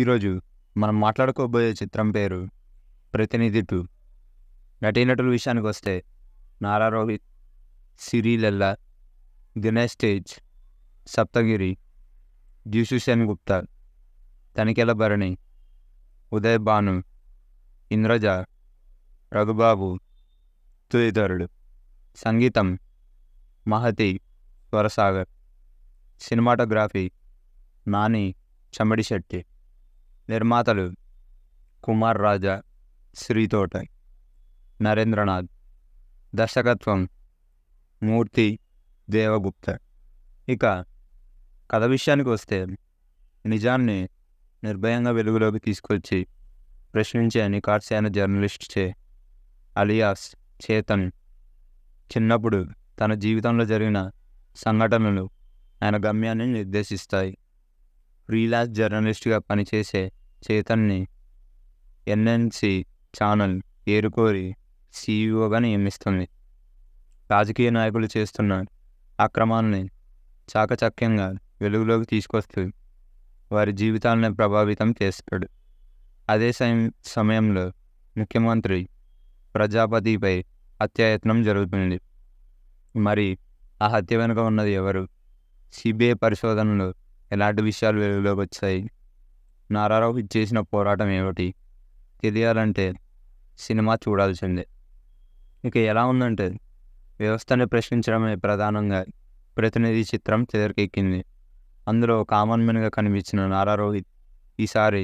ఈరోజు మనం మాట్లాడుకోబోయే చిత్రం పేరు ప్రతినిధి టూ నటీనటుల విషయానికి వస్తే నారా రోహిత్ సిరిలెల్లా దినేష్ తేజ్ సప్తగిరి జ్యూసుసేన్ గుప్తా తనికెల భరణి ఉదయ్ భాను ఇంద్రజ రఘుబాబు తదితరుడు సంగీతం మహతి స్వరసాగర్ సినిమాటోగ్రఫీ నాని చెమ్మడి శెట్టి నిర్మాతలు కుమార్ రాజా శ్రీతోట నరేంద్రనాథ్ దర్శకత్వం మూర్తి దేవగుప్త ఇక కథ విషయానికి వస్తే నిజాన్ని నిర్భయంగా వెలుగులోకి తీసుకొచ్చి ప్రశ్నించే నికార్సైన జర్నలిస్ట్ చే అలియాస్ చేతన్ చిన్నప్పుడు తన జీవితంలో జరిగిన సంఘటనలు ఆయన గమ్యాన్ని నిర్దేశిస్తాయి ఫ్రీలాన్స్ జర్నలిస్ట్గా పనిచేసే చేతన్ని ఎన్ఎన్సి ఛానల్ ఏరుకోరి సీఈఓగా నియమిస్తుంది రాజకీయ నాయకులు చేస్తున్న అక్రమాలని చాకచక్యంగా వెలుగులోకి తీసుకొస్తూ వారి జీవితాలను ప్రభావితం చేస్తాడు అదే సమయంలో ముఖ్యమంత్రి ప్రజాపతిపై హత్యాయత్నం జరుగుతుంది మరి ఆ హత్య వెనుక ఉన్నది ఎవరు సిబిఐ పరిశోధనలో ఎలాంటి విషయాలు వెలుగులోకి వచ్చాయి నారారావు చేసిన పోరాటం ఏమిటి తెలియాలంటే సినిమా చూడాల్సిందే ఇక ఎలా ఉందంటే వ్యవస్థను ప్రశ్నించడమే ప్రధానంగా ప్రతినిధి చిత్రం తెరకెక్కింది అందులో కామన్ మెన్గా కనిపించిన నారా రోహిత్ ఈసారి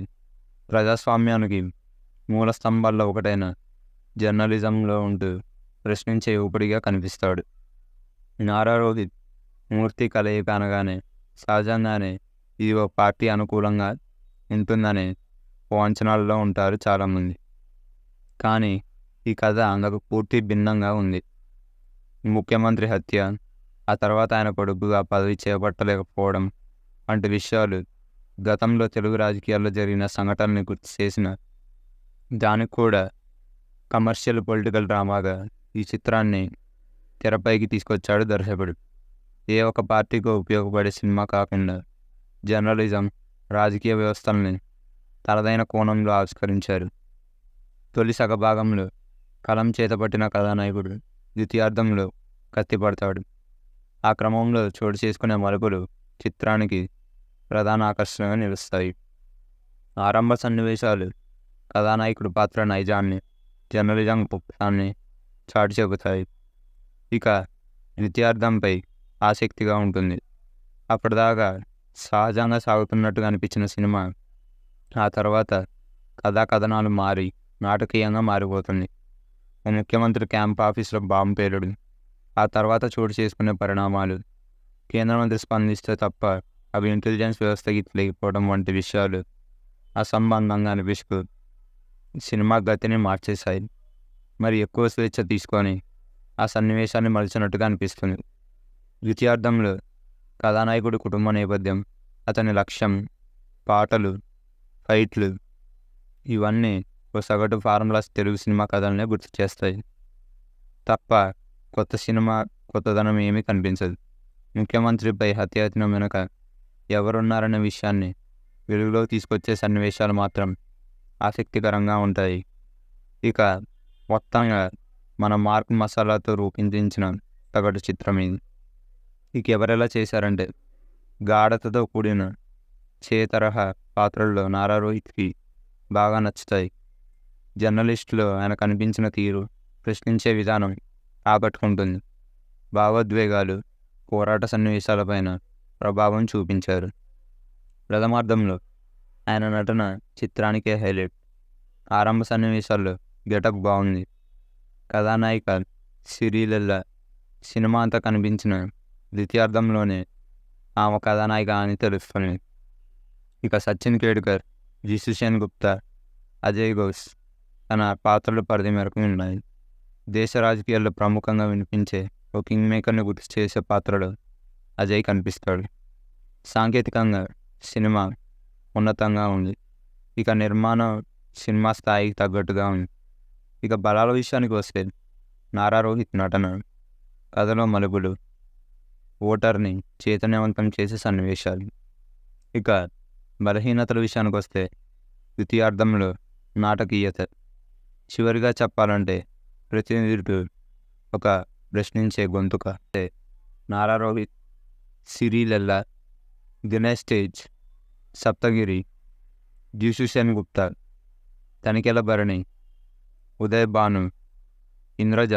ప్రజాస్వామ్యానికి మూల స్తంభాల్లో ఒకటైన జర్నలిజంలో ఉంటూ ప్రశ్నించే ఊపిడిగా కనిపిస్తాడు నారా రోహిత్ మూర్తి కలయిక అనగానే సహజంగానే ఇది ఒక పార్టీ అనుకూలంగా ఉంటుందని ఓ అంచనాల్లో ఉంటారు చాలామంది కానీ ఈ కథ అందుకు పూర్తి భిన్నంగా ఉంది ముఖ్యమంత్రి హత్య ఆ తర్వాత ఆయన కొడుకుగా పదవి చేపట్టలేకపోవడం వంటి విషయాలు గతంలో తెలుగు రాజకీయాల్లో జరిగిన సంఘటనని గుర్తు చేసిన దానికి కూడా కమర్షియల్ పొలిటికల్ డ్రామాగా ఈ చిత్రాన్ని తెరపైకి తీసుకొచ్చాడు దర్శకుడు ఏ ఒక పార్టీకి ఉపయోగపడే సినిమా కాకుండా జర్నలిజం రాజకీయ వ్యవస్థల్ని తనదైన కోణంలో ఆవిష్కరించారు తొలి సగభాగంలో కలం చేతపట్టిన కథానాయకుడు ద్వితీయార్థంలో కత్తిపడతాడు ఆ క్రమంలో చోటు చేసుకునే మలుపులు చిత్రానికి ప్రధాన ఆకర్షణగా నిలుస్తాయి ఆరంభ సన్నివేశాలు కథానాయకుడి పాత్ర నైజాన్ని జర్నలిజం పుప్పాన్ని చాటి చెబుతాయి ఇక ద్వితీయార్థంపై ఆసక్తిగా ఉంటుంది అప్పటిదాకా సహజంగా సాగుతున్నట్టుగా అనిపించిన సినిమా ఆ తర్వాత కథాకథనాలు కథనాలు మారి నాటకీయంగా మారిపోతుంది ముఖ్యమంత్రి క్యాంప్ ఆఫీసులో బాంబు పేలుడు ఆ తర్వాత చోటు చేసుకునే పరిణామాలు కేంద్ర మంత్రి స్పందిస్తే తప్ప అవి ఇంటెలిజెన్స్ వ్యవస్థకి లేకపోవడం వంటి విషయాలు అసంబంధంగా అనిపిస్తూ సినిమా గతిని మార్చేశాయి మరి ఎక్కువ స్వేచ్ఛ తీసుకొని ఆ సన్నివేశాన్ని మలిచినట్టుగా అనిపిస్తుంది ద్వితీయార్థంలో కథానాయకుడి కుటుంబ నేపథ్యం అతని లక్ష్యం పాటలు ఫైట్లు ఇవన్నీ ఓ సగటు ఫార్ములాస్ తెలుగు సినిమా కథలనే గుర్తు చేస్తాయి తప్ప కొత్త సినిమా కొత్తదనం ఏమీ కనిపించదు ముఖ్యమంత్రిపై హత్యాయత్నం వెనుక ఎవరున్నారనే విషయాన్ని వెలుగులోకి తీసుకొచ్చే సన్నివేశాలు మాత్రం ఆసక్తికరంగా ఉంటాయి ఇక మొత్తంగా మన మార్క్ మసాలాతో రూపొందించిన సగటు చిత్రం ఇది ఇక ఎలా చేశారంటే గాఢతతో కూడిన చే తరహా పాత్రల్లో నారా రోహిత్కి బాగా నచ్చుతాయి జర్నలిస్టులు ఆయన కనిపించిన తీరు ప్రశ్నించే విధానం ఆకట్టుకుంటుంది భావోద్వేగాలు పోరాట సన్నివేశాలపైన ప్రభావం చూపించారు ప్రథమార్థంలో ఆయన నటన చిత్రానికే హైలైట్ ఆరంభ సన్నివేశాల్లో గెటప్ బాగుంది కథానాయిక సిరీలల్లా సినిమా అంతా కనిపించిన ద్వితీయార్థంలోనే ఆమె కథానాయిక అని తెలుస్తుంది ఇక సచిన్ కేడ్కర్ జిసుషన్ గుప్తా అజయ్ ఘోష్ తన పాత్రలు పరిధి మేరకు ఉన్నాయి దేశ రాజకీయాల్లో ప్రముఖంగా వినిపించే ఓ కింగ్ మేకర్ని గుర్తు చేసే పాత్రలో అజయ్ కనిపిస్తాడు సాంకేతికంగా సినిమా ఉన్నతంగా ఉంది ఇక నిర్మాణం సినిమా స్థాయికి తగ్గట్టుగా ఉంది ఇక బలాల విషయానికి వస్తే నారా రోహిత్ నటన కథలో మలుపులు ఓటర్ని చైతన్యవంతం చేసే సన్నివేశాలు ఇక బలహీనతల విషయానికి వస్తే ద్వితీయార్థంలో నాటకీయత చివరిగా చెప్పాలంటే ప్రతినిధుడు ఒక ప్రశ్నించే గొంతుక నారా రోహిత్ సిరిలెల్లా దినేష్ స్టేజ్ సప్తగిరి జ్యూసుసేన్ గుప్తా తనిఖీల భరణి ఉదయ్ భాను ఇంద్రజ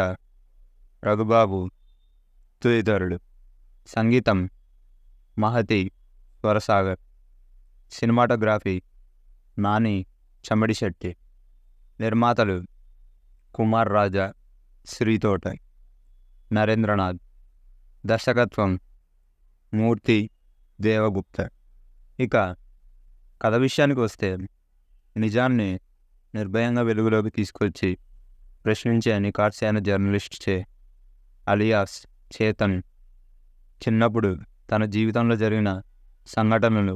రఘుబాబు తదితరుడు సంగీతం మహతి స్వరసాగర్ సినిమాటోగ్రఫీ నాని శెట్టి నిర్మాతలు కుమార్ రాజా శ్రీతోట నరేంద్రనాథ్ దర్శకత్వం మూర్తి దేవగుప్త ఇక కథ విషయానికి వస్తే నిజాన్ని నిర్భయంగా వెలుగులోకి తీసుకొచ్చి ప్రశ్నించే జర్నలిస్ట్ చే అలియాస్ చేతన్ చిన్నప్పుడు తన జీవితంలో జరిగిన సంఘటనలు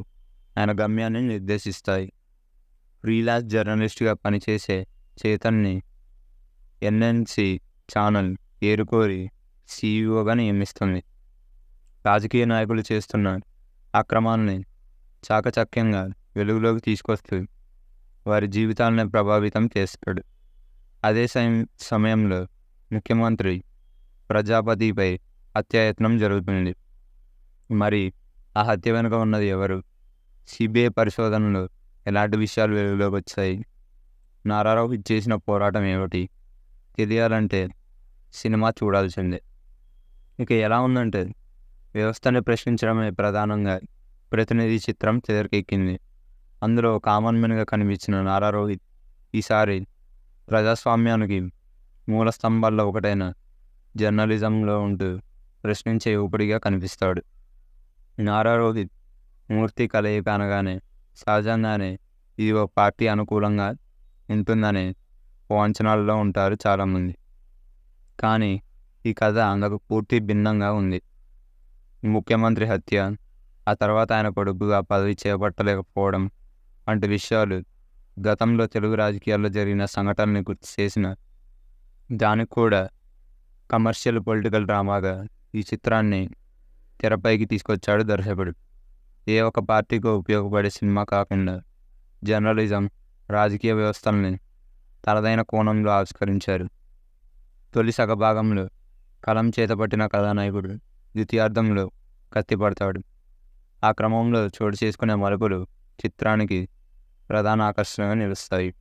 ఆయన గమ్యాన్ని నిర్దేశిస్తాయి ఫ్రీలాన్స్ జర్నలిస్ట్గా పనిచేసే చేతన్ని ఎన్ఎన్సి ఛానల్ ఏరుకోరి సీఈఓగా నియమిస్తుంది రాజకీయ నాయకులు చేస్తున్న అక్రమాలని చాకచక్యంగా వెలుగులోకి తీసుకొస్తూ వారి జీవితాలను ప్రభావితం చేస్తాడు అదే సమయంలో ముఖ్యమంత్రి ప్రజాపతిపై హత్యాయత్నం జరుగుతుంది మరి ఆ హత్య వెనుక ఉన్నది ఎవరు సిబిఐ పరిశోధనలు ఎలాంటి విషయాలు వెలుగులోకి వచ్చాయి నారారావు చేసిన పోరాటం ఏమిటి తెలియాలంటే సినిమా చూడాల్సిందే ఇక ఎలా ఉందంటే వ్యవస్థని ప్రశ్నించడమే ప్రధానంగా ప్రతినిధి చిత్రం తెరకెక్కింది అందులో కామన్ మెన్గా కనిపించిన నారా రోహిత్ ఈసారి ప్రజాస్వామ్యానికి మూల స్తంభాల్లో ఒకటైన జర్నలిజంలో ఉంటూ ప్రశ్నించే యువకుడిగా కనిపిస్తాడు నారా మూర్తి కలయిక అనగానే సహజంగానే ఇది ఒక పార్టీ అనుకూలంగా ఉంటుందనే వాంఛనాల్లో ఉంటారు చాలామంది కానీ ఈ కథ అందుకు పూర్తి భిన్నంగా ఉంది ముఖ్యమంత్రి హత్య ఆ తర్వాత ఆయన కొడుకుగా పదవి చేపట్టలేకపోవడం వంటి విషయాలు గతంలో తెలుగు రాజకీయాల్లో జరిగిన సంఘటనని గుర్తు చేసిన దానికి కూడా కమర్షియల్ పొలిటికల్ డ్రామాగా ఈ చిత్రాన్ని తెరపైకి తీసుకొచ్చాడు దర్శకుడు ఏ ఒక పార్టీకి ఉపయోగపడే సినిమా కాకుండా జర్నలిజం రాజకీయ వ్యవస్థల్ని తనదైన కోణంలో ఆవిష్కరించారు తొలి సగభాగంలో కలం చేతపట్టిన కథానాయకుడు ద్వితీయార్థంలో కత్తిపడతాడు ఆ క్రమంలో చోటు చేసుకునే మలుపులు చిత్రానికి ప్రధాన ఆకర్షణగా నిలుస్తాయి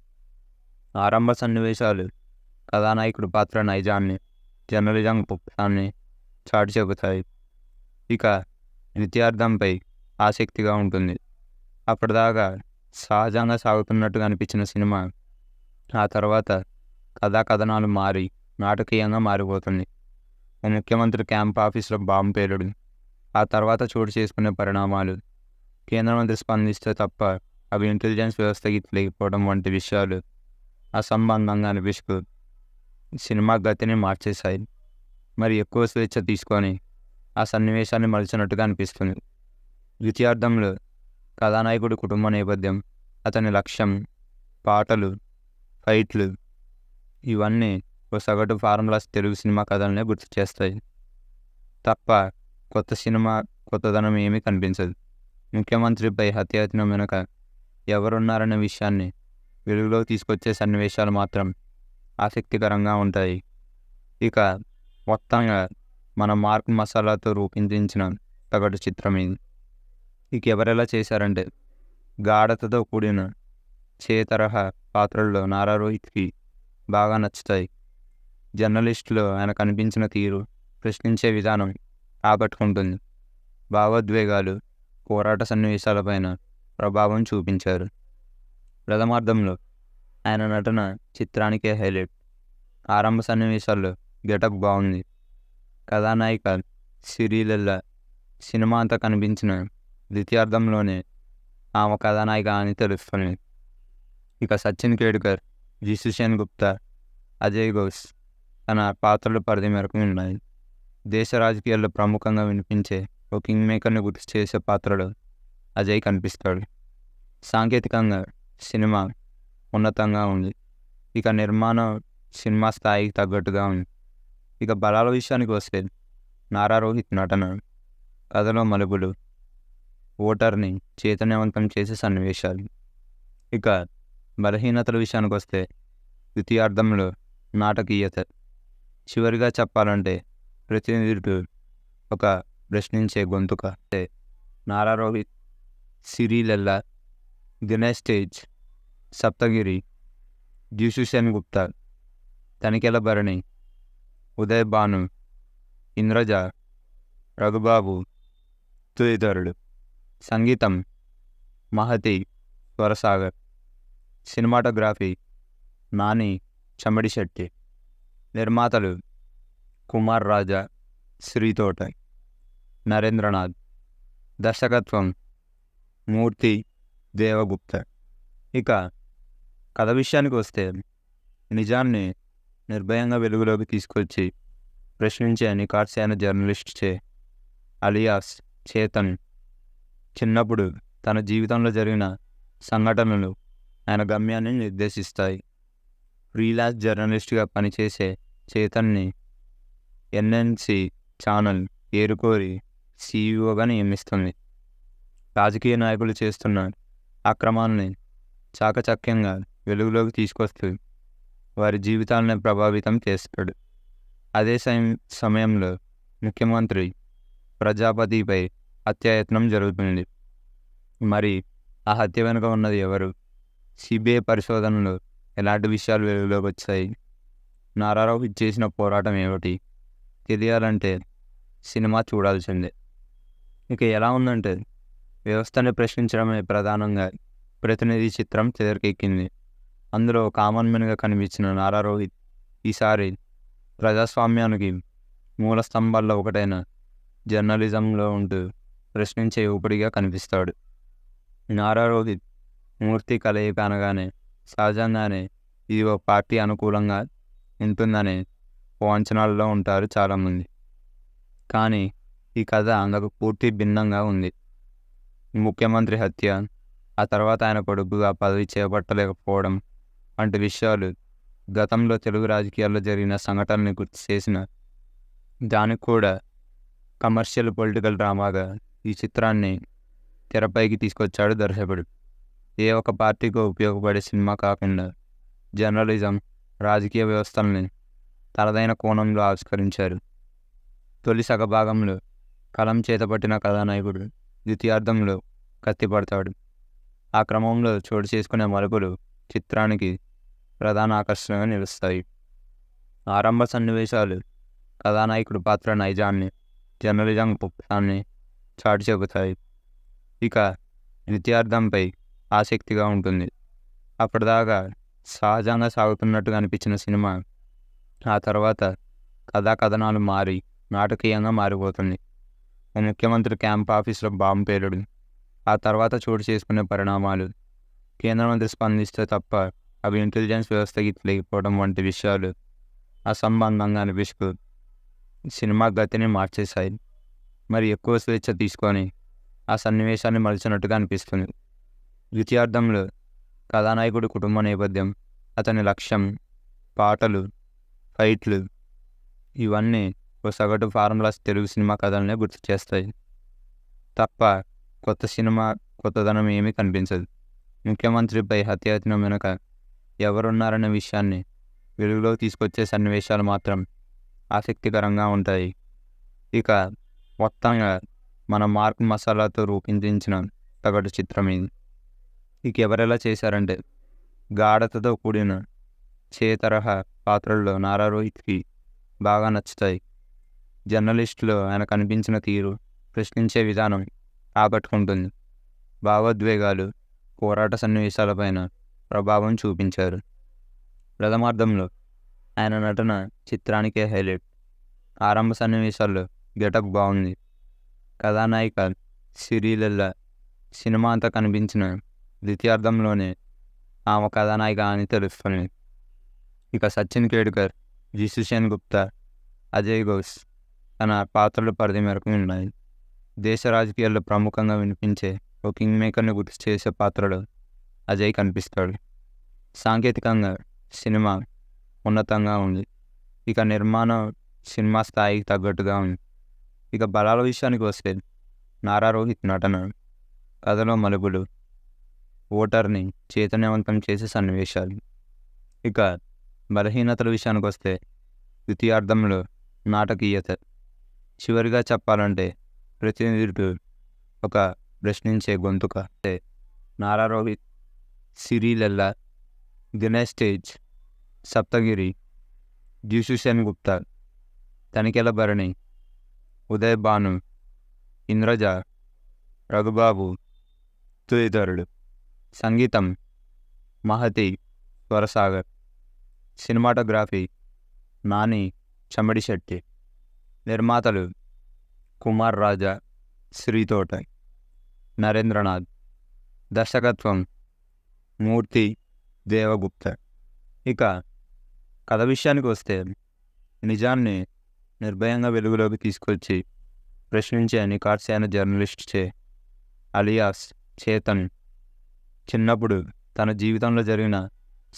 ఆరంభ సన్నివేశాలు కథానాయకుడి పాత్ర నైజాన్ని జర్నలిజం పుప్పాన్ని చాటు చెబుతాయి ఇక నిత్యార్థంపై ఆసక్తిగా ఉంటుంది అప్పటిదాకా సహజంగా సాగుతున్నట్టుగా అనిపించిన సినిమా ఆ తర్వాత కథాకథనాలు కథనాలు మారి నాటకీయంగా మారిపోతుంది ముఖ్యమంత్రి క్యాంప్ ఆఫీసులో బాంబు పేలుడు ఆ తర్వాత చోటు చేసుకునే పరిణామాలు కేంద్ర మంత్రి స్పందిస్తే తప్ప అవి ఇంటెలిజెన్స్ వ్యవస్థకి లేకపోవడం వంటి విషయాలు అసంబంధంగా అనిపిస్తూ సినిమా గతిని మార్చేశాయి మరి ఎక్కువ స్వేచ్ఛ తీసుకొని ఆ సన్నివేశాన్ని మలిచినట్టుగా అనిపిస్తుంది ద్వితీయార్థంలో కథానాయకుడి కుటుంబ నేపథ్యం అతని లక్ష్యం పాటలు ఫైట్లు ఇవన్నీ ఓ సగటు ఫార్ములాస్ తెలుగు సినిమా కథలనే గుర్తు చేస్తాయి తప్ప కొత్త సినిమా కొత్తదనం ఏమీ కనిపించదు ముఖ్యమంత్రిపై హత్యాయత్నం వెనుక ఎవరున్నారనే విషయాన్ని వెలుగులో తీసుకొచ్చే సన్నివేశాలు మాత్రం ఆసక్తికరంగా ఉంటాయి ఇక మొత్తంగా మన మార్క్ మసాలాతో రూపొందించిన తగటు చిత్రం ఇది ఇక ఎవరెలా చేశారంటే గాఢతతో కూడిన చే తరహా పాత్రల్లో నారా రోహిత్కి బాగా నచ్చుతాయి జర్నలిస్టులు ఆయన కనిపించిన తీరు ప్రశ్నించే విధానం ఆకట్టుకుంటుంది భావోద్వేగాలు పోరాట సన్నివేశాలపైన ప్రభావం చూపించారు ప్రథమార్థంలో ఆయన నటన చిత్రానికే హైలైట్ ఆరంభ సన్నివేశాల్లో గెటప్ బాగుంది కథానాయిక సిరీలల్లా సినిమా అంతా కనిపించిన ద్వితీయార్థంలోనే ఆమె కథానాయిక అని తెలుస్తుంది ఇక సచిన్ కేడ్కర్ జిసుసేన్ గుప్తా అజయ్ ఘోష్ తన పాత్రలు పరిధి మేరకు ఉన్నాయి దేశ రాజకీయాల్లో ప్రముఖంగా వినిపించే ఓ కింగ్ మేకర్ని గుర్తు చేసే పాత్రలో అజయ్ కనిపిస్తాడు సాంకేతికంగా సినిమా ఉన్నతంగా ఉంది ఇక నిర్మాణం సినిమా స్థాయికి తగ్గట్టుగా ఉంది ఇక బలాల విషయానికి వస్తే నారా రోహిత్ నటన కథలో మలుపులు ఓటర్ని చైతన్యవంతం చేసే సన్నివేశాలు ఇక బలహీనతల విషయానికి వస్తే ద్వితీయార్థంలో నాటకీయత చివరిగా చెప్పాలంటే ప్రతినిధుడు ఒక ప్రశ్నించే గొంతుక నారా రోహిత్ సిరీలెల్లా దినేష్ స్టేజ్ సప్తగిరి జ్యూషు గుప్తా తనిఖీల భరణి ఉదయ్ ఇంద్రజ రఘుబాబు తుదితరుడు సంగీతం మహతి స్వరసాగర్ సినిమాటోగ్రఫీ నాని చమడి శెట్టి నిర్మాతలు కుమార్ రాజా శ్రీతోట నరేంద్రనాథ్ దర్శకత్వం మూర్తి దేవగుప్త ఇక కథ విషయానికి వస్తే నిజాన్ని నిర్భయంగా వెలుగులోకి తీసుకొచ్చి ప్రశ్నించే జర్నలిస్ట్ చే అలియాస్ చేతన్ చిన్నప్పుడు తన జీవితంలో జరిగిన సంఘటనలు ఆయన గమ్యాన్ని నిర్దేశిస్తాయి ఫ్రీలాన్స్ జర్నలిస్ట్గా పనిచేసే చేతన్ని ఎన్ఎన్సి ఛానల్ ఏరుకోరి సీఈఓగా నియమిస్తుంది రాజకీయ నాయకులు చేస్తున్న అక్రమాలని చాకచక్యంగా వెలుగులోకి తీసుకొస్తూ వారి జీవితాలను ప్రభావితం చేస్తాడు అదే సమయంలో ముఖ్యమంత్రి ప్రజాపతిపై హత్యాయత్నం జరుగుతుంది మరి ఆ హత్య వెనుక ఉన్నది ఎవరు సిబిఐ పరిశోధనలో ఎలాంటి విషయాలు వెలుగులోకి వచ్చాయి నారారావు చేసిన పోరాటం ఏమిటి తెలియాలంటే సినిమా చూడాల్సిందే ఇక ఎలా ఉందంటే వ్యవస్థను ప్రశ్నించడమే ప్రధానంగా ప్రతినిధి చిత్రం తెరకెక్కింది అందులో కామన్ మెన్గా కనిపించిన నారా రోహిత్ ఈసారి ప్రజాస్వామ్యానికి మూల స్తంభాల్లో ఒకటైన జర్నలిజంలో ఉంటూ ప్రశ్నించే ఊపిడిగా కనిపిస్తాడు నారా రోహిత్ మూర్తి కలయిక అనగానే సహజంగానే ఇది ఓ పార్టీ అనుకూలంగా ఉంటుందనే ఓ అంచనాల్లో ఉంటారు చాలామంది కానీ ఈ కథ అందుకు పూర్తి భిన్నంగా ఉంది ముఖ్యమంత్రి హత్య ఆ తర్వాత ఆయన కొడుకుగా పదవి చేపట్టలేకపోవడం వంటి విషయాలు గతంలో తెలుగు రాజకీయాల్లో జరిగిన సంఘటనని గుర్తు చేసిన దానికి కూడా కమర్షియల్ పొలిటికల్ డ్రామాగా ఈ చిత్రాన్ని తెరపైకి తీసుకొచ్చాడు దర్శకుడు ఏ ఒక పార్టీకి ఉపయోగపడే సినిమా కాకుండా జర్నలిజం రాజకీయ వ్యవస్థల్ని తనదైన కోణంలో ఆవిష్కరించారు తొలి సగభాగంలో కలం చేతపట్టిన కథానాయకుడు ద్వితీయార్థంలో కత్తిపడతాడు ఆ క్రమంలో చోటు చేసుకునే మలుపులు చిత్రానికి ప్రధాన ఆకర్షణగా నిలుస్తాయి ఆరంభ సన్నివేశాలు కథానాయకుడు పాత్ర నైజాన్ని జర్నలిజం పుప్పాన్ని చాటి చెబుతాయి ఇక నిత్యార్థంపై ఆసక్తిగా ఉంటుంది అప్పటిదాకా సహజంగా సాగుతున్నట్టుగా అనిపించిన సినిమా ఆ తర్వాత కథా కథనాలు మారి నాటకీయంగా మారిపోతుంది ముఖ్యమంత్రి క్యాంప్ ఆఫీసులో బాంబు పేలుడు ఆ తర్వాత చోటు చేసుకునే పరిణామాలు కేంద్ర మంత్రి స్పందిస్తే తప్ప అవి ఇంటెలిజెన్స్ వ్యవస్థకి లేకపోవడం వంటి విషయాలు అసంబంధంగా అనిపిస్తూ సినిమా గతిని మార్చేశాయి మరి ఎక్కువ స్వేచ్ఛ తీసుకొని ఆ సన్నివేశాన్ని మలిచినట్టుగా అనిపిస్తుంది ద్వితీయార్థంలో కథానాయకుడి కుటుంబ నేపథ్యం అతని లక్ష్యం పాటలు ఫైట్లు ఇవన్నీ ఓ సగటు ఫార్ములాస్ తెలుగు సినిమా కథలనే గుర్తు చేస్తాయి తప్ప కొత్త సినిమా కొత్తదనం ఏమీ కనిపించదు ముఖ్యమంత్రిపై హత్యాయత్నం వెనుక ఎవరున్నారనే విషయాన్ని వెలుగులోకి తీసుకొచ్చే సన్నివేశాలు మాత్రం ఆసక్తికరంగా ఉంటాయి ఇక మొత్తంగా మన మార్క్ మసాలాతో రూపొందించిన తగటు చిత్రం ఇది ఇక ఎవరెలా చేశారంటే గాఢతతో కూడిన చే తరహా పాత్రల్లో నారా రోహిత్కి బాగా నచ్చుతాయి జర్నలిస్టులు ఆయన కనిపించిన తీరు ప్రశ్నించే విధానం ఆకట్టుకుంటుంది భావోద్వేగాలు పోరాట సన్నివేశాలపైన ప్రభావం చూపించారు ప్రథమార్థంలో ఆయన నటన చిత్రానికే హైలైట్ ఆరంభ సన్నివేశాల్లో గెటప్ బాగుంది కథానాయిక సిరీలల్లా సినిమా అంతా కనిపించిన ద్వితీయార్థంలోనే ఆమె కథానాయిక అని తెలుస్తుంది ఇక సచిన్ కేడ్కర్ జిసుసేన్ గుప్తా అజయ్ ఘోష్ తన పాత్రల పరిధి మేరకు ఉన్నాయి దేశ రాజకీయాల్లో ప్రముఖంగా వినిపించే ఓ కింగ్ మేకర్ని గుర్తు చేసే పాత్రలు అజయ్ కనిపిస్తాడు సాంకేతికంగా సినిమా ఉన్నతంగా ఉంది ఇక నిర్మాణం సినిమా స్థాయికి తగ్గట్టుగా ఉంది ఇక బలాల విషయానికి వస్తే నారా రోహిత్ నటన కథలో మలుపులు ఓటర్ని చైతన్యవంతం చేసే సన్నివేశాలు ఇక బలహీనతల విషయానికి వస్తే ద్వితీయార్థంలో నాటకీయత చివరిగా చెప్పాలంటే ప్రతినిధుడు ఒక ప్రశ్నించే గొంతుక అంటే నారా రోహిత్ సిరిలెల్ల దినేష్ తేజ్ సప్తగిరి ద్యుషుసేన్ గుప్తా తనికెల భరణి ఉదయ్ భాను ఇంద్రజ రఘుబాబు తదితరుడు సంగీతం మహతి స్వరసాగర్ సినిమాటోగ్రఫీ నాని చమడి శెట్టి నిర్మాతలు కుమార్ రాజా శ్రీతోట నరేంద్రనాథ్ దర్శకత్వం మూర్తి దేవగుప్త ఇక కథ విషయానికి వస్తే నిజాన్ని నిర్భయంగా వెలుగులోకి తీసుకొచ్చి ప్రశ్నించే నికార్సైన జర్నలిస్ట్ చే అలియాస్ చేతన్ చిన్నప్పుడు తన జీవితంలో జరిగిన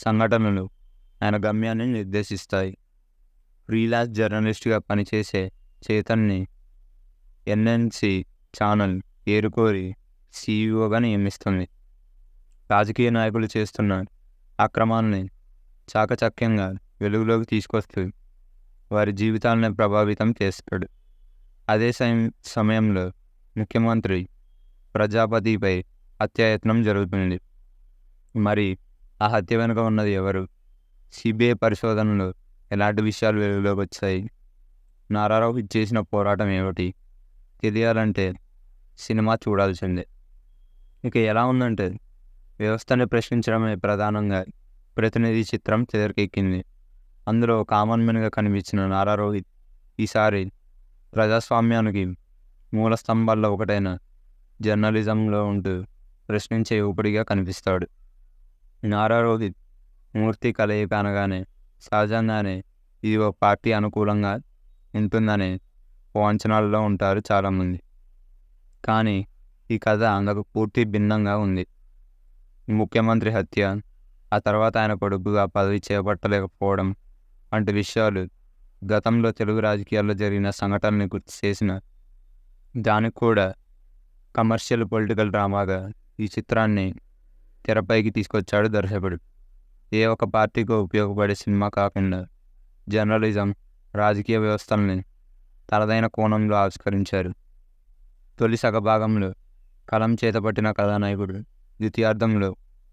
సంఘటనలు ఆయన గమ్యాన్ని నిర్దేశిస్తాయి ఫ్రీలాన్స్ జర్నలిస్ట్గా పనిచేసే చేతన్ని ఎన్ఎన్సి ఛానల్ ఏరుకోరి సీఈఓగా నియమిస్తుంది రాజకీయ నాయకులు చేస్తున్న అక్రమాలని చాకచక్యంగా వెలుగులోకి తీసుకొస్తూ వారి జీవితాలను ప్రభావితం చేస్తాడు అదే సమయంలో ముఖ్యమంత్రి ప్రజాపతిపై అత్యాయత్నం జరుగుతుంది మరి ఆ హత్య వెనుక ఉన్నది ఎవరు సిబిఐ పరిశోధనలో ఎలాంటి విషయాలు వెలుగులోకి వచ్చాయి నారారావు చేసిన పోరాటం ఏమిటి తెలియాలంటే సినిమా చూడాల్సిందే ఇక ఎలా ఉందంటే వ్యవస్థను ప్రశ్నించడమే ప్రధానంగా ప్రతినిధి చిత్రం తెరకెక్కింది అందులో కామన్ మెన్గా కనిపించిన నారా రోహిత్ ఈసారి ప్రజాస్వామ్యానికి మూల స్తంభాల్లో ఒకటైన జర్నలిజంలో ఉంటూ ప్రశ్నించే ఊపిడిగా కనిపిస్తాడు నారా రోహిత్ మూర్తి కలయిక అనగానే సహజంగానే ఇది ఒక పార్టీ అనుకూలంగా ఉంటుందనే అంచనాల్లో ఉంటారు చాలామంది కానీ ఈ కథ అందుకు పూర్తి భిన్నంగా ఉంది ముఖ్యమంత్రి హత్య ఆ తర్వాత ఆయన కొడుకుగా పదవి చేపట్టలేకపోవడం వంటి విషయాలు గతంలో తెలుగు రాజకీయాల్లో జరిగిన సంఘటనని గుర్తు చేసిన దానికి కూడా కమర్షియల్ పొలిటికల్ డ్రామాగా ఈ చిత్రాన్ని తెరపైకి తీసుకొచ్చాడు దర్శకుడు ఏ ఒక పార్టీకి ఉపయోగపడే సినిమా కాకుండా జర్నలిజం రాజకీయ వ్యవస్థల్ని తనదైన కోణంలో ఆవిష్కరించారు తొలి సగభాగంలో కలం చేతపట్టిన కథానాయకుడు ద్వితీయార్థంలో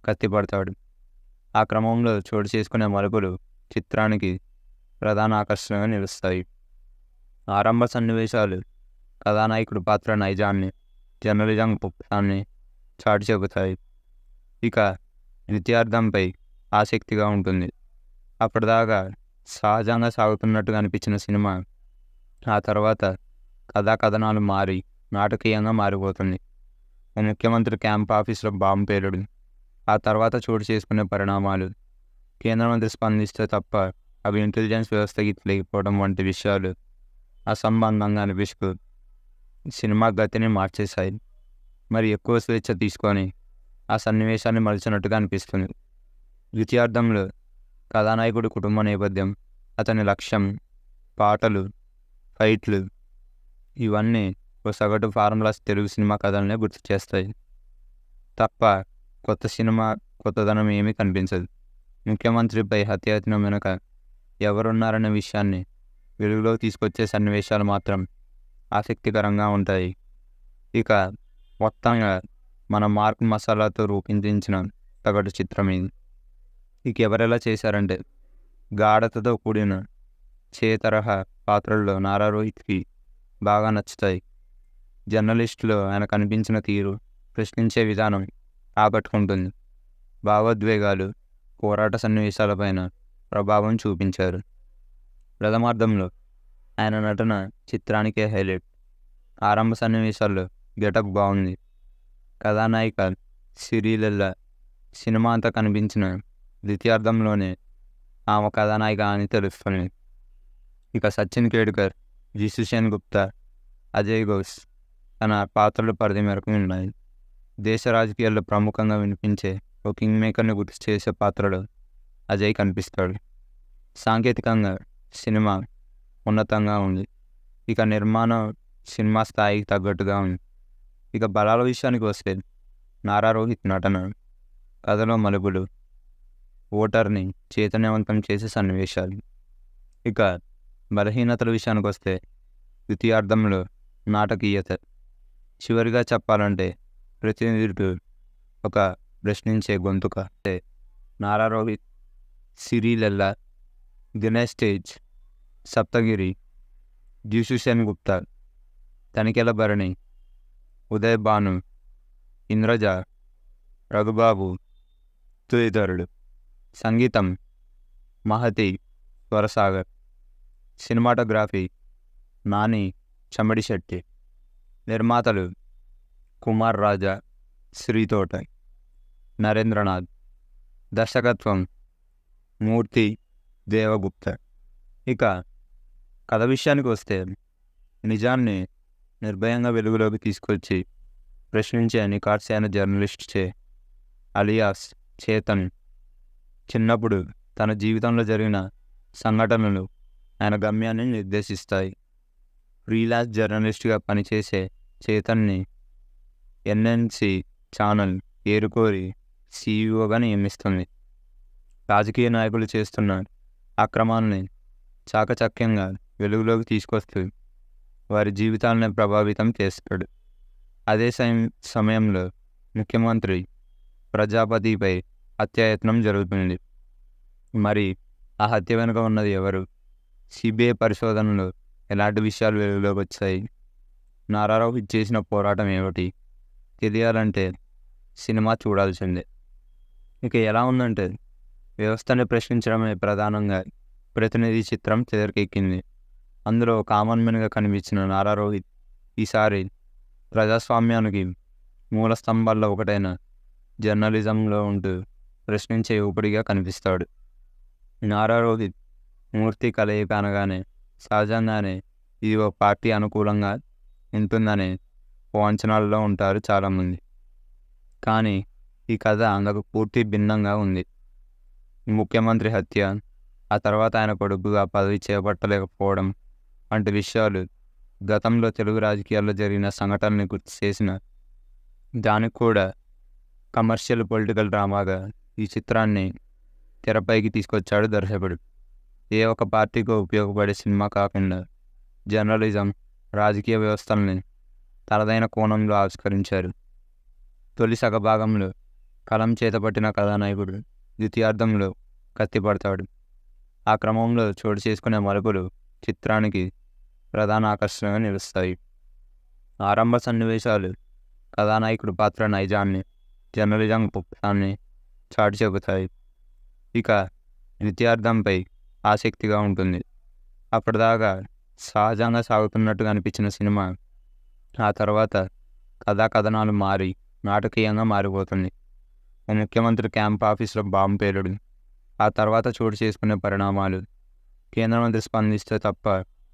కత్తిపడతాడు ఆ క్రమంలో చోటు చేసుకునే మలుపులు చిత్రానికి ప్రధాన ఆకర్షణగా నిలుస్తాయి ఆరంభ సన్నివేశాలు కథానాయకుడు పాత్ర నైజాన్ని జర్నలిజం పుప్పాన్ని చాటి చెబుతాయి ఇక ద్వితీయార్థంపై ఆసక్తిగా ఉంటుంది అప్పటిదాకా సహజంగా సాగుతున్నట్టుగా అనిపించిన సినిమా ఆ తర్వాత కథా కథనాలు మారి నాటకీయంగా మారిపోతుంది ముఖ్యమంత్రి క్యాంప్ ఆఫీసులో బాంబు పేలుడు ఆ తర్వాత చోటు చేసుకునే పరిణామాలు కేంద్ర మంత్రి స్పందిస్తే తప్ప అవి ఇంటెలిజెన్స్ వ్యవస్థ లేకపోవడం వంటి విషయాలు అసంబంధంగా అనిపిస్తూ సినిమా గతిని మార్చేశాయి మరి ఎక్కువ స్వేచ్ఛ తీసుకొని ఆ సన్నివేశాన్ని మలిచినట్టుగా అనిపిస్తుంది ద్వితీయార్థంలో కథానాయకుడి కుటుంబ నేపథ్యం అతని లక్ష్యం పాటలు ఫైట్లు ఇవన్నీ ఓ సగటు ఫార్ములాస్ తెలుగు సినిమా కథలనే గుర్తు చేస్తాయి తప్ప కొత్త సినిమా కొత్తదనం ఏమీ కనిపించదు ముఖ్యమంత్రిపై హత్యాయత్నం వెనుక ఎవరున్నారన్న విషయాన్ని వెలుగులో తీసుకొచ్చే సన్నివేశాలు మాత్రం ఆసక్తికరంగా ఉంటాయి ఇక మొత్తంగా మన మార్క్ మసాలాతో రూపొందించిన సగటు చిత్రం ఇది ఇక ఎవరెలా చేశారంటే గాఢతతో కూడిన చే తరహా పాత్రల్లో నారా రోహిత్కి బాగా నచ్చుతాయి జర్నలిస్టులు ఆయన కనిపించిన తీరు ప్రశ్నించే విధానం ఆకట్టుకుంటుంది భావోద్వేగాలు పోరాట సన్నివేశాలపైన ప్రభావం చూపించారు ప్రథమార్థంలో ఆయన నటన చిత్రానికే హైలైట్ ఆరంభ సన్నివేశాల్లో గెటప్ బాగుంది కథానాయిక సిరీలల్ల సినిమా అంతా కనిపించిన ద్వితీయార్థంలోనే ఆమె కథానాయిక అని తెలుస్తుంది ఇక సచిన్ కేడ్కర్ జిసుసేన్ గుప్తా అజయ్ ఘోష్ తన పాత్రల పరిధి మేరకు ఉన్నాయి దేశ రాజకీయాల్లో ప్రముఖంగా వినిపించే ఓ కింగ్ మేకర్ని గుర్తు చేసే పాత్రలో అజయ్ కనిపిస్తాడు సాంకేతికంగా సినిమా ఉన్నతంగా ఉంది ఇక నిర్మాణం సినిమా స్థాయికి తగ్గట్టుగా ఉంది ఇక బలాల విషయానికి వస్తే నారా రోహిత్ నటన కథలో మలుపులు ఓటర్ని చైతన్యవంతం చేసే సన్నివేశాలు ఇక బలహీనతల విషయానికి వస్తే ద్వితీయార్థంలో నాటకీయత చివరిగా చెప్పాలంటే ప్రతి ఒక ప్రశ్నించే గొంతుక నారా రోహిత్ సిరిలెల్లా దినేష్ తేజ్ సప్తగిరి జ్యూసుసేన్ గుప్తా తనికెల భరణి ఉదయ్ భాను ఇంద్రజ రఘుబాబు తదితరుడు సంగీతం మహతి స్వరసాగర్ సినిమాటోగ్రఫీ నాని చెమ్మడి శెట్టి నిర్మాతలు కుమార్ రాజా శ్రీతోట నరేంద్రనాథ్ దర్శకత్వం మూర్తి దేవగుప్త ఇక కథ విషయానికి వస్తే నిజాన్ని నిర్భయంగా వెలుగులోకి తీసుకొచ్చి ప్రశ్నించే నికార్సైన జర్నలిస్ట్ చే అలియాస్ చేతన్ చిన్నప్పుడు తన జీవితంలో జరిగిన సంఘటనలు ఆయన గమ్యాన్ని నిర్దేశిస్తాయి ఫ్రీలాన్స్ జర్నలిస్ట్గా పనిచేసే చేతన్ని ఎన్ఎన్సి ఛానల్ ఏరుకోరి సీఈఓగా నియమిస్తుంది రాజకీయ నాయకులు చేస్తున్న అక్రమాలని చాకచక్యంగా వెలుగులోకి తీసుకొస్తూ వారి జీవితాలను ప్రభావితం చేస్తాడు అదే సమయంలో ముఖ్యమంత్రి ప్రజాపతిపై హత్యాయత్నం జరుగుతుంది మరి ఆ హత్య వెనుక ఉన్నది ఎవరు సిబిఐ పరిశోధనలో ఎలాంటి విషయాలు వెలుగులోకి వచ్చాయి నారారావు చేసిన పోరాటం ఏమిటి తెలియాలంటే సినిమా చూడాల్సిందే ఇక ఎలా ఉందంటే వ్యవస్థను ప్రశ్నించడమే ప్రధానంగా ప్రతినిధి చిత్రం తెరకెక్కింది అందులో కామన్ మెన్గా కనిపించిన నారా రోహిత్ ఈసారి ప్రజాస్వామ్యానికి మూల స్తంభాల్లో ఒకటైన జర్నలిజంలో ఉంటూ ప్రశ్నించే ఊపిడిగా కనిపిస్తాడు నారా రోహిత్ మూర్తి కలయిక అనగానే సహజంగానే ఇది ఒక పార్టీ అనుకూలంగా ఉంటుందనే ఓ అంచనాల్లో ఉంటారు చాలామంది కానీ ఈ కథ అందుకు పూర్తి భిన్నంగా ఉంది ముఖ్యమంత్రి హత్య ఆ తర్వాత ఆయన కొడుకుగా పదవి చేపట్టలేకపోవడం వంటి విషయాలు గతంలో తెలుగు రాజకీయాల్లో జరిగిన సంఘటనని గుర్తు చేసిన దానికి కూడా కమర్షియల్ పొలిటికల్ డ్రామాగా ఈ చిత్రాన్ని తెరపైకి తీసుకొచ్చాడు దర్శకుడు ఏ ఒక పార్టీకి ఉపయోగపడే సినిమా కాకుండా జర్నలిజం రాజకీయ వ్యవస్థల్ని తనదైన కోణంలో ఆవిష్కరించారు తొలి సగభాగంలో కలం చేతపట్టిన కథానాయకుడు ద్వితీయార్థంలో కత్తిపడతాడు ఆ క్రమంలో చోటు చేసుకునే మలుపులు చిత్రానికి ప్రధాన ఆకర్షణగా నిలుస్తాయి ఆరంభ సన్నివేశాలు కథానాయకుడు పాత్ర నైజాన్ని జర్నలిజం పుప్పాన్ని చాటు చెబుతాయి ఇక ద్వితీయార్థంపై ఆసక్తిగా ఉంటుంది అప్పటిదాకా సహజంగా సాగుతున్నట్టుగా అనిపించిన సినిమా ఆ తర్వాత కథా కథనాలు మారి నాటకీయంగా మారిపోతుంది ముఖ్యమంత్రి క్యాంప్ ఆఫీసులో బాంబు పేలుడు ఆ తర్వాత చోటు చేసుకునే పరిణామాలు కేంద్ర మంత్రి స్పందిస్తే తప్ప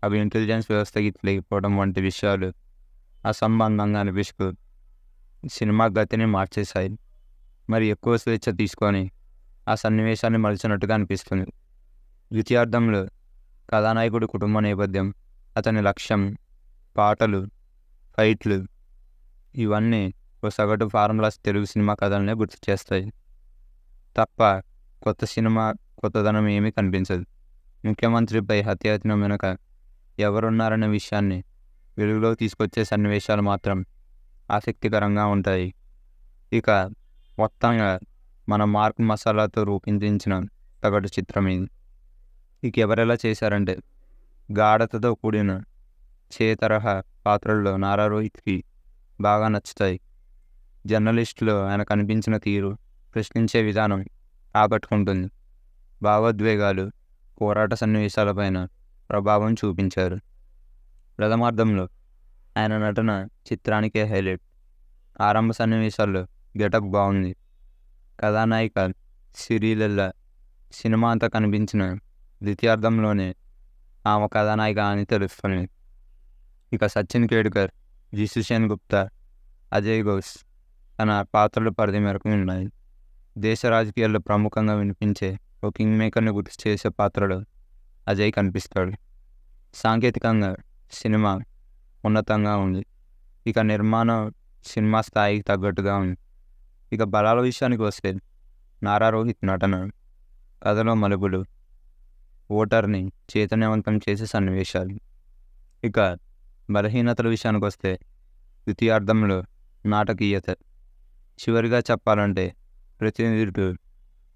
అవి ఇంటెలిజెన్స్ వ్యవస్థకి లేకపోవడం వంటి విషయాలు అసంబంధంగా అనిపిస్తూ సినిమా గతిని మార్చేశాయి మరి ఎక్కువ స్వేచ్ఛ తీసుకొని ఆ సన్నివేశాన్ని మలిచినట్టుగా అనిపిస్తుంది ద్వితీయార్థంలో కథానాయకుడి కుటుంబ నేపథ్యం అతని లక్ష్యం పాటలు ఫైట్లు ఇవన్నీ ఓ సగటు ఫార్ములాస్ తెలుగు సినిమా కథలనే గుర్తు చేస్తాయి తప్ప కొత్త సినిమా కొత్తదనం ఏమీ కనిపించదు ముఖ్యమంత్రిపై హత్యాయత్నం వెనుక ఎవరున్నారనే విషయాన్ని వెలుగులో తీసుకొచ్చే సన్నివేశాలు మాత్రం ఆసక్తికరంగా ఉంటాయి ఇక మొత్తంగా మన మార్క్ మసాలాతో రూపొందించిన సగటు చిత్రం ఇది ఇక ఎవరెలా చేశారంటే గాఢతతో కూడిన చేతరహా పాత్రల్లో నారా రోహిత్కి బాగా నచ్చుతాయి జర్నలిస్టులు ఆయన కనిపించిన తీరు ప్రశ్నించే విధానం ఆకట్టుకుంటుంది భావోద్వేగాలు పోరాట సన్నివేశాలపైన ప్రభావం చూపించారు ప్రథమార్థంలో ఆయన నటన చిత్రానికే హైలైట్ ఆరంభ సన్నివేశాల్లో గెటప్ బాగుంది కథానాయిక సిరీలల్లా సినిమా అంతా కనిపించిన ద్వితీయార్థంలోనే ఆమె కథానాయిక అని తెలుస్తుంది ఇక సచిన్ కేడ్కర్ జిసుషన్ గుప్తా అజయ్ ఘోష్ తన పాత్రలు పరిధి మేరకు ఉన్నాయి దేశ రాజకీయాల్లో ప్రముఖంగా వినిపించే ఓ కింగ్ మేకర్ని గుర్తు చేసే పాత్రలో అజయ్ కనిపిస్తాడు సాంకేతికంగా సినిమా ఉన్నతంగా ఉంది ఇక నిర్మాణం సినిమా స్థాయికి తగ్గట్టుగా ఉంది ఇక బలాల విషయానికి వస్తే నారా రోహిత్ నటన కథలో మలుపులు ఓటర్ని చైతన్యవంతం చేసే సన్నివేశాలు ఇక బలహీనతల విషయానికి వస్తే ద్వితీయార్థంలో నాటకీయత చివరిగా చెప్పాలంటే ప్రతినిధుడు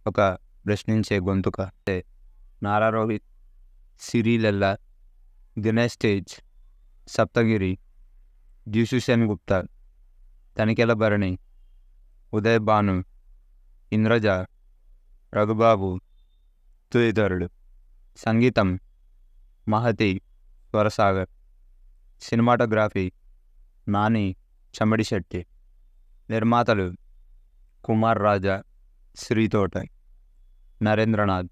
ఒక ప్రశ్నించే గొంతుక అంటే నారా రోహిత్ సిరిలెల్లా దినేష్ స్టేజ్ సప్తగిరి జ్యూసుసేన్ గుప్తా తనిఖీల భరణి ఉదయ్ భాను ఇంద్రజ రఘుబాబు తదితరుడు సంగీతం మహతి స్వరసాగర్ సినిమాటోగ్రఫీ నాని శెట్టి నిర్మాతలు కుమార్ రాజా శ్రీతోట నరేంద్రనాథ్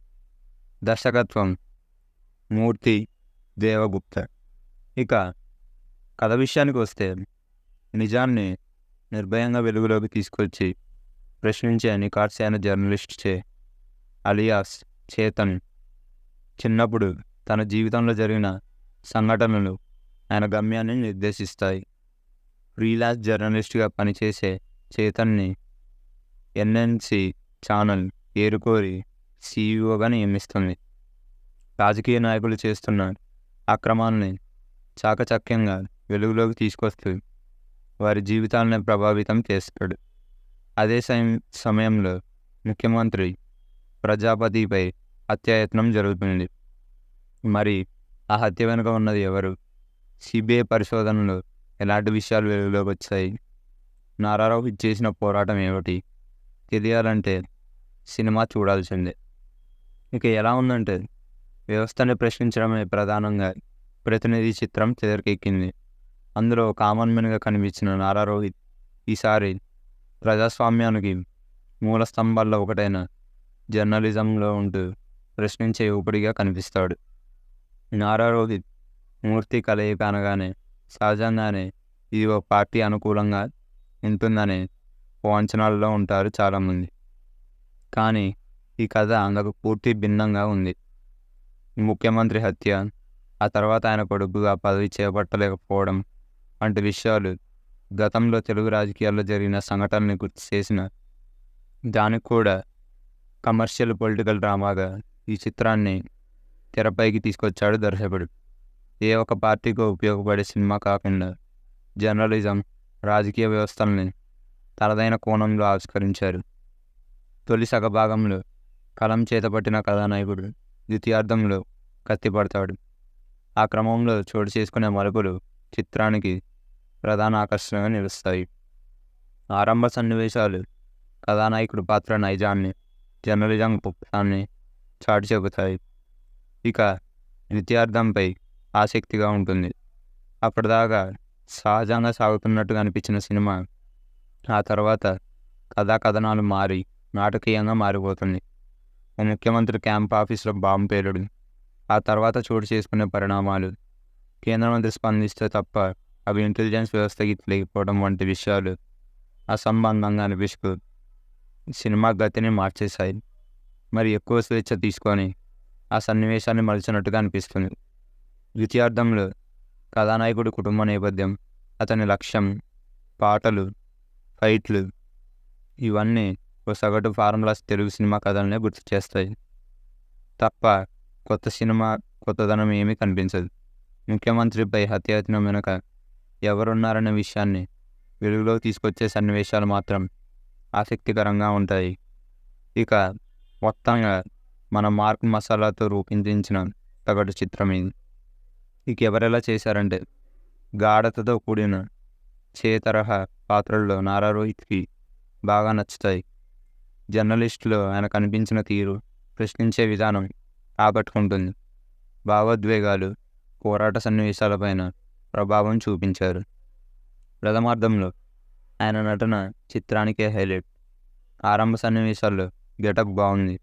దర్శకత్వం మూర్తి దేవగుప్త ఇక కథ విషయానికి వస్తే నిజాన్ని నిర్భయంగా వెలుగులోకి తీసుకొచ్చి ప్రశ్నించే జర్నలిస్ట్ చే అలియాస్ చేతన్ చిన్నప్పుడు తన జీవితంలో జరిగిన సంఘటనలు ఆయన గమ్యాన్ని నిర్దేశిస్తాయి ఫ్రీలాన్స్ జర్నలిస్ట్గా పనిచేసే చేతన్ని ఎన్ఎన్సి ఛానల్ ఏరుకోరి సీఈఓగా నియమిస్తుంది రాజకీయ నాయకులు చేస్తున్న అక్రమాల్ని చాకచక్యంగా వెలుగులోకి తీసుకొస్తూ వారి జీవితాలను ప్రభావితం చేస్తాడు అదే సమయంలో ముఖ్యమంత్రి ప్రజాపతిపై హత్యాయత్నం జరుగుతుంది మరి ఆ హత్య వెనుక ఉన్నది ఎవరు సిబిఐ పరిశోధనలో ఎలాంటి విషయాలు వెలుగులోకి వచ్చాయి నారారావు చేసిన పోరాటం ఏమిటి తెలియాలంటే సినిమా చూడాల్సిందే ఇక ఎలా ఉందంటే వ్యవస్థను ప్రశ్నించడమే ప్రధానంగా ప్రతినిధి చిత్రం తెరకెక్కింది అందులో కామన్ మెన్గా కనిపించిన నారా రోహిత్ ఈసారి ప్రజాస్వామ్యానికి మూల స్తంభాల్లో ఒకటైన జర్నలిజంలో ఉంటూ ప్రశ్నించే యువకుడిగా కనిపిస్తాడు నారా మూర్తి కలయిక అనగానే సహజంగానే ఇది ఒక పార్టీ అనుకూలంగా ఉంటుందనే అంచనాల్లో ఉంటారు చాలామంది కానీ ఈ కథ అందుకు పూర్తి భిన్నంగా ఉంది ముఖ్యమంత్రి హత్య ఆ తర్వాత ఆయన కొడుకుగా పదవి చేపట్టలేకపోవడం వంటి విషయాలు గతంలో తెలుగు రాజకీయాల్లో జరిగిన సంఘటనని గుర్తు చేసిన దానికి కూడా కమర్షియల్ పొలిటికల్ డ్రామాగా ఈ చిత్రాన్ని తెరపైకి తీసుకొచ్చాడు దర్శకుడు ఏ ఒక పార్టీకి ఉపయోగపడే సినిమా కాకుండా జర్నలిజం రాజకీయ వ్యవస్థల్ని తనదైన కోణంలో ఆవిష్కరించారు తొలి సగభాగంలో కలం చేతపట్టిన కథానాయకుడు ద్వితీయార్థంలో కత్తిపడతాడు ఆ క్రమంలో చోటు చేసుకునే మలుపులు చిత్రానికి ప్రధాన ఆకర్షణగా నిలుస్తాయి ఆరంభ సన్నివేశాలు కథానాయకుడి పాత్ర నైజాన్ని జర్నలిజం పుప్పాన్ని చాటి చెబుతాయి ఇక ద్వితీయార్థంపై ఆసక్తిగా ఉంటుంది అప్పటిదాకా సహజంగా సాగుతున్నట్టుగా అనిపించిన సినిమా ఆ తర్వాత కథా కథనాలు మారి నాటకీయంగా మారిపోతుంది ముఖ్యమంత్రి క్యాంప్ ఆఫీసులో బాంబు పేలుడు ఆ తర్వాత చోటు చేసుకునే పరిణామాలు కేంద్ర మంత్రి స్పందిస్తే తప్ప అవి ఇంటెలిజెన్స్ వ్యవస్థకి లేకపోవడం వంటి విషయాలు అసంబంధంగా అనిపిస్తూ సినిమా గతిని మార్చేశాయి మరి ఎక్కువ స్వేచ్ఛ తీసుకొని ఆ సన్నివేశాన్ని మలిచినట్టుగా అనిపిస్తుంది ద్వితీయార్థంలో కథానాయకుడి కుటుంబ నేపథ్యం అతని లక్ష్యం పాటలు ఫైట్లు ఇవన్నీ ఓ సగటు ఫార్ములాస్ తెలుగు సినిమా కథలనే గుర్తు చేస్తాయి తప్ప కొత్త సినిమా కొత్తదనం ఏమీ కనిపించదు ముఖ్యమంత్రిపై హత్యాయత్నం వెనుక ఎవరున్నారనే విషయాన్ని వెలుగులోకి తీసుకొచ్చే సన్నివేశాలు మాత్రం ఆసక్తికరంగా ఉంటాయి ఇక మొత్తంగా మన మార్క్ మసాలాతో రూపొందించిన తగటు చిత్రం ఇది ఇక ఎవరెలా చేశారంటే గాఢతతో కూడిన చేతరహా పాత్రల్లో నారా రోహిత్కి బాగా నచ్చుతాయి జర్నలిస్టులు ఆయన కనిపించిన తీరు ప్రశ్నించే విధానం ఆకట్టుకుంటుంది భావోద్వేగాలు పోరాట సన్నివేశాలపైన ప్రభావం చూపించారు ప్రథమార్థంలో ఆయన నటన చిత్రానికే హైలైట్ ఆరంభ సన్నివేశాల్లో గెటప్ బాగుంది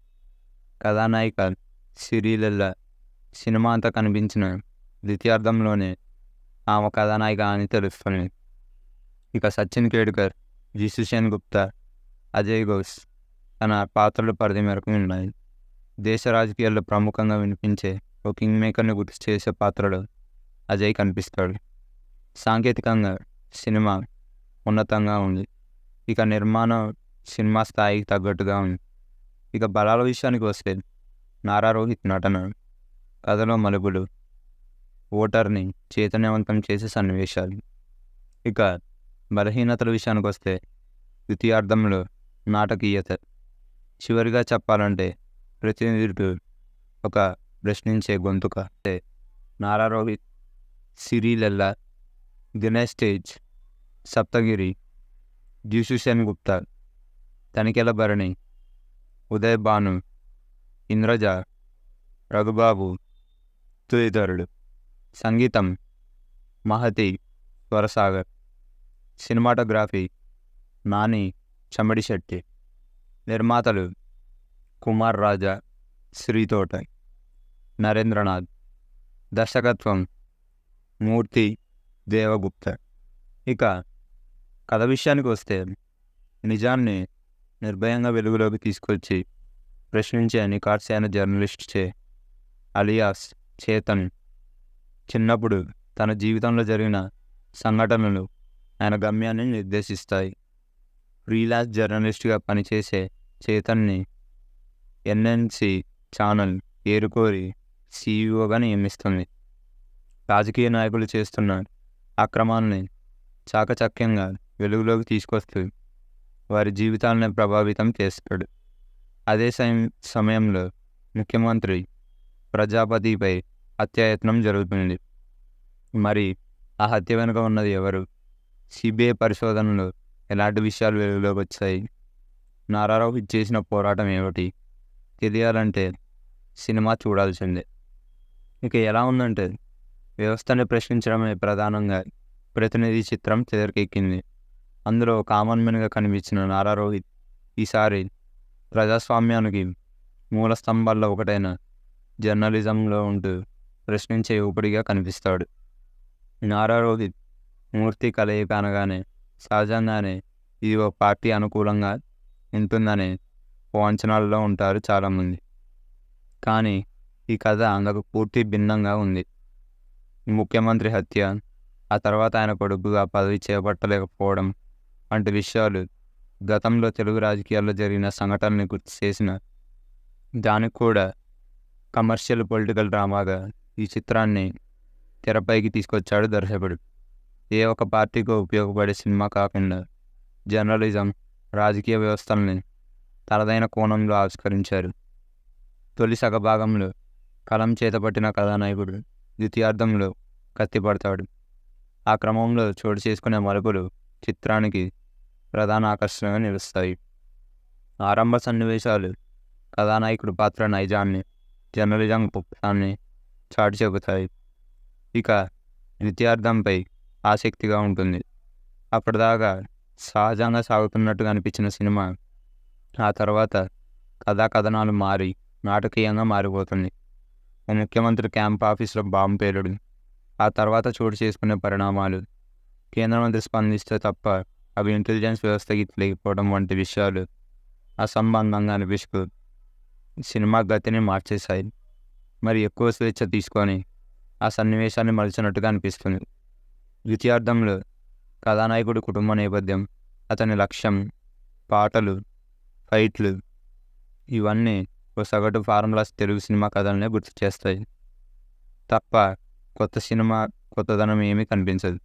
కథానాయిక సిరీలల్ల సినిమా అంతా కనిపించిన ద్వితీయార్థంలోనే ఆమె కథానాయిక అని తెలుస్తుంది ఇక సచిన్ కేడ్కర్ జిసుసేన్ గుప్తా అజయ్ ఘోష్ తన పాత్రల పరిధి మేరకు ఉన్నాయి దేశ రాజకీయాల్లో ప్రముఖంగా వినిపించే ఓ కింగ్ మేకర్ని గుర్తు చేసే పాత్రలో అజయ్ కనిపిస్తాడు సాంకేతికంగా సినిమా ఉన్నతంగా ఉంది ఇక నిర్మాణం సినిమా స్థాయికి తగ్గట్టుగా ఉంది ఇక బలాల విషయానికి వస్తే నారా రోహిత్ నటన కథలో మలుపులు ఓటర్ని చైతన్యవంతం చేసే సన్నివేశాలు ఇక బలహీనతల విషయానికి వస్తే ద్వితీయార్థంలో నాటకీయత చివరిగా చెప్పాలంటే ప్రతినిధుడు ఒక ప్రశ్నించే గొంతుక నారా రోహిత్ సిరీలెల్లా దినేష్ స్టేజ్ సప్తగిరి జ్యూసుసేన్ గుప్తా తనిఖీల భరణి ఉదయ్ భాను ఇంద్రజ రఘుబాబు తుదితరుడు సంగీతం మహతి స్వరసాగర్ సినిమాటోగ్రఫీ నాని చమడి శెట్టి నిర్మాతలు కుమార్ రాజా శ్రీతోట నరేంద్రనాథ్ దర్శకత్వం మూర్తి దేవగుప్త ఇక కథ విషయానికి వస్తే నిజాన్ని నిర్భయంగా వెలుగులోకి తీసుకొచ్చి ప్రశ్నించే జర్నలిస్ట్ చే అలియాస్ చేతన్ చిన్నప్పుడు తన జీవితంలో జరిగిన సంఘటనలు ఆయన గమ్యాన్ని నిర్దేశిస్తాయి ఫ్రీలాన్స్ జర్నలిస్ట్గా పనిచేసే చేతన్ని ఎన్ఎన్సి ఛానల్ ఏరుకోరి సీఈఓగా నియమిస్తుంది రాజకీయ నాయకులు చేస్తున్న అక్రమాలని చాకచక్యంగా వెలుగులోకి తీసుకొస్తూ వారి జీవితాలను ప్రభావితం చేస్తాడు అదే సమయంలో ముఖ్యమంత్రి ప్రజాపతిపై హత్యాయత్నం జరుగుతుంది మరి ఆ హత్య వెనుక ఉన్నది ఎవరు సిబిఐ పరిశోధనలో ఎలాంటి విషయాలు వెలుగులోకి వచ్చాయి నారారావు చేసిన పోరాటం ఏమిటి తెలియాలంటే సినిమా చూడాల్సిందే ఇక ఎలా ఉందంటే వ్యవస్థను ప్రశ్నించడమే ప్రధానంగా ప్రతినిధి చిత్రం తెరకెక్కింది అందులో కామన్ మెన్గా కనిపించిన నారా రోహిత్ ఈసారి ప్రజాస్వామ్యానికి మూల స్తంభాల్లో ఒకటైన జర్నలిజంలో ఉంటూ ప్రశ్నించే ఊపిడిగా కనిపిస్తాడు నారా రోహిత్ మూర్తి కలయిక అనగానే సహజంగానే ఇది ఓ పార్టీ అనుకూలంగా ఉంటుందనే ఓ అంచనాల్లో ఉంటారు చాలామంది కానీ ఈ కథ అందుకు పూర్తి భిన్నంగా ఉంది ముఖ్యమంత్రి హత్య ఆ తర్వాత ఆయన కొడుకుగా పదవి చేపట్టలేకపోవడం వంటి విషయాలు గతంలో తెలుగు రాజకీయాల్లో జరిగిన సంఘటనని గుర్తు చేసిన దానికి కూడా కమర్షియల్ పొలిటికల్ డ్రామాగా ఈ చిత్రాన్ని తెరపైకి తీసుకొచ్చాడు దర్శకుడు ఏ ఒక పార్టీకో ఉపయోగపడే సినిమా కాకుండా జర్నలిజం రాజకీయ వ్యవస్థల్ని తనదైన కోణంలో ఆవిష్కరించారు తొలి సగభాగంలో కలం చేతపట్టిన కథానాయకుడు ద్వితీయార్థంలో కత్తిపడతాడు ఆ క్రమంలో చోటు చేసుకునే మలుపులు చిత్రానికి ప్రధాన ఆకర్షణగా నిలుస్తాయి ఆరంభ సన్నివేశాలు కథానాయకుడి పాత్ర నైజాన్ని జర్నలిజం పుప్పాన్ని చాటి చెబుతాయి ఇక నిత్యార్థంపై ఆసక్తిగా ఉంటుంది అప్పటిదాకా సహజంగా సాగుతున్నట్టుగా అనిపించిన సినిమా ఆ తర్వాత కథా కథనాలు మారి నాటకీయంగా మారిపోతుంది ముఖ్యమంత్రి క్యాంప్ ఆఫీసులో బాంబు పేలుడు ఆ తర్వాత చోటు చేసుకునే పరిణామాలు కేంద్ర మంత్రి స్పందిస్తే తప్ప అవి ఇంటెలిజెన్స్ వ్యవస్థకి లేకపోవడం వంటి విషయాలు అసంబంధంగా అనిపిస్తూ సినిమా గతిని మార్చేశాయి మరి ఎక్కువ స్వేచ్ఛ తీసుకొని ఆ సన్నివేశాన్ని మలిచినట్టుగా అనిపిస్తుంది ద్వితీయార్థంలో కథానాయకుడి కుటుంబ నేపథ్యం అతని లక్ష్యం పాటలు ఫైట్లు ఇవన్నీ ఓ సగటు ఫార్ములాస్ తెలుగు సినిమా కథలనే గుర్తు చేస్తాయి తప్ప కొత్త సినిమా కొత్తదనం ఏమీ కనిపించదు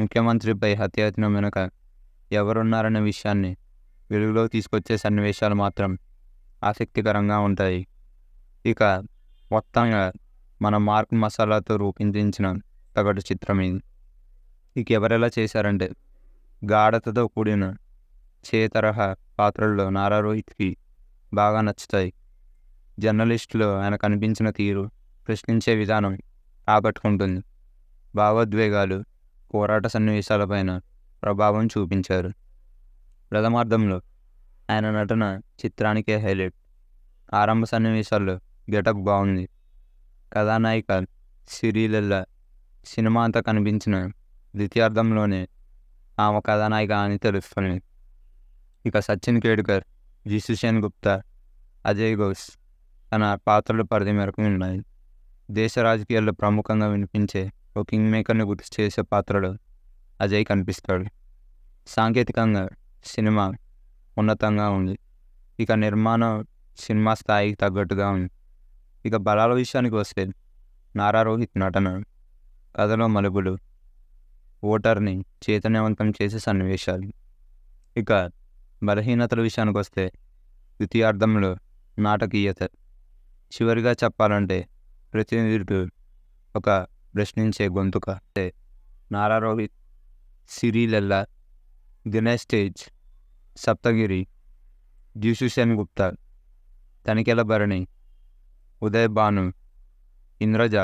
ముఖ్యమంత్రిపై హత్యాయత్నం వెనుక ఎవరున్నారనే విషయాన్ని వెలుగులో తీసుకొచ్చే సన్నివేశాలు మాత్రం ఆసక్తికరంగా ఉంటాయి ఇక మొత్తంగా మన మార్క్ మసాలాతో రూపొందించిన తగటు చిత్రం ఇది ఇక ఎవరెలా చేశారంటే గాఢతతో కూడిన చేతరహా పాత్రల్లో నారా రోహిత్కి బాగా నచ్చుతాయి జర్నలిస్టులు ఆయన కనిపించిన తీరు ప్రశ్నించే విధానం ఆకట్టుకుంటుంది భావోద్వేగాలు పోరాట సన్నివేశాలపైన ప్రభావం చూపించారు ప్రథమార్థంలో ఆయన నటన చిత్రానికే హైలైట్ ఆరంభ సన్నివేశాల్లో గెటప్ బాగుంది కథానాయిక సిరీలల్లా సినిమా అంతా కనిపించిన ద్వితీయార్థంలోనే ఆమె కథానాయిక అని తెలుస్తుంది ఇక సచిన్ కేడ్కర్ జిసుసేన్ గుప్తా అజయ్ ఘోష్ తన పాత్రల పరిధి మేరకు ఉన్నాయి దేశ రాజకీయాల్లో ప్రముఖంగా వినిపించే ఒక కింగ్ మేకర్ని గుర్తు చేసే పాత్రలు అజయ్ కనిపిస్తాడు సాంకేతికంగా సినిమా ఉన్నతంగా ఉంది ఇక నిర్మాణం సినిమా స్థాయికి తగ్గట్టుగా ఉంది ఇక బలాల విషయానికి వస్తే నారా రోహిత్ నటన కథలో మలుపులు ఓటర్ని చైతన్యవంతం చేసే సన్నివేశాలు ఇక బలహీనతల విషయానికి వస్తే ద్వితీయార్థంలో నాటకీయత చివరిగా చెప్పాలంటే ప్రతినిధుడు ఒక ప్రశ్నించే గొంతుక అంటే నారా రోహిత్ సిరిలల్లా దినేష్ తేజ్ సప్తగిరి జ్యూసుసేన్ గుప్తా తనికెల భరణి ఉదయ్ భాను ఇంద్రజ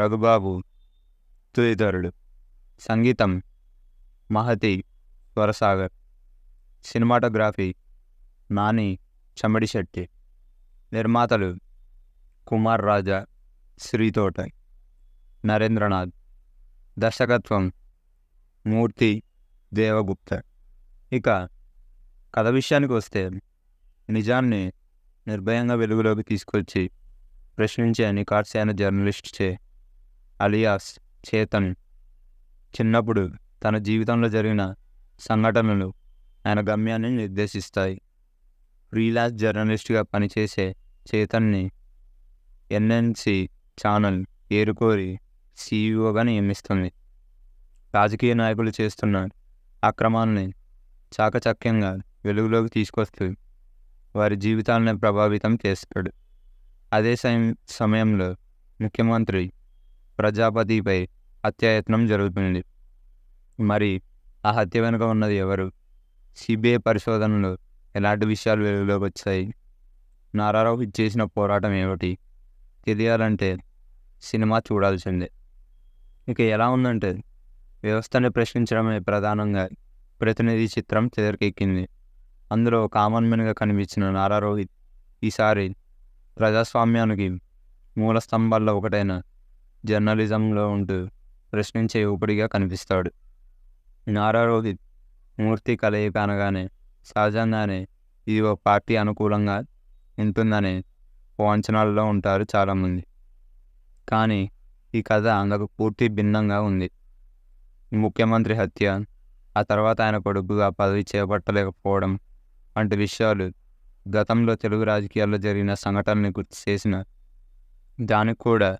రఘుబాబు తదితరుడు సంగీతం మహతి స్వరసాగర్ సినిమాటోగ్రఫీ నాని చమడి శెట్టి నిర్మాతలు కుమార్ రాజా శ్రీతోట నరేంద్రనాథ్ దర్శకత్వం మూర్తి దేవగుప్త ఇక కథ విషయానికి వస్తే నిజాన్ని నిర్భయంగా వెలుగులోకి తీసుకొచ్చి ప్రశ్నించే నికాట్సేన జర్నలిస్ట్ చే అలియాస్ చేతన్ చిన్నప్పుడు తన జీవితంలో జరిగిన సంఘటనలు ఆయన గమ్యాన్ని నిర్దేశిస్తాయి ఫ్రీలాన్స్ జర్నలిస్ట్గా పనిచేసే చేతన్ని ఎన్ఎన్సి ఛానల్ ఏరుకోరి సీఈఓగా నియమిస్తుంది రాజకీయ నాయకులు చేస్తున్న అక్రమాలని చాకచక్యంగా వెలుగులోకి తీసుకొస్తూ వారి జీవితాలను ప్రభావితం చేస్తాడు అదే సమయంలో ముఖ్యమంత్రి ప్రజాపతిపై హత్యాయత్నం జరుగుతుంది మరి ఆ హత్య వెనుక ఉన్నది ఎవరు సిబిఐ పరిశోధనలో ఎలాంటి విషయాలు వెలుగులోకి వచ్చాయి నారారావు చేసిన పోరాటం ఏమిటి తెలియాలంటే సినిమా చూడాల్సిందే ఇక ఎలా ఉందంటే వ్యవస్థను ప్రశ్నించడమే ప్రధానంగా ప్రతినిధి చిత్రం తెరకెక్కింది అందులో కామన్ మెన్గా కనిపించిన నారా రోహిత్ ఈసారి ప్రజాస్వామ్యానికి మూల స్తంభాల్లో ఒకటైన జర్నలిజంలో ఉంటూ ప్రశ్నించే ఊపిడిగా కనిపిస్తాడు నారా రోహిత్ మూర్తి కలయిక అనగానే సహజంగానే ఇది ఓ పార్టీ అనుకూలంగా ఉంటుందనే ఓ అంచనాల్లో ఉంటారు చాలామంది కానీ ఈ కథ అందుకు పూర్తి భిన్నంగా ఉంది ముఖ్యమంత్రి హత్య ఆ తర్వాత ఆయన కొడుకుగా పదవి చేపట్టలేకపోవడం వంటి విషయాలు గతంలో తెలుగు రాజకీయాల్లో జరిగిన సంఘటనని గుర్తు చేసిన దానికి కూడా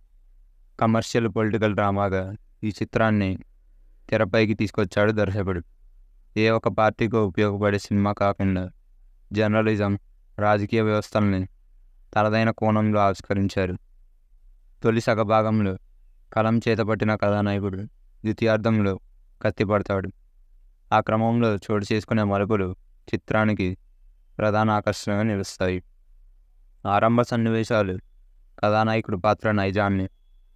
కమర్షియల్ పొలిటికల్ డ్రామాగా ఈ చిత్రాన్ని తెరపైకి తీసుకొచ్చాడు దర్శకుడు ఏ ఒక పార్టీకి ఉపయోగపడే సినిమా కాకుండా జర్నలిజం రాజకీయ వ్యవస్థల్ని తనదైన కోణంలో ఆవిష్కరించారు తొలి సగభాగంలో కలం చేతపట్టిన కథానాయకుడు ద్వితీయార్థంలో కత్తిపడతాడు ఆ క్రమంలో చోటు చేసుకునే మలుపులు చిత్రానికి ప్రధాన ఆకర్షణగా నిలుస్తాయి ఆరంభ సన్నివేశాలు కథానాయకుడు పాత్ర నైజాన్ని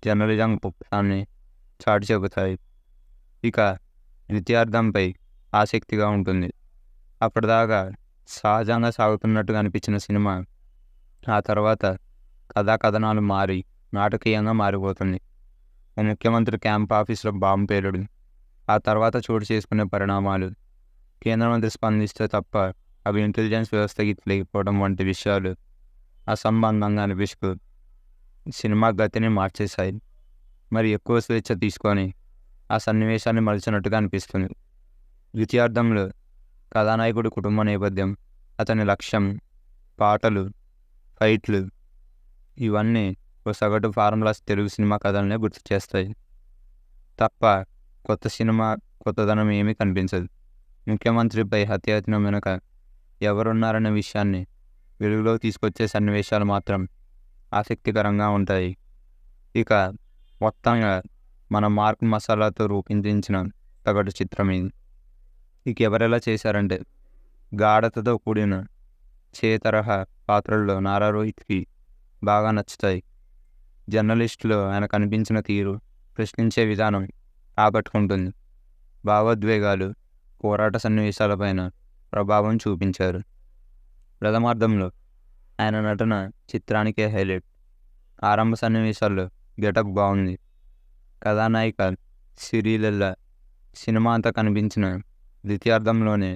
జర్నలిజం పుప్పాన్ని చాటి చెబుతాయి ఇక ద్వితీయార్థంపై ఆసక్తిగా ఉంటుంది అప్పటిదాకా సహజంగా సాగుతున్నట్టుగా అనిపించిన సినిమా ఆ తర్వాత కథా కథనాలు మారి నాటకీయంగా మారిపోతుంది ముఖ్యమంత్రి క్యాంప్ ఆఫీసులో బాంబు పేలుడు ఆ తర్వాత చోటు చేసుకునే పరిణామాలు కేంద్ర మంత్రి స్పందిస్తే తప్ప అవి ఇంటెలిజెన్స్ వ్యవస్థకి లేకపోవడం వంటి విషయాలు అసంబంధంగా అనిపిస్తూ సినిమా గతిని మార్చేశాయి మరి ఎక్కువ స్వేచ్ఛ తీసుకొని ఆ సన్నివేశాన్ని మలిచినట్టుగా అనిపిస్తుంది ద్వితీయార్థంలో కథానాయకుడి కుటుంబ నేపథ్యం అతని లక్ష్యం పాటలు ఫైట్లు ఇవన్నీ ఓ సగటు ఫార్ములాస్ తెలుగు సినిమా కథలనే గుర్తు చేస్తాయి తప్ప కొత్త సినిమా కొత్తదనం ఏమీ కనిపించదు ముఖ్యమంత్రిపై హత్యాయత్నం వెనుక ఎవరున్నారనే విషయాన్ని వెలుగులోకి తీసుకొచ్చే సన్నివేశాలు మాత్రం ఆసక్తికరంగా ఉంటాయి ఇక మొత్తంగా మన మార్క్ మసాలాతో రూపొందించిన సగటు చిత్రం ఇది ఇక ఎవరెలా చేశారంటే గాఢతతో కూడిన చే తరహా పాత్రల్లో నారా రోహిత్కి బాగా నచ్చుతాయి జర్నలిస్టులు ఆయన కనిపించిన తీరు ప్రశ్నించే విధానం ఆకట్టుకుంటుంది భావోద్వేగాలు పోరాట సన్నివేశాలపైన ప్రభావం చూపించారు ప్రథమార్థంలో ఆయన నటన చిత్రానికే హైలైట్ ఆరంభ సన్నివేశాల్లో గెటప్ బాగుంది కథానాయిక సిరీల సినిమా అంతా కనిపించిన ద్వితీయార్థంలోనే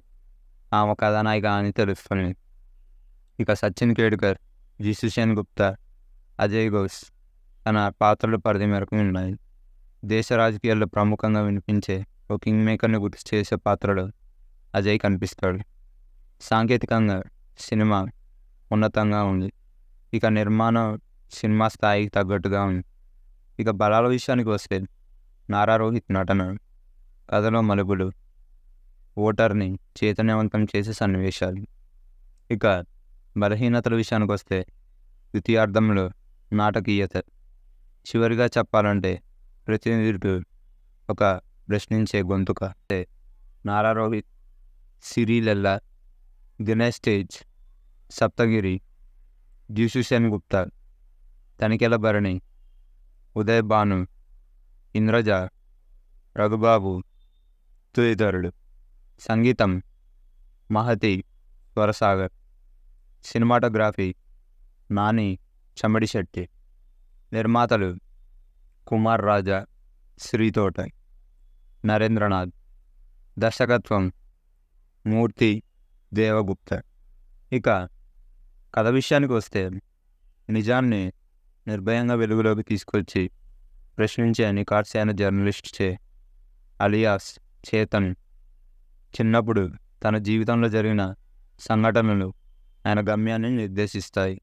ఆమె కథానాయిక అని తెలుస్తుంది ఇక సచిన్ కేడ్కర్ జిసుసేన్ గుప్తా అజయ్ ఘోష్ తన పాత్రలు పరిధి మేరకు ఉన్నాయి దేశ రాజకీయాల్లో ప్రముఖంగా వినిపించే ఓ కింగ్ మేకర్ని గుర్తు చేసే పాత్రలో అజయ్ కనిపిస్తాడు సాంకేతికంగా సినిమా ఉన్నతంగా ఉంది ఇక నిర్మాణం సినిమా స్థాయికి తగ్గట్టుగా ఉంది ఇక బలాల విషయానికి వస్తే నారా రోహిత్ నటన కథలో మలుపులు ఓటర్ని చైతన్యవంతం చేసే సన్నివేశాలు ఇక బలహీనతల విషయానికి వస్తే ద్వితీయార్థంలో నాటకీయత చివరిగా చెప్పాలంటే ప్రతి ఒక ప్రశ్నించే గొంతుక నారా రోహిత్ సిరీలెల్లా దినేష్ స్టేజ్ సప్తగిరి జ్యూసుసేన్ గుప్తా తనికెల భరణి ఉదయ్ భాను ఇంద్రజ రఘుబాబు తదితరుడు సంగీతం మహతి స్వరసాగర్ సినిమాటోగ్రఫీ నాని చెమ్మడి శెట్టి నిర్మాతలు కుమార్ రాజా శ్రీతోట నరేంద్రనాథ్ దర్శకత్వం మూర్తి దేవగుప్త ఇక కథ విషయానికి వస్తే నిజాన్ని నిర్భయంగా వెలుగులోకి తీసుకొచ్చి ప్రశ్నించే నికార్సైన జర్నలిస్ట్ చే అలియాస్ చేతన్ చిన్నప్పుడు తన జీవితంలో జరిగిన సంఘటనలు ఆయన గమ్యాన్ని నిర్దేశిస్తాయి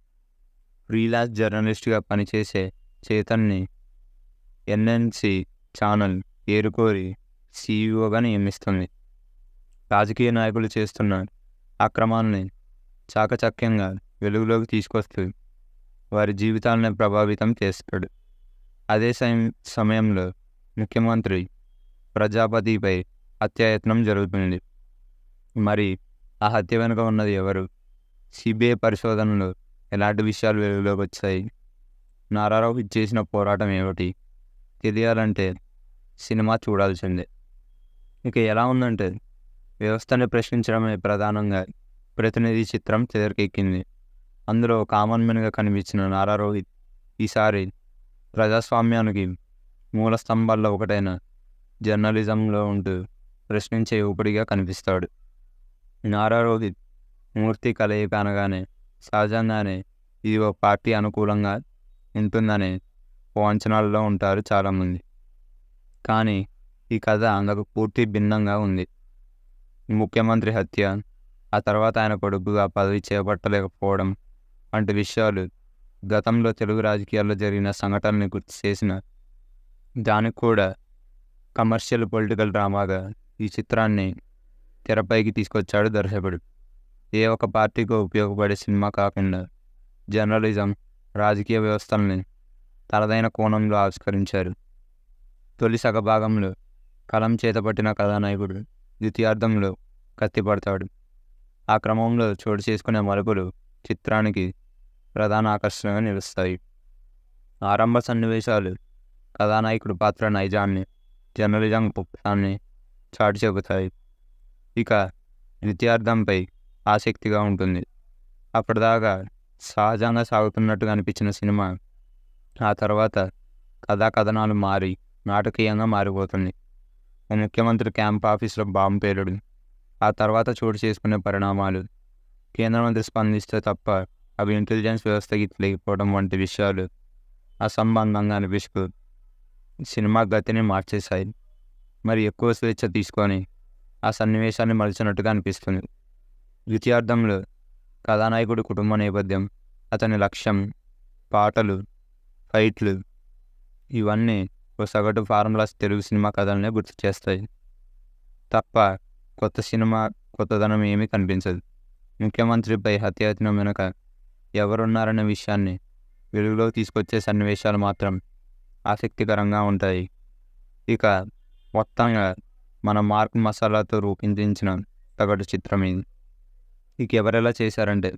ఫ్రీలాన్స్ జర్నలిస్ట్గా పనిచేసే చేతన్ని ఎన్ఎన్సి ఛానల్ ఏరుకోరి సీఈఓగా నియమిస్తుంది రాజకీయ నాయకులు చేస్తున్న అక్రమాలని చాకచక్యంగా వెలుగులోకి తీసుకొస్తూ వారి జీవితాలను ప్రభావితం చేస్తాడు అదే సమయంలో ముఖ్యమంత్రి ప్రజాపతిపై అత్యాయత్నం జరుగుతుంది మరి ఆ హత్య వెనుక ఉన్నది ఎవరు సిబిఐ పరిశోధనలో ఎలాంటి విషయాలు వెలుగులోకి వచ్చాయి నారారావు చేసిన పోరాటం ఏమిటి తెలియాలంటే సినిమా చూడాల్సిందే ఇక ఎలా ఉందంటే వ్యవస్థని ప్రశ్నించడమే ప్రధానంగా ప్రతినిధి చిత్రం తెరకెక్కింది అందులో కామన్ మెన్గా కనిపించిన నారా రోహిత్ ఈసారి ప్రజాస్వామ్యానికి మూల స్తంభాల్లో ఒకటైన జర్నలిజంలో ఉంటూ ప్రశ్నించే ఊపిడిగా కనిపిస్తాడు నారా రోహిత్ మూర్తి కలయిక అనగానే సహజంగానే ఇది ఒక పార్టీ అనుకూలంగా ఉంటుందనే ఓ అంచనాల్లో ఉంటారు చాలామంది కానీ ఈ కథ అందుకు పూర్తి భిన్నంగా ఉంది ముఖ్యమంత్రి హత్య ఆ తర్వాత ఆయన కొడుకుగా పదవి చేపట్టలేకపోవడం వంటి విషయాలు గతంలో తెలుగు రాజకీయాల్లో జరిగిన సంఘటనని గుర్తు చేసిన దానికి కూడా కమర్షియల్ పొలిటికల్ డ్రామాగా ఈ చిత్రాన్ని తెరపైకి తీసుకొచ్చాడు దర్శకుడు ఏ ఒక పార్టీకి ఉపయోగపడే సినిమా కాకుండా జర్నలిజం రాజకీయ వ్యవస్థల్ని తనదైన కోణంలో ఆవిష్కరించారు తొలి సగభాగంలో కలం చేతపట్టిన కథానాయకుడు ద్వితీయార్థంలో కత్తిపడతాడు ఆ క్రమంలో చోటు చేసుకునే మలుపులు చిత్రానికి ప్రధాన ఆకర్షణగా నిలుస్తాయి ఆరంభ సన్నివేశాలు కథానాయకుడు పాత్ర నైజాన్ని జర్నలిజం పుప్పాన్ని చాటి చెబుతాయి ఇక ద్వితీయార్థంపై ఆసక్తిగా ఉంటుంది అప్పటిదాకా సహజంగా సాగుతున్నట్టుగా అనిపించిన సినిమా ఆ తర్వాత కథా కథనాలు మారి నాటకీయంగా మారిపోతుంది ముఖ్యమంత్రి క్యాంప్ ఆఫీసులో బాంబు పేలుడు ఆ తర్వాత చోటు చేసుకునే పరిణామాలు కేంద్ర మంత్రి స్పందిస్తే తప్ప అవి ఇంటెలిజెన్స్ వ్యవస్థ లేకపోవడం వంటి విషయాలు అసంబంధంగా అనిపిస్తూ సినిమా గతిని మార్చేశాయి మరి ఎక్కువ స్వేచ్ఛ తీసుకొని ఆ సన్నివేశాన్ని మలిచినట్టుగా అనిపిస్తుంది ద్వితీయార్థంలో కథానాయకుడి కుటుంబ నేపథ్యం అతని లక్ష్యం పాటలు ఫైట్లు ఇవన్నీ ఓ సగటు ఫార్ములాస్ తెలుగు సినిమా కథలనే గుర్తు చేస్తాయి తప్ప కొత్త సినిమా కొత్తదనం ఏమీ కనిపించదు ముఖ్యమంత్రిపై హత్యాయత్నం వెనుక ఎవరున్నారన్న విషయాన్ని వెలుగులో తీసుకొచ్చే సన్నివేశాలు మాత్రం ఆసక్తికరంగా ఉంటాయి ఇక మొత్తంగా మన మార్క్ మసాలాతో రూపొందించిన సగటు చిత్రం ఇది ఇక ఎవరెలా చేశారంటే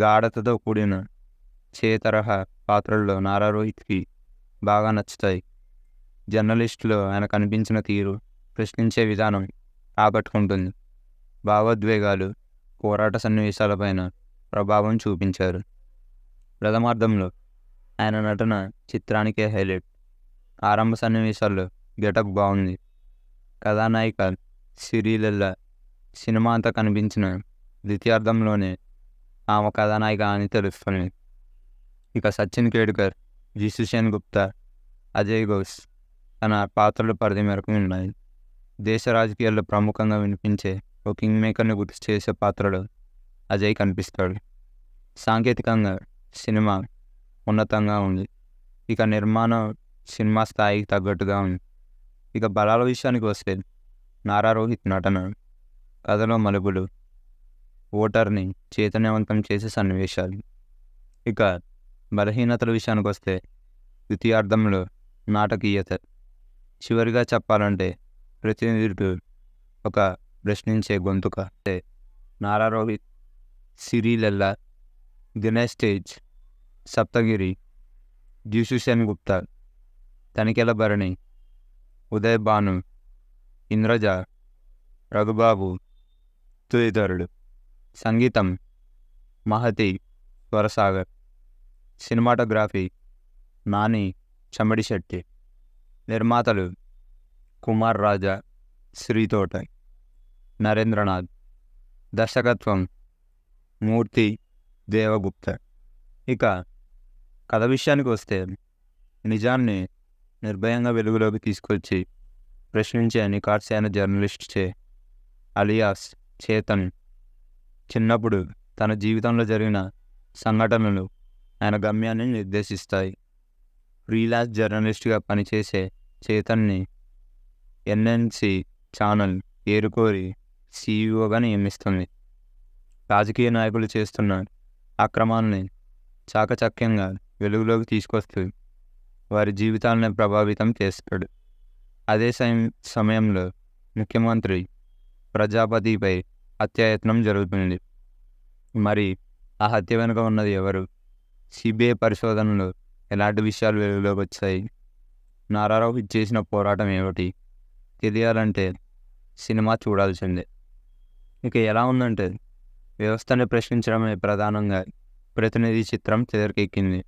గాఢతతో కూడిన చే తరహా పాత్రల్లో నారా రోహిత్కి బాగా నచ్చుతాయి జర్నలిస్టులు ఆయన కనిపించిన తీరు ప్రశ్నించే విధానం ఆకట్టుకుంటుంది భావోద్వేగాలు పోరాట సన్నివేశాలపైన ప్రభావం చూపించారు ప్రథమార్థంలో ఆయన నటన చిత్రానికే హైలైట్ ఆరంభ సన్నివేశాల్లో గెటప్ బాగుంది కథానాయిక సిరీలల్లా సినిమా అంతా కనిపించిన ద్వితీయార్థంలోనే ఆమె కథానాయిక అని తెలుస్తుంది ఇక సచిన్ కేడ్కర్ జి సుషేన్ గుప్తా అజయ్ ఘోష్ తన పాత్రలు పరిధి మేరకు ఉన్నాయి దేశ రాజకీయాల్లో ప్రముఖంగా వినిపించే ఓ కింగ్ మేకర్ని గుర్తు చేసే పాత్రలో అజయ్ కనిపిస్తాడు సాంకేతికంగా సినిమా ఉన్నతంగా ఉంది ఇక నిర్మాణం సినిమా స్థాయికి తగ్గట్టుగా ఉంది ఇక బలాల విషయానికి వస్తే నారా రోహిత్ నటన కథలో మలుపులు ఓటర్ని చైతన్యవంతం చేసే సన్నివేశాలు ఇక బలహీనతల విషయానికి వస్తే ద్వితీయార్థంలో నాటకీయత చివరిగా చెప్పాలంటే ప్రతినిధుడు ఒక ప్రశ్నించే గొంతుక అంటే నారా రోహిత్ సిరిలెల్లా దినేష్ స్టేజ్ సప్తగిరి జ్యూసుసేన్ గుప్తా తనికెల భరణి ఉదయ్ భాను ఇంద్రజ రఘుబాబు తదితరుడు సంగీతం మహతి స్వరసాగర్ సినిమాటోగ్రఫీ నాని శెట్టి నిర్మాతలు కుమార్ రాజా శ్రీతోట నరేంద్రనాథ్ దర్శకత్వం మూర్తి దేవగుప్త ఇక కథ విషయానికి వస్తే నిజాన్ని నిర్భయంగా వెలుగులోకి తీసుకొచ్చి ప్రశ్నించే నికార్సైన జర్నలిస్ట్ చే అలియాస్ చేతన్ చిన్నప్పుడు తన జీవితంలో జరిగిన సంఘటనలు ఆయన గమ్యాన్ని నిర్దేశిస్తాయి ఫ్రీలాన్స్ జర్నలిస్ట్గా పనిచేసే చేతన్ని ఎన్ఎన్సి ఛానల్ ఏరుకోరి సీఈఓగా నియమిస్తుంది రాజకీయ నాయకులు చేస్తున్న అక్రమాలని చాకచక్యంగా వెలుగులోకి తీసుకొస్తూ వారి జీవితాలను ప్రభావితం చేస్తాడు అదే సమయంలో ముఖ్యమంత్రి ప్రజాపతిపై హత్యాయత్నం జరుగుతుంది మరి ఆ హత్య వెనుక ఉన్నది ఎవరు సిబిఐ పరిశోధనలో ఎలాంటి విషయాలు వెలుగులోకి వచ్చాయి నారారావు చేసిన పోరాటం ఏమిటి తెలియాలంటే సినిమా చూడాల్సిందే ఇక ఎలా ఉందంటే వ్యవస్థను ప్రశ్నించడమే ప్రధానంగా ప్రతినిధి చిత్రం తెరకెక్కింది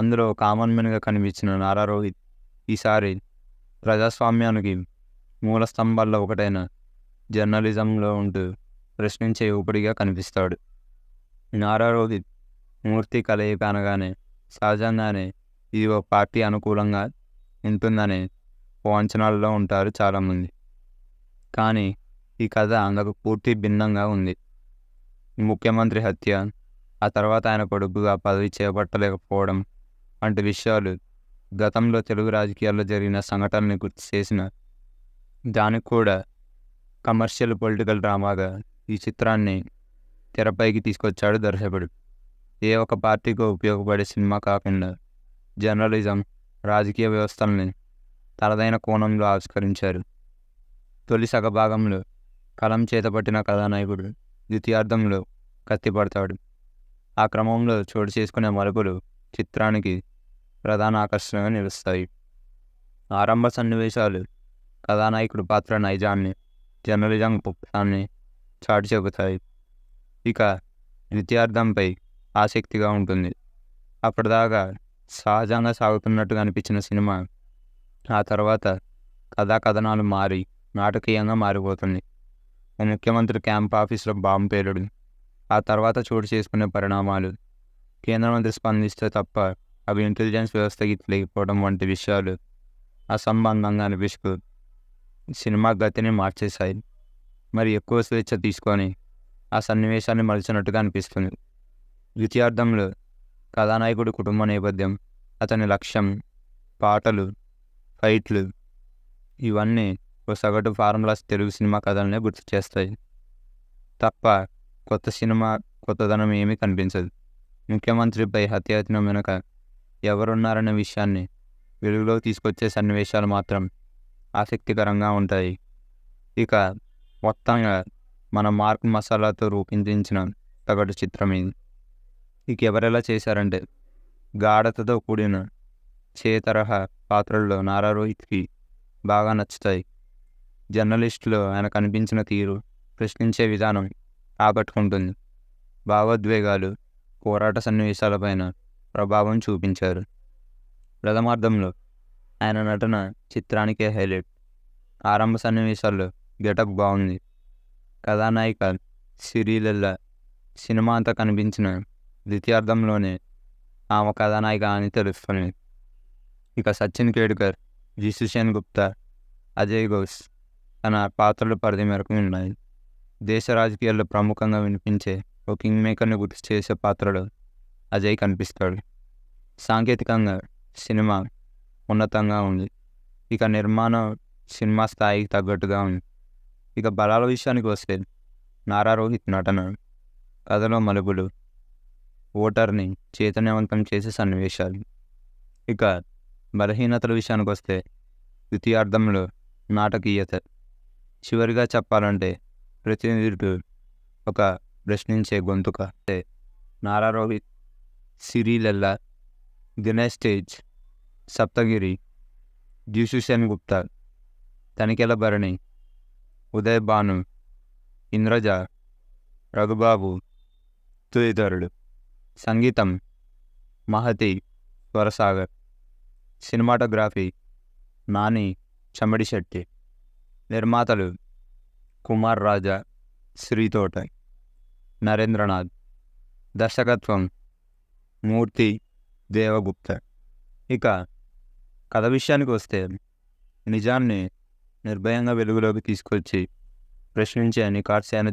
అందులో కామన్ మెన్గా కనిపించిన నారా రోహిత్ ఈసారి ప్రజాస్వామ్యానికి మూల స్తంభాల్లో ఒకటైన జర్నలిజంలో ఉంటూ ప్రశ్నించే యువకుడిగా కనిపిస్తాడు నారా రోహిత్ మూర్తి కలయిక అనగానే సహజంగానే ఇది ఒక పార్టీ అనుకూలంగా ఉంటుందనే ఓ అంచనాల్లో ఉంటారు చాలామంది కానీ ఈ కథ అందుకు పూర్తి భిన్నంగా ఉంది ముఖ్యమంత్రి హత్య ఆ తర్వాత ఆయన కొడుకుగా పదవి చేపట్టలేకపోవడం వంటి విషయాలు గతంలో తెలుగు రాజకీయాల్లో జరిగిన సంఘటనని గుర్తు చేసిన దానికి కూడా కమర్షియల్ పొలిటికల్ డ్రామాగా ఈ చిత్రాన్ని తెరపైకి తీసుకొచ్చాడు దర్శకుడు ఏ ఒక పార్టీకో ఉపయోగపడే సినిమా కాకుండా జర్నలిజం రాజకీయ వ్యవస్థల్ని తనదైన కోణంలో ఆవిష్కరించారు తొలి సగభాగంలో కలం చేతపట్టిన కథానాయకుడు ద్వితీయార్థంలో కత్తిపడతాడు ఆ క్రమంలో చోటు చేసుకునే మలుపులు చిత్రానికి ప్రధాన ఆకర్షణగా నిలుస్తాయి ఆరంభ సన్నివేశాలు కథానాయకుడు పాత్ర నైజాన్ని జర్నలిజం గొప్పతాన్ని చాటు చెబుతాయి ఇక విద్యార్థంపై ఆసక్తిగా ఉంటుంది అప్పటిదాకా సహజంగా సాగుతున్నట్టుగా అనిపించిన సినిమా ఆ తర్వాత కథా కథనాలు మారి నాటకీయంగా మారిపోతుంది ముఖ్యమంత్రి క్యాంప్ ఆఫీసులో బాంబు పేలుడు ఆ తర్వాత చోటు చేసుకునే పరిణామాలు కేంద్ర మంత్రి స్పందిస్తే తప్ప అవి ఇంటెలిజెన్స్ వ్యవస్థ గిట్లేకపోవడం వంటి విషయాలు అసంబంధంగా అనిపిస్తూ సినిమా గతిని మార్చేశాయి మరి ఎక్కువ స్వేచ్ఛ తీసుకొని ఆ సన్నివేశాన్ని మలిచినట్టుగా అనిపిస్తుంది ద్వితీయార్థంలో కథానాయకుడి కుటుంబ నేపథ్యం అతని లక్ష్యం పాటలు ఫైట్లు ఇవన్నీ ఓ సగటు ఫార్ములాస్ తెలుగు సినిమా కథలనే గుర్తు చేస్తాయి తప్ప కొత్త సినిమా కొత్తదనం ఏమీ కనిపించదు ముఖ్యమంత్రిపై హత్యాయత్నం వెనుక ఎవరున్నారనే విషయాన్ని వెలుగులోకి తీసుకొచ్చే సన్నివేశాలు మాత్రం ఆసక్తికరంగా ఉంటాయి ఇక మొత్తంగా మన మార్క్ మసాలాతో రూపొందించిన తగటి చిత్రం ఇది ఇక ఎవరెలా చేశారంటే గాఢతతో కూడిన చే తరహా పాత్రల్లో నారా రోహిత్కి బాగా నచ్చుతాయి జర్నలిస్టులు ఆయన కనిపించిన తీరు ప్రశ్నించే విధానం ఆకట్టుకుంటుంది భావోద్వేగాలు పోరాట సన్నివేశాలపైన ప్రభావం చూపించారు ప్రథమార్థంలో ఆయన నటన చిత్రానికే హైలైట్ ఆరంభ సన్నివేశాల్లో గెటప్ బాగుంది కథానాయిక సిరీలల్ల సినిమా అంతా కనిపించిన ద్వితీయార్థంలోనే ఆమె కథానాయిక అని తెలుస్తుంది ఇక సచిన్ కేడ్కర్ జి గుప్తా అజయ్ ఘోష్ తన పాత్రలు పరిధి మేరకు ఉన్నాయి దేశ రాజకీయాల్లో ప్రముఖంగా వినిపించే ఓ కింగ్ మేకర్ని గుర్తు చేసే పాత్రలో అజయ్ కనిపిస్తాడు సాంకేతికంగా సినిమా ఉన్నతంగా ఉంది ఇక నిర్మాణం సినిమా స్థాయికి తగ్గట్టుగా ఉంది ఇక బలాల విషయానికి వస్తే నారా రోహిత్ నటన కథలో మలుపులు ఓటర్ని చైతన్యవంతం చేసే సన్నివేశాలు ఇక బలహీనతల విషయానికి వస్తే ద్వితీయార్థంలో నాటకీయత చివరిగా చెప్పాలంటే ప్రతినిధుడు ఒక ప్రశ్నించే గొంతుక అంటే నారా రోహిత్ సిరీలెల్లా దినేష్ స్టేజ్ సప్తగిరి జ్యూసుసేన్ గుప్తా తనిఖీల భరణి ఉదయ్ భాను ఇంద్రజ రఘుబాబు తదితరుడు సంగీతం మహతి స్వరసాగర్ సినిమాటోగ్రఫీ నాని చమడి శెట్టి నిర్మాతలు కుమార్ రాజా శ్రీతోట నరేంద్రనాథ్ దర్శకత్వం మూర్తి దేవగుప్త ఇక కథ విషయానికి వస్తే నిజాన్ని నిర్భయంగా వెలుగులోకి తీసుకొచ్చి ప్రశ్నించే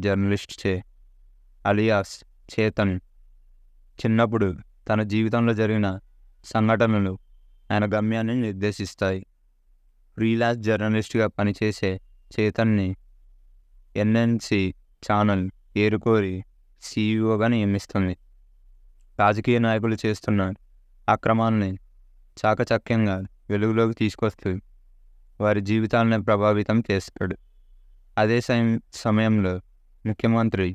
జర్నలిస్ట్ చే అలియాస్ చేతన్ చిన్నప్పుడు తన జీవితంలో జరిగిన సంఘటనలు ఆయన గమ్యాన్ని నిర్దేశిస్తాయి ఫ్రీలాన్స్ జర్నలిస్ట్గా పనిచేసే చేతన్ని ఎన్ఎన్సి ఛానల్ ఏరుకోరి సీఈఓగా నియమిస్తుంది రాజకీయ నాయకులు చేస్తున్న అక్రమాల్ని చాకచక్యంగా వెలుగులోకి తీసుకొస్తూ వారి జీవితాలను ప్రభావితం చేస్తాడు అదే సమయంలో ముఖ్యమంత్రి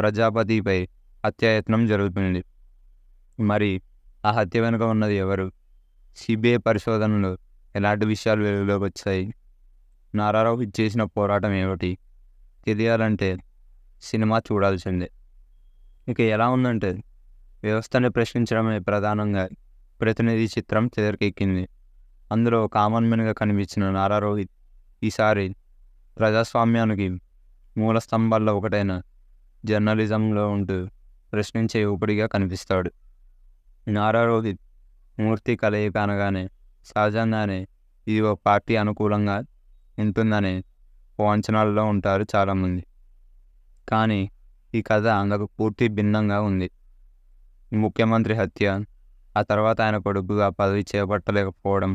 ప్రజాపతిపై హత్యాయత్నం జరుగుతుంది మరి ఆ హత్య వెనుక ఉన్నది ఎవరు సిబిఐ పరిశోధనలో ఎలాంటి విషయాలు వెలుగులోకి వచ్చాయి నారారావు చేసిన పోరాటం ఏమిటి తెలియాలంటే సినిమా చూడాల్సిందే ఇక ఎలా ఉందంటే వ్యవస్థను ప్రశ్నించడమే ప్రధానంగా ప్రతినిధి చిత్రం తెరకెక్కింది అందులో కామన్ మెన్గా కనిపించిన నారా రోహిత్ ఈసారి ప్రజాస్వామ్యానికి మూల స్తంభాల్లో ఒకటైన జర్నలిజంలో ఉంటూ ప్రశ్నించే ఊపిడిగా కనిపిస్తాడు నారా రోహిత్ మూర్తి కలయిక అనగానే సహజంగానే ఇది ఓ పార్టీ అనుకూలంగా ఉంటుందనే ఓ అంచనాల్లో ఉంటారు చాలామంది కానీ ఈ కథ అందుకు పూర్తి భిన్నంగా ఉంది ముఖ్యమంత్రి హత్య ఆ తర్వాత ఆయన కొడుకుగా పదవి చేపట్టలేకపోవడం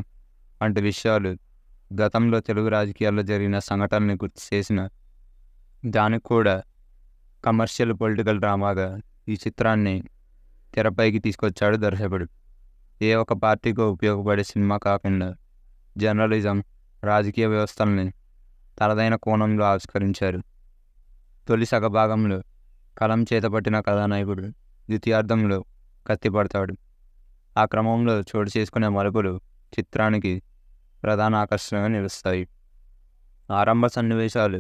వంటి విషయాలు గతంలో తెలుగు రాజకీయాల్లో జరిగిన సంఘటనని గుర్తు చేసిన దానికి కూడా కమర్షియల్ పొలిటికల్ డ్రామాగా ఈ చిత్రాన్ని తెరపైకి తీసుకొచ్చాడు దర్శకుడు ఏ ఒక పార్టీకో ఉపయోగపడే సినిమా కాకుండా జర్నలిజం రాజకీయ వ్యవస్థల్ని తనదైన కోణంలో ఆవిష్కరించారు తొలి సగభాగంలో కలం చేతపట్టిన కథానాయకుడు ద్వితీయార్థంలో కత్తిపడతాడు ఆ క్రమంలో చోటు చేసుకునే మలుపులు చిత్రానికి ప్రధాన ఆకర్షణగా నిలుస్తాయి ఆరంభ సన్నివేశాలు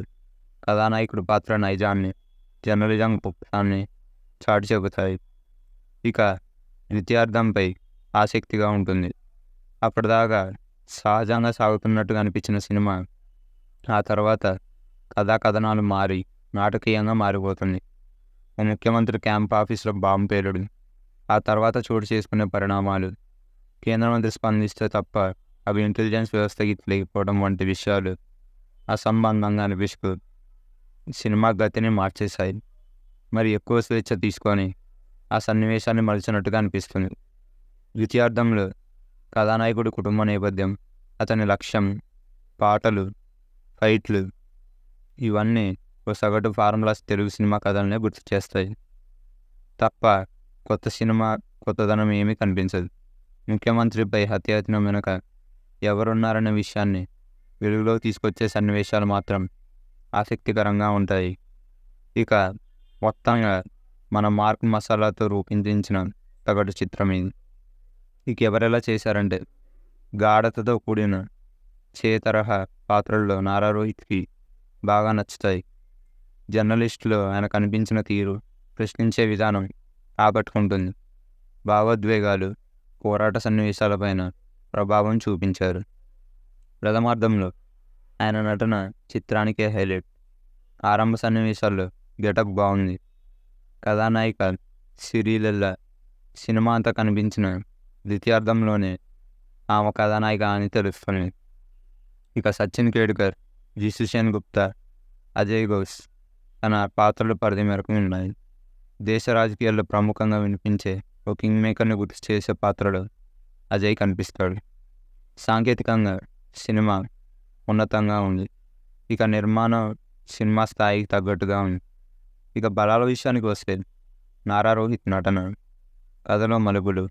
కథానాయకుడు పాత్ర నైజాన్ని జర్నలిజం పుప్పాన్ని చాటి చెబుతాయి ఇక ద్వితీయార్థంపై ఆసక్తిగా ఉంటుంది అప్పటిదాకా సహజంగా సాగుతున్నట్టుగా అనిపించిన సినిమా ఆ తర్వాత కథా కథనాలు మారి నాటకీయంగా మారిపోతుంది ముఖ్యమంత్రి క్యాంప్ ఆఫీసులో బాంబు పేలుడు ఆ తర్వాత చోటు చేసుకునే పరిణామాలు కేంద్ర మంత్రి స్పందిస్తే తప్ప అవి ఇంటెలిజెన్స్ వ్యవస్థకి లేకపోవడం వంటి విషయాలు అసంబంధంగా అనిపిస్తూ సినిమా గతిని మార్చేశాయి మరి ఎక్కువ స్వేచ్ఛ తీసుకొని ఆ సన్నివేశాన్ని మలిచినట్టుగా అనిపిస్తుంది ద్వితీయార్థంలో కథానాయకుడి కుటుంబ నేపథ్యం అతని లక్ష్యం పాటలు ఫైట్లు ఇవన్నీ ఓ సగటు ఫార్ములాస్ తెలుగు సినిమా కథలనే గుర్తు చేస్తాయి తప్ప కొత్త సినిమా కొత్తదనం ఏమీ కనిపించదు ముఖ్యమంత్రిపై హత్యాయత్నం వెనుక ఎవరున్నారనే విషయాన్ని వెలుగులో తీసుకొచ్చే సన్నివేశాలు మాత్రం ఆసక్తికరంగా ఉంటాయి ఇక మొత్తంగా మన మార్క్ మసాలాతో రూపొందించిన తగడు చిత్రం ఇది ఇక ఎవరెలా చేశారంటే గాఢతతో కూడిన చేతరహా పాత్రల్లో నారా రోహిత్కి బాగా నచ్చుతాయి జర్నలిస్టులు ఆయన కనిపించిన తీరు ప్రశ్నించే విధానం ఆకట్టుకుంటుంది భావోద్వేగాలు పోరాట సన్నివేశాలపైన ప్రభావం చూపించారు ప్రథమార్థంలో ఆయన నటన చిత్రానికే హైలైట్ ఆరంభ సన్నివేశాల్లో గెటప్ బాగుంది కథానాయిక సిరీలల్లా సినిమా అంతా కనిపించిన ద్వితీయార్థంలోనే ఆమె కథానాయిక అని తెలుస్తుంది ఇక సచిన్ కేడ్కర్ జిసుసేన్ గుప్తా అజయ్ ఘోష్ తన పాత్రల పరిధి మేరకు ఉన్నాయి దేశ రాజకీయాల్లో ప్రముఖంగా వినిపించే ఒక కింగ్ మేకర్ని గుర్తు చేసే పాత్రలు అజయ్ కనిపిస్తాడు సాంకేతికంగా సినిమా ఉన్నతంగా ఉంది ఇక నిర్మాణం సినిమా స్థాయికి తగ్గట్టుగా ఉంది ఇక బలాల విషయానికి వస్తే నారా రోహిత్ నటన కథలో మలుపులు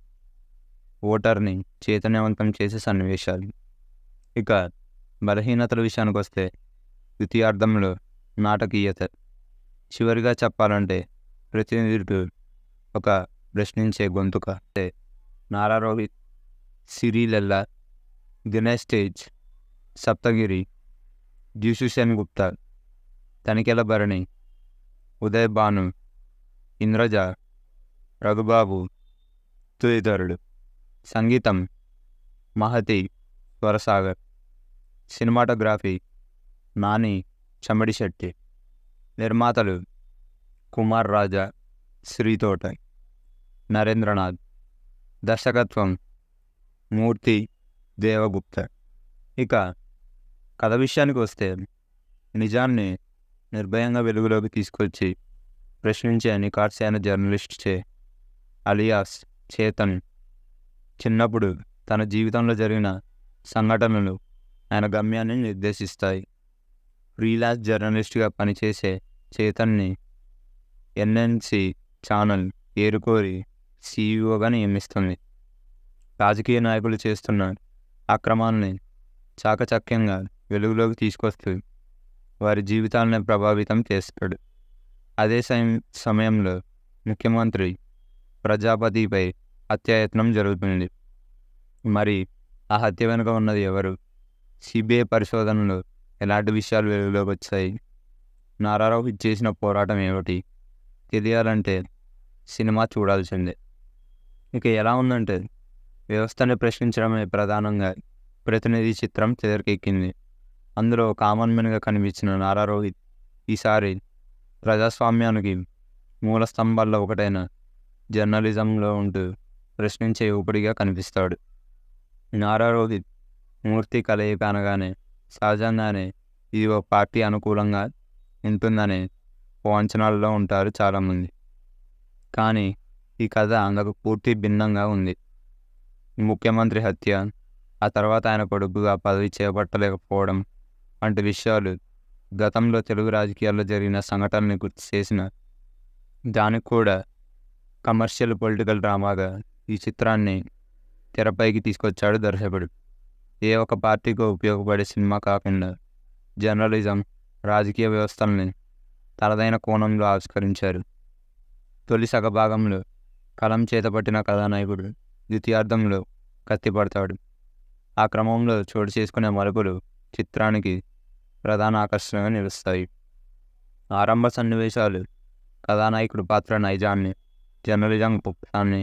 ఓటర్ని చైతన్యవంతం చేసే సన్నివేశాలు ఇక బలహీనతల విషయానికి వస్తే ద్వితీయార్థంలో నాటకీయత చివరిగా చెప్పాలంటే ప్రతినిధుడు ఒక ప్రశ్నించే గొంతుక అంటే నారా రోహిత్ సిరిలల్లా దినేష్ తేజ్ సప్తగిరి జ్యూసుసేన్ గుప్తా తనికెల భరణి ఉదయ్ భాను ఇంద్రజ రఘుబాబు తదితరుడు సంగీతం మహతి స్వరసాగర్ సినిమాటోగ్రఫీ నాని చమడి శెట్టి నిర్మాతలు కుమార్ రాజా శ్రీతోట నరేంద్రనాథ్ దర్శకత్వం మూర్తి దేవగుప్త ఇక కథ విషయానికి వస్తే నిజాన్ని నిర్భయంగా వెలుగులోకి తీసుకొచ్చి ప్రశ్నించే నికాట్సేన జర్నలిస్ట్ చే అలియాస్ చేతన్ చిన్నప్పుడు తన జీవితంలో జరిగిన సంఘటనలు ఆయన గమ్యాన్ని నిర్దేశిస్తాయి ఫ్రీలాన్స్ జర్నలిస్ట్గా పనిచేసే చేతన్ని ఎన్ఎన్సి ఛానల్ ఏరుకోరి సీఈఓగా నియమిస్తుంది రాజకీయ నాయకులు చేస్తున్న అక్రమాలని చాకచక్యంగా వెలుగులోకి తీసుకొస్తూ వారి జీవితాలను ప్రభావితం చేస్తాడు అదే సమయం సమయంలో ముఖ్యమంత్రి ప్రజాపతిపై హత్యాయత్నం జరుగుతుంది మరి ఆ హత్య వెనుక ఉన్నది ఎవరు సిబిఐ పరిశోధనలో ఎలాంటి విషయాలు వెలుగులోకి వచ్చాయి నారారావు చేసిన పోరాటం ఏమిటి తెలియాలంటే సినిమా చూడాల్సిందే ఇక ఎలా ఉందంటే వ్యవస్థను ప్రశ్నించడమే ప్రధానంగా ప్రతినిధి చిత్రం చెదరికెక్కింది అందులో కామన్ మెన్గా కనిపించిన నారా రోహిత్ ఈసారి ప్రజాస్వామ్యానికి మూల స్తంభాల్లో ఒకటైన జర్నలిజంలో ఉంటూ ప్రశ్నించే ఊపిడిగా కనిపిస్తాడు నారా రోహిత్ మూర్తి కలయిక అనగానే సహజంగానే ఇది ఓ పార్టీ అనుకూలంగా ఉంటుందనే ఓ అంచనాల్లో ఉంటారు చాలామంది కానీ ఈ కథ అందుకు పూర్తి భిన్నంగా ఉంది ముఖ్యమంత్రి హత్య ఆ తర్వాత ఆయన కొడుకు ఆ పదవి చేపట్టలేకపోవడం వంటి విషయాలు గతంలో తెలుగు రాజకీయాల్లో జరిగిన సంఘటనని గుర్తు చేసిన దానికి కూడా కమర్షియల్ పొలిటికల్ డ్రామాగా ఈ చిత్రాన్ని తెరపైకి తీసుకొచ్చాడు దర్శకుడు ఏ ఒక పార్టీకి ఉపయోగపడే సినిమా కాకుండా జర్నలిజం రాజకీయ వ్యవస్థల్ని తనదైన కోణంలో ఆవిష్కరించారు తొలి సగభాగంలో కలం చేతపట్టిన కథానాయకుడు ద్వితీయార్థంలో కత్తిపడతాడు ఆ క్రమంలో చోటు చేసుకునే మలుపులు చిత్రానికి ప్రధాన ఆకర్షణగా నిలుస్తాయి ఆరంభ సన్నివేశాలు కథానాయకుడి పాత్ర నైజాన్ని జర్నలిజం పుప్పాన్ని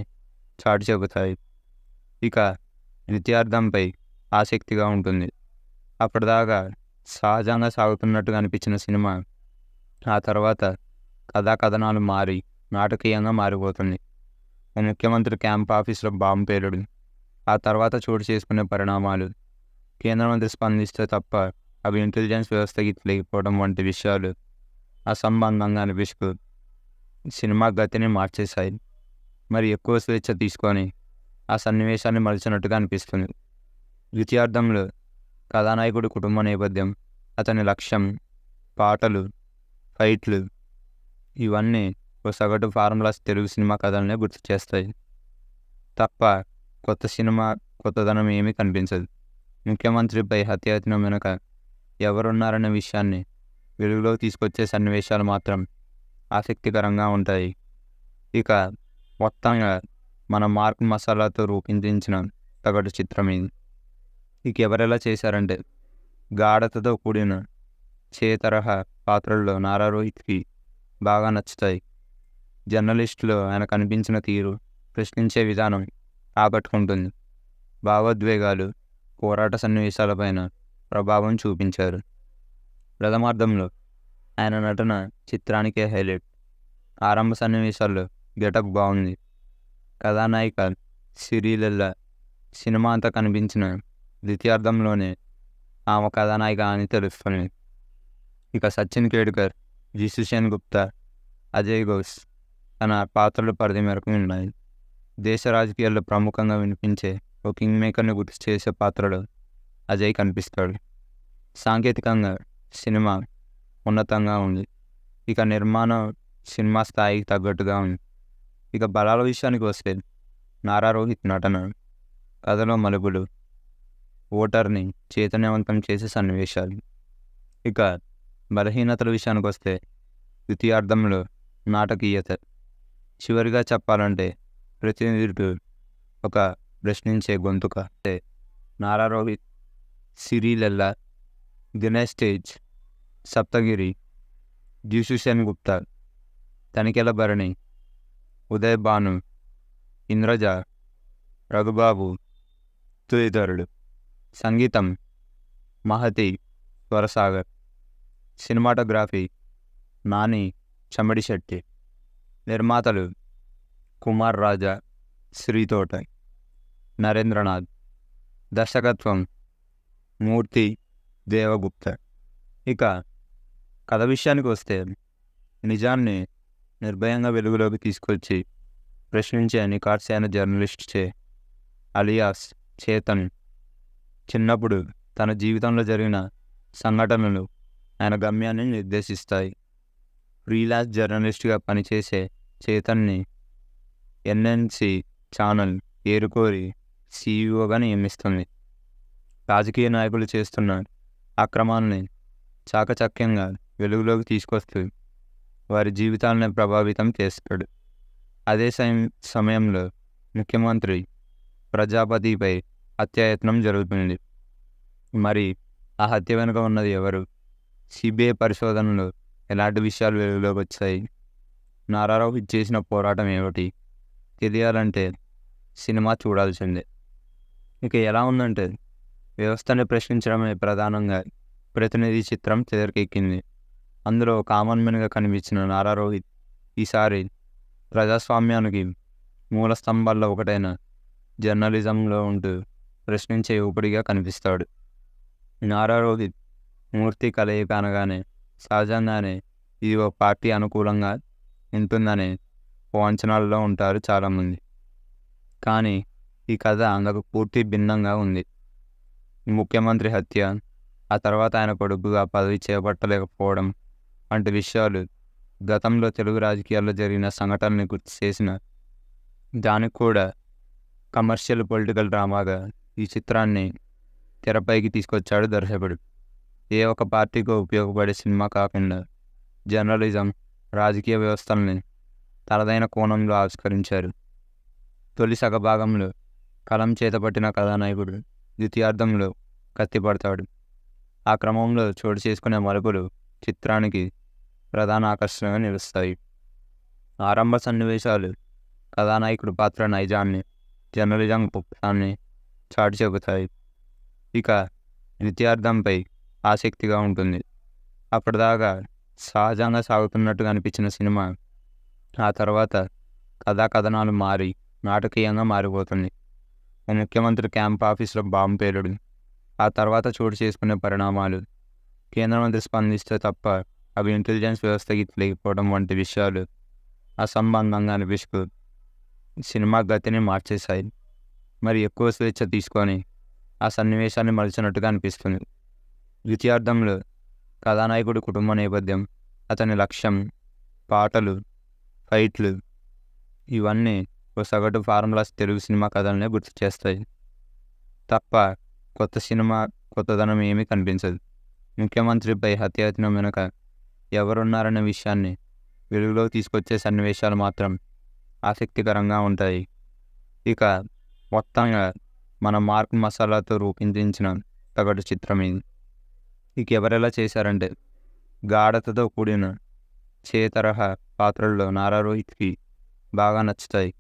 చాటి చెబుతాయి ఇక ద్వితీయార్థంపై ఆసక్తిగా ఉంటుంది అప్పటిదాకా సహజంగా సాగుతున్నట్టుగా అనిపించిన సినిమా ఆ తర్వాత కథా కథనాలు మారి నాటకీయంగా మారిపోతుంది ముఖ్యమంత్రి క్యాంప్ ఆఫీసులో బాంబు పేలుడు ఆ తర్వాత చోటు చేసుకునే పరిణామాలు కేంద్ర మంత్రి స్పందిస్తే తప్ప అవి ఇంటెలిజెన్స్ వ్యవస్థకి లేకపోవడం వంటి విషయాలు అసంబంధంగా అనిపిస్తూ సినిమా గతిని మార్చేశాయి మరి ఎక్కువ స్వేచ్ఛ తీసుకొని ఆ సన్నివేశాన్ని మలిచినట్టుగా అనిపిస్తుంది ద్వితీయార్థంలో కథానాయకుడి కుటుంబ నేపథ్యం అతని లక్ష్యం పాటలు ఫైట్లు ఇవన్నీ ఓ సగటు ఫార్ములాస్ తెలుగు సినిమా కథలనే గుర్తు చేస్తాయి తప్ప కొత్త సినిమా కొత్తదనం ఏమీ కనిపించదు ముఖ్యమంత్రిపై హత్యాయత్నం వెనుక ఎవరున్నారనే విషయాన్ని వెలుగులో తీసుకొచ్చే సన్నివేశాలు మాత్రం ఆసక్తికరంగా ఉంటాయి ఇక మొత్తంగా మన మార్క్ మసాలాతో రూపొందించిన తగటు చిత్రం ఇది ఇక ఎవరెలా చేశారంటే గాఢతతో కూడిన చే తరహా పాత్రల్లో నారా రోహిత్కి బాగా నచ్చుతాయి జర్నలిస్టులు ఆయన కనిపించిన తీరు ప్రశ్నించే విధానం ఆకట్టుకుంటుంది భావోద్వేగాలు పోరాట సన్నివేశాలపైన ప్రభావం చూపించారు ప్రథమార్థంలో ఆయన నటన చిత్రానికే హైలైట్ ఆరంభ సన్నివేశాల్లో గెటప్ బాగుంది కథానాయిక సిరీలల్లా సినిమా అంతా కనిపించిన ద్వితీయార్థంలోనే ఆమె కథానాయిక అని తెలుస్తుంది ఇక సచిన్ కేడ్కర్ జిసుసేన్ గుప్తా అజయ్ ఘోష్ తన పాత్రల పరిధి మేరకు ఉన్నాయి దేశ రాజకీయాల్లో ప్రముఖంగా వినిపించే ఓ కింగ్ మేకర్ని గుర్తు చేసే పాత్రలో అజయ్ కనిపిస్తాడు సాంకేతికంగా సినిమా ఉన్నతంగా ఉంది ఇక నిర్మాణం సినిమా స్థాయికి తగ్గట్టుగా ఉంది ఇక బలాల విషయానికి వస్తే నారా రోహిత్ నటన కథలో మలుపులు ఓటర్ని చైతన్యవంతం చేసే సన్నివేశాలు ఇక బలహీనతల విషయానికి వస్తే ద్వితీయార్థంలో నాటకీయత చివరిగా చెప్పాలంటే ప్రతినిధుడు ఒక ప్రశ్నించే గొంతుక నారా రోహిత్ సిరిలల్లా దినేష్ తేజ్ సప్తగిరి జ్యూసుసేన్ గుప్తా తనికెల భరణి ఉదయ్ భాను ఇంద్రజ రఘుబాబు తదితరుడు సంగీతం మహతి స్వరసాగర్ సినిమాటోగ్రఫీ నాని చెమ్మడి శెట్టి నిర్మాతలు కుమార్ రాజా శ్రీతోట నరేంద్రనాథ్ దర్శకత్వం మూర్తి దేవగుప్త ఇక కథ విషయానికి వస్తే నిజాన్ని నిర్భయంగా వెలుగులోకి తీసుకొచ్చి ప్రశ్నించే నికార్సైన జర్నలిస్ట్ చే అలియాస్ చేతన్ చిన్నప్పుడు తన జీవితంలో జరిగిన సంఘటనలు ఆయన గమ్యాన్ని నిర్దేశిస్తాయి ఫ్రీలాన్స్ జర్నలిస్ట్గా పనిచేసే చేతన్ని ఎన్ఎన్సి ఛానల్ ఏరుకోరి సీఈఓగా నియమిస్తుంది రాజకీయ నాయకులు చేస్తున్న అక్రమాలని చాకచక్యంగా వెలుగులోకి తీసుకొస్తూ వారి జీవితాలను ప్రభావితం చేస్తాడు అదే సమయంలో ముఖ్యమంత్రి ప్రజాపతిపై అత్యాయత్నం జరుగుతుంది మరి ఆ హత్య వెనుక ఉన్నది ఎవరు సిబిఐ పరిశోధనలో ఎలాంటి విషయాలు వెలుగులోకి వచ్చాయి నారారావు చేసిన పోరాటం ఏమిటి తెలియాలంటే సినిమా చూడాల్సిందే ఇక ఎలా ఉందంటే వ్యవస్థను ప్రశ్నించడమే ప్రధానంగా ప్రతినిధి చిత్రం తెరకెక్కింది అందులో కామన్ మెన్గా కనిపించిన నారా రోహిత్ ఈసారి ప్రజాస్వామ్యానికి మూల స్తంభాల్లో ఒకటైన జర్నలిజంలో ఉంటూ ప్రశ్నించే ఊపిడిగా కనిపిస్తాడు నారా రోహిత్ మూర్తి కలయిక అనగానే సహజంగానే ఇది ఓ పార్టీ అనుకూలంగా ఉంటుందనే అంచనాల్లో ఉంటారు చాలామంది కానీ ఈ కథ అందుకు పూర్తి భిన్నంగా ఉంది ముఖ్యమంత్రి హత్య ఆ తర్వాత ఆయన కొడుకుగా పదవి చేపట్టలేకపోవడం వంటి విషయాలు గతంలో తెలుగు రాజకీయాల్లో జరిగిన సంఘటనని గుర్తు చేసిన దానికి కూడా కమర్షియల్ పొలిటికల్ డ్రామాగా ఈ చిత్రాన్ని తెరపైకి తీసుకొచ్చాడు దర్శకుడు ఏ ఒక్క పార్టీకో ఉపయోగపడే సినిమా కాకుండా జర్నలిజం రాజకీయ వ్యవస్థల్ని తలదైన కోణంలో ఆవిష్కరించారు తొలి సగభాగంలో కలం చేతపట్టిన కథానాయకుడు ద్వితీయార్థంలో కత్తిపడతాడు ఆ క్రమంలో చోటు చేసుకునే మలుపులు చిత్రానికి ప్రధాన ఆకర్షణగా నిలుస్తాయి ఆరంభ సన్నివేశాలు కథానాయకుడు పాత్ర నైజాన్ని జర్నలిజం పుప్పాన్ని చాటి చెబుతాయి ఇక ద్వితీయార్థంపై ఆసక్తిగా ఉంటుంది అప్పటిదాకా సహజంగా సాగుతున్నట్టుగా అనిపించిన సినిమా ఆ తర్వాత కథాకథనాలు మారి నాటకీయంగా మారిపోతుంది ముఖ్యమంత్రి క్యాంప్ ఆఫీసులో బాంబు పేలుడు ఆ తర్వాత చోటు చేసుకునే పరిణామాలు కేంద్ర మంత్రి స్పందిస్తే తప్ప అవి ఇంటెలిజెన్స్ వ్యవస్థకి లేకపోవడం వంటి విషయాలు అసంబంధంగా అనిపిస్తూ సినిమా గతిని మార్చేశాయి మరి ఎక్కువ స్వేచ్ఛ తీసుకొని ఆ సన్నివేశాన్ని మలిచినట్టుగా అనిపిస్తుంది ద్వితీయార్థంలో కథానాయకుడి కుటుంబ నేపథ్యం అతని లక్ష్యం పాటలు ఫైట్లు ఇవన్నీ ఓ సగటు ఫార్ములాస్ తెలుగు సినిమా కథలనే గుర్తు చేస్తాయి తప్ప కొత్త సినిమా కొత్తదనం ఏమీ కనిపించదు ముఖ్యమంత్రిపై హత్యాయత్నం వెనుక ఎవరున్నారనే విషయాన్ని వెలుగులోకి తీసుకొచ్చే సన్నివేశాలు మాత్రం ఆసక్తికరంగా ఉంటాయి ఇక మొత్తంగా మన మార్క్ మసాలాతో రూపొందించిన సగటు చిత్రం ఇది ఇక ఎవరెలా చేశారంటే గాఢతతో కూడిన చే తరహా పాత్రల్లో నారా రోహిత్కి బాగా నచ్చుతాయి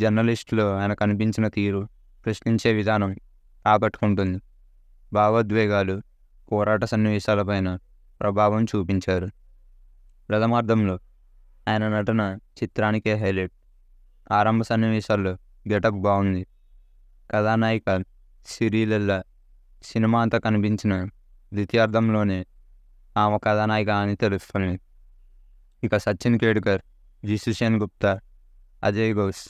జర్నలిస్టులో ఆయన కనిపించిన తీరు ప్రశ్నించే విధానం ఆకట్టుకుంటుంది భావోద్వేగాలు పోరాట సన్నివేశాలపైన ప్రభావం చూపించారు ప్రథమార్థంలో ఆయన నటన చిత్రానికే హైలైట్ ఆరంభ సన్నివేశాల్లో గెటప్ బాగుంది కథానాయిక సిరీల సినిమా అంతా కనిపించిన ద్వితీయార్థంలోనే ఆమె కథానాయిక అని తెలుస్తుంది ఇక సచిన్ కేడ్కర్ జిసుసేన్ గుప్తా అజయ్ ఘోష్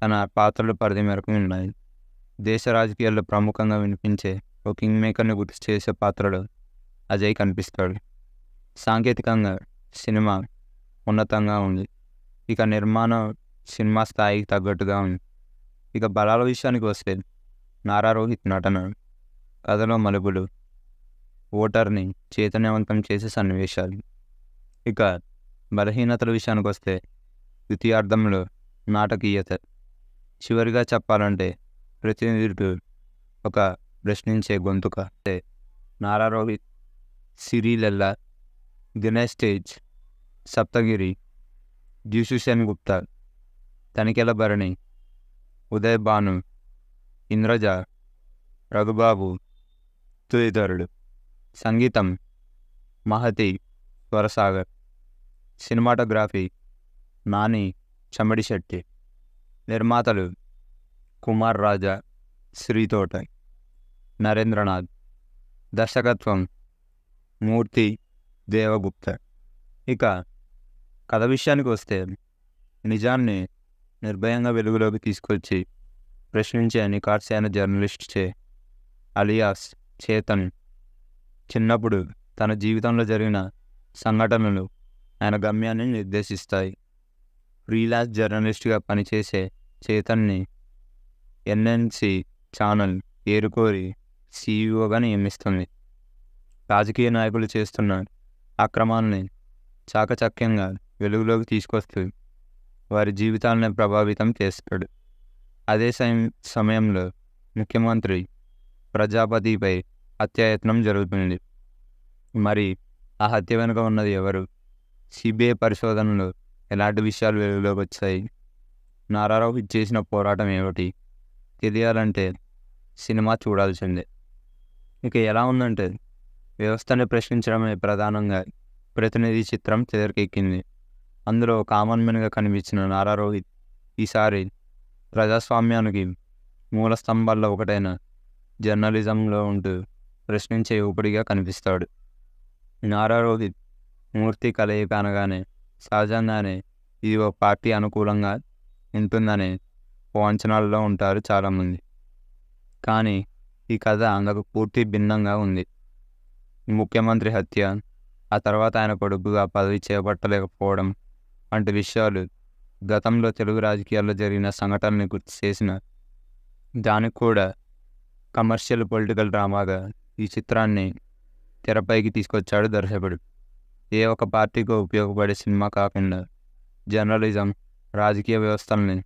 తన పాత్రల పరిధి మేరకు ఉన్నాయి దేశ రాజకీయాల్లో ప్రముఖంగా వినిపించే ఓ కింగ్ మేకర్ని గుర్తు చేసే పాత్రలో అజయ్ కనిపిస్తాడు సాంకేతికంగా సినిమా ఉన్నతంగా ఉంది ఇక నిర్మాణం సినిమా స్థాయికి తగ్గట్టుగా ఉంది ఇక బలాల విషయానికి వస్తే నారా రోహిత్ నటన కథలో మలుపులు ఓటర్ని చైతన్యవంతం చేసే సన్నివేశాలు ఇక బలహీనతల విషయానికి వస్తే ద్వితీయార్థంలో నాటకీయత చివరిగా చెప్పాలంటే ప్రతినిధుడు ఒక ప్రశ్నించే గొంతుక నారా రోహిత్ సిరిలెల్లా దినేష్ స్టేజ్ సప్తగిరి జ్యూసుసేన్ గుప్తా తనికెల భరణి ఉదయ్ భాను ఇంద్రజ రఘుబాబు తదితరుడు సంగీతం మహతి స్వరసాగర్ సినిమాటోగ్రఫీ నాని చమడి శెట్టి నిర్మాతలు కుమార్ రాజా శ్రీతోట నరేంద్రనాథ్ దర్శకత్వం మూర్తి దేవగుప్త ఇక కథ విషయానికి వస్తే నిజాన్ని నిర్భయంగా వెలుగులోకి తీసుకొచ్చి ప్రశ్నించే నికార్సైన జర్నలిస్ట్ చే అలియాస్ చేతన్ చిన్నప్పుడు తన జీవితంలో జరిగిన సంఘటనలు ఆయన గమ్యాన్ని నిర్దేశిస్తాయి ఫ్రీలాన్స్ జర్నలిస్ట్గా పనిచేసే చేతన్ని ఎన్ఎన్సి ఛానల్ ఏరుకోరి సీఈఓగా నియమిస్తుంది రాజకీయ నాయకులు చేస్తున్న అక్రమాలని చాకచక్యంగా వెలుగులోకి తీసుకొస్తూ వారి జీవితాలను ప్రభావితం చేస్తాడు అదే సమయంలో ముఖ్యమంత్రి ప్రజాపతిపై అత్యాయత్నం జరుగుతుంది మరి ఆ హత్య వెనుక ఉన్నది ఎవరు సిబిఐ పరిశోధనలు ఎలాంటి విషయాలు వెలుగులోకి వచ్చాయి నారారావు చేసిన పోరాటం ఏమిటి తెలియాలంటే సినిమా చూడాల్సిందే ఇక ఎలా ఉందంటే వ్యవస్థని ప్రశ్నించడమే ప్రధానంగా ప్రతినిధి చిత్రం తెరకెక్కింది అందులో కామన్ మెన్గా కనిపించిన నారా రోహిత్ ఈసారి ప్రజాస్వామ్యానికి మూల స్తంభాల్లో ఒకటైన జర్నలిజంలో ఉంటూ ప్రశ్నించే ఊపిడిగా కనిపిస్తాడు నారా రోహిత్ మూర్తి కలయిక అనగానే సహజంగానే ఇది ఒక పార్టీ అనుకూలంగా ఉంటుందనే అంచనాల్లో ఉంటారు చాలామంది కానీ ఈ కథ అందుకు పూర్తి భిన్నంగా ఉంది ముఖ్యమంత్రి హత్య ఆ తర్వాత ఆయన కొడుకుగా పదవి చేపట్టలేకపోవడం వంటి విషయాలు గతంలో తెలుగు రాజకీయాల్లో జరిగిన సంఘటనని గుర్తు చేసిన దానికి కూడా కమర్షియల్ పొలిటికల్ డ్రామాగా ఈ చిత్రాన్ని తెరపైకి తీసుకొచ్చాడు దర్శకుడు ఏ ఒక పార్టీకి ఉపయోగపడే సినిమా కాకుండా జర్నలిజం రాజకీయ వ్యవస్థల్ని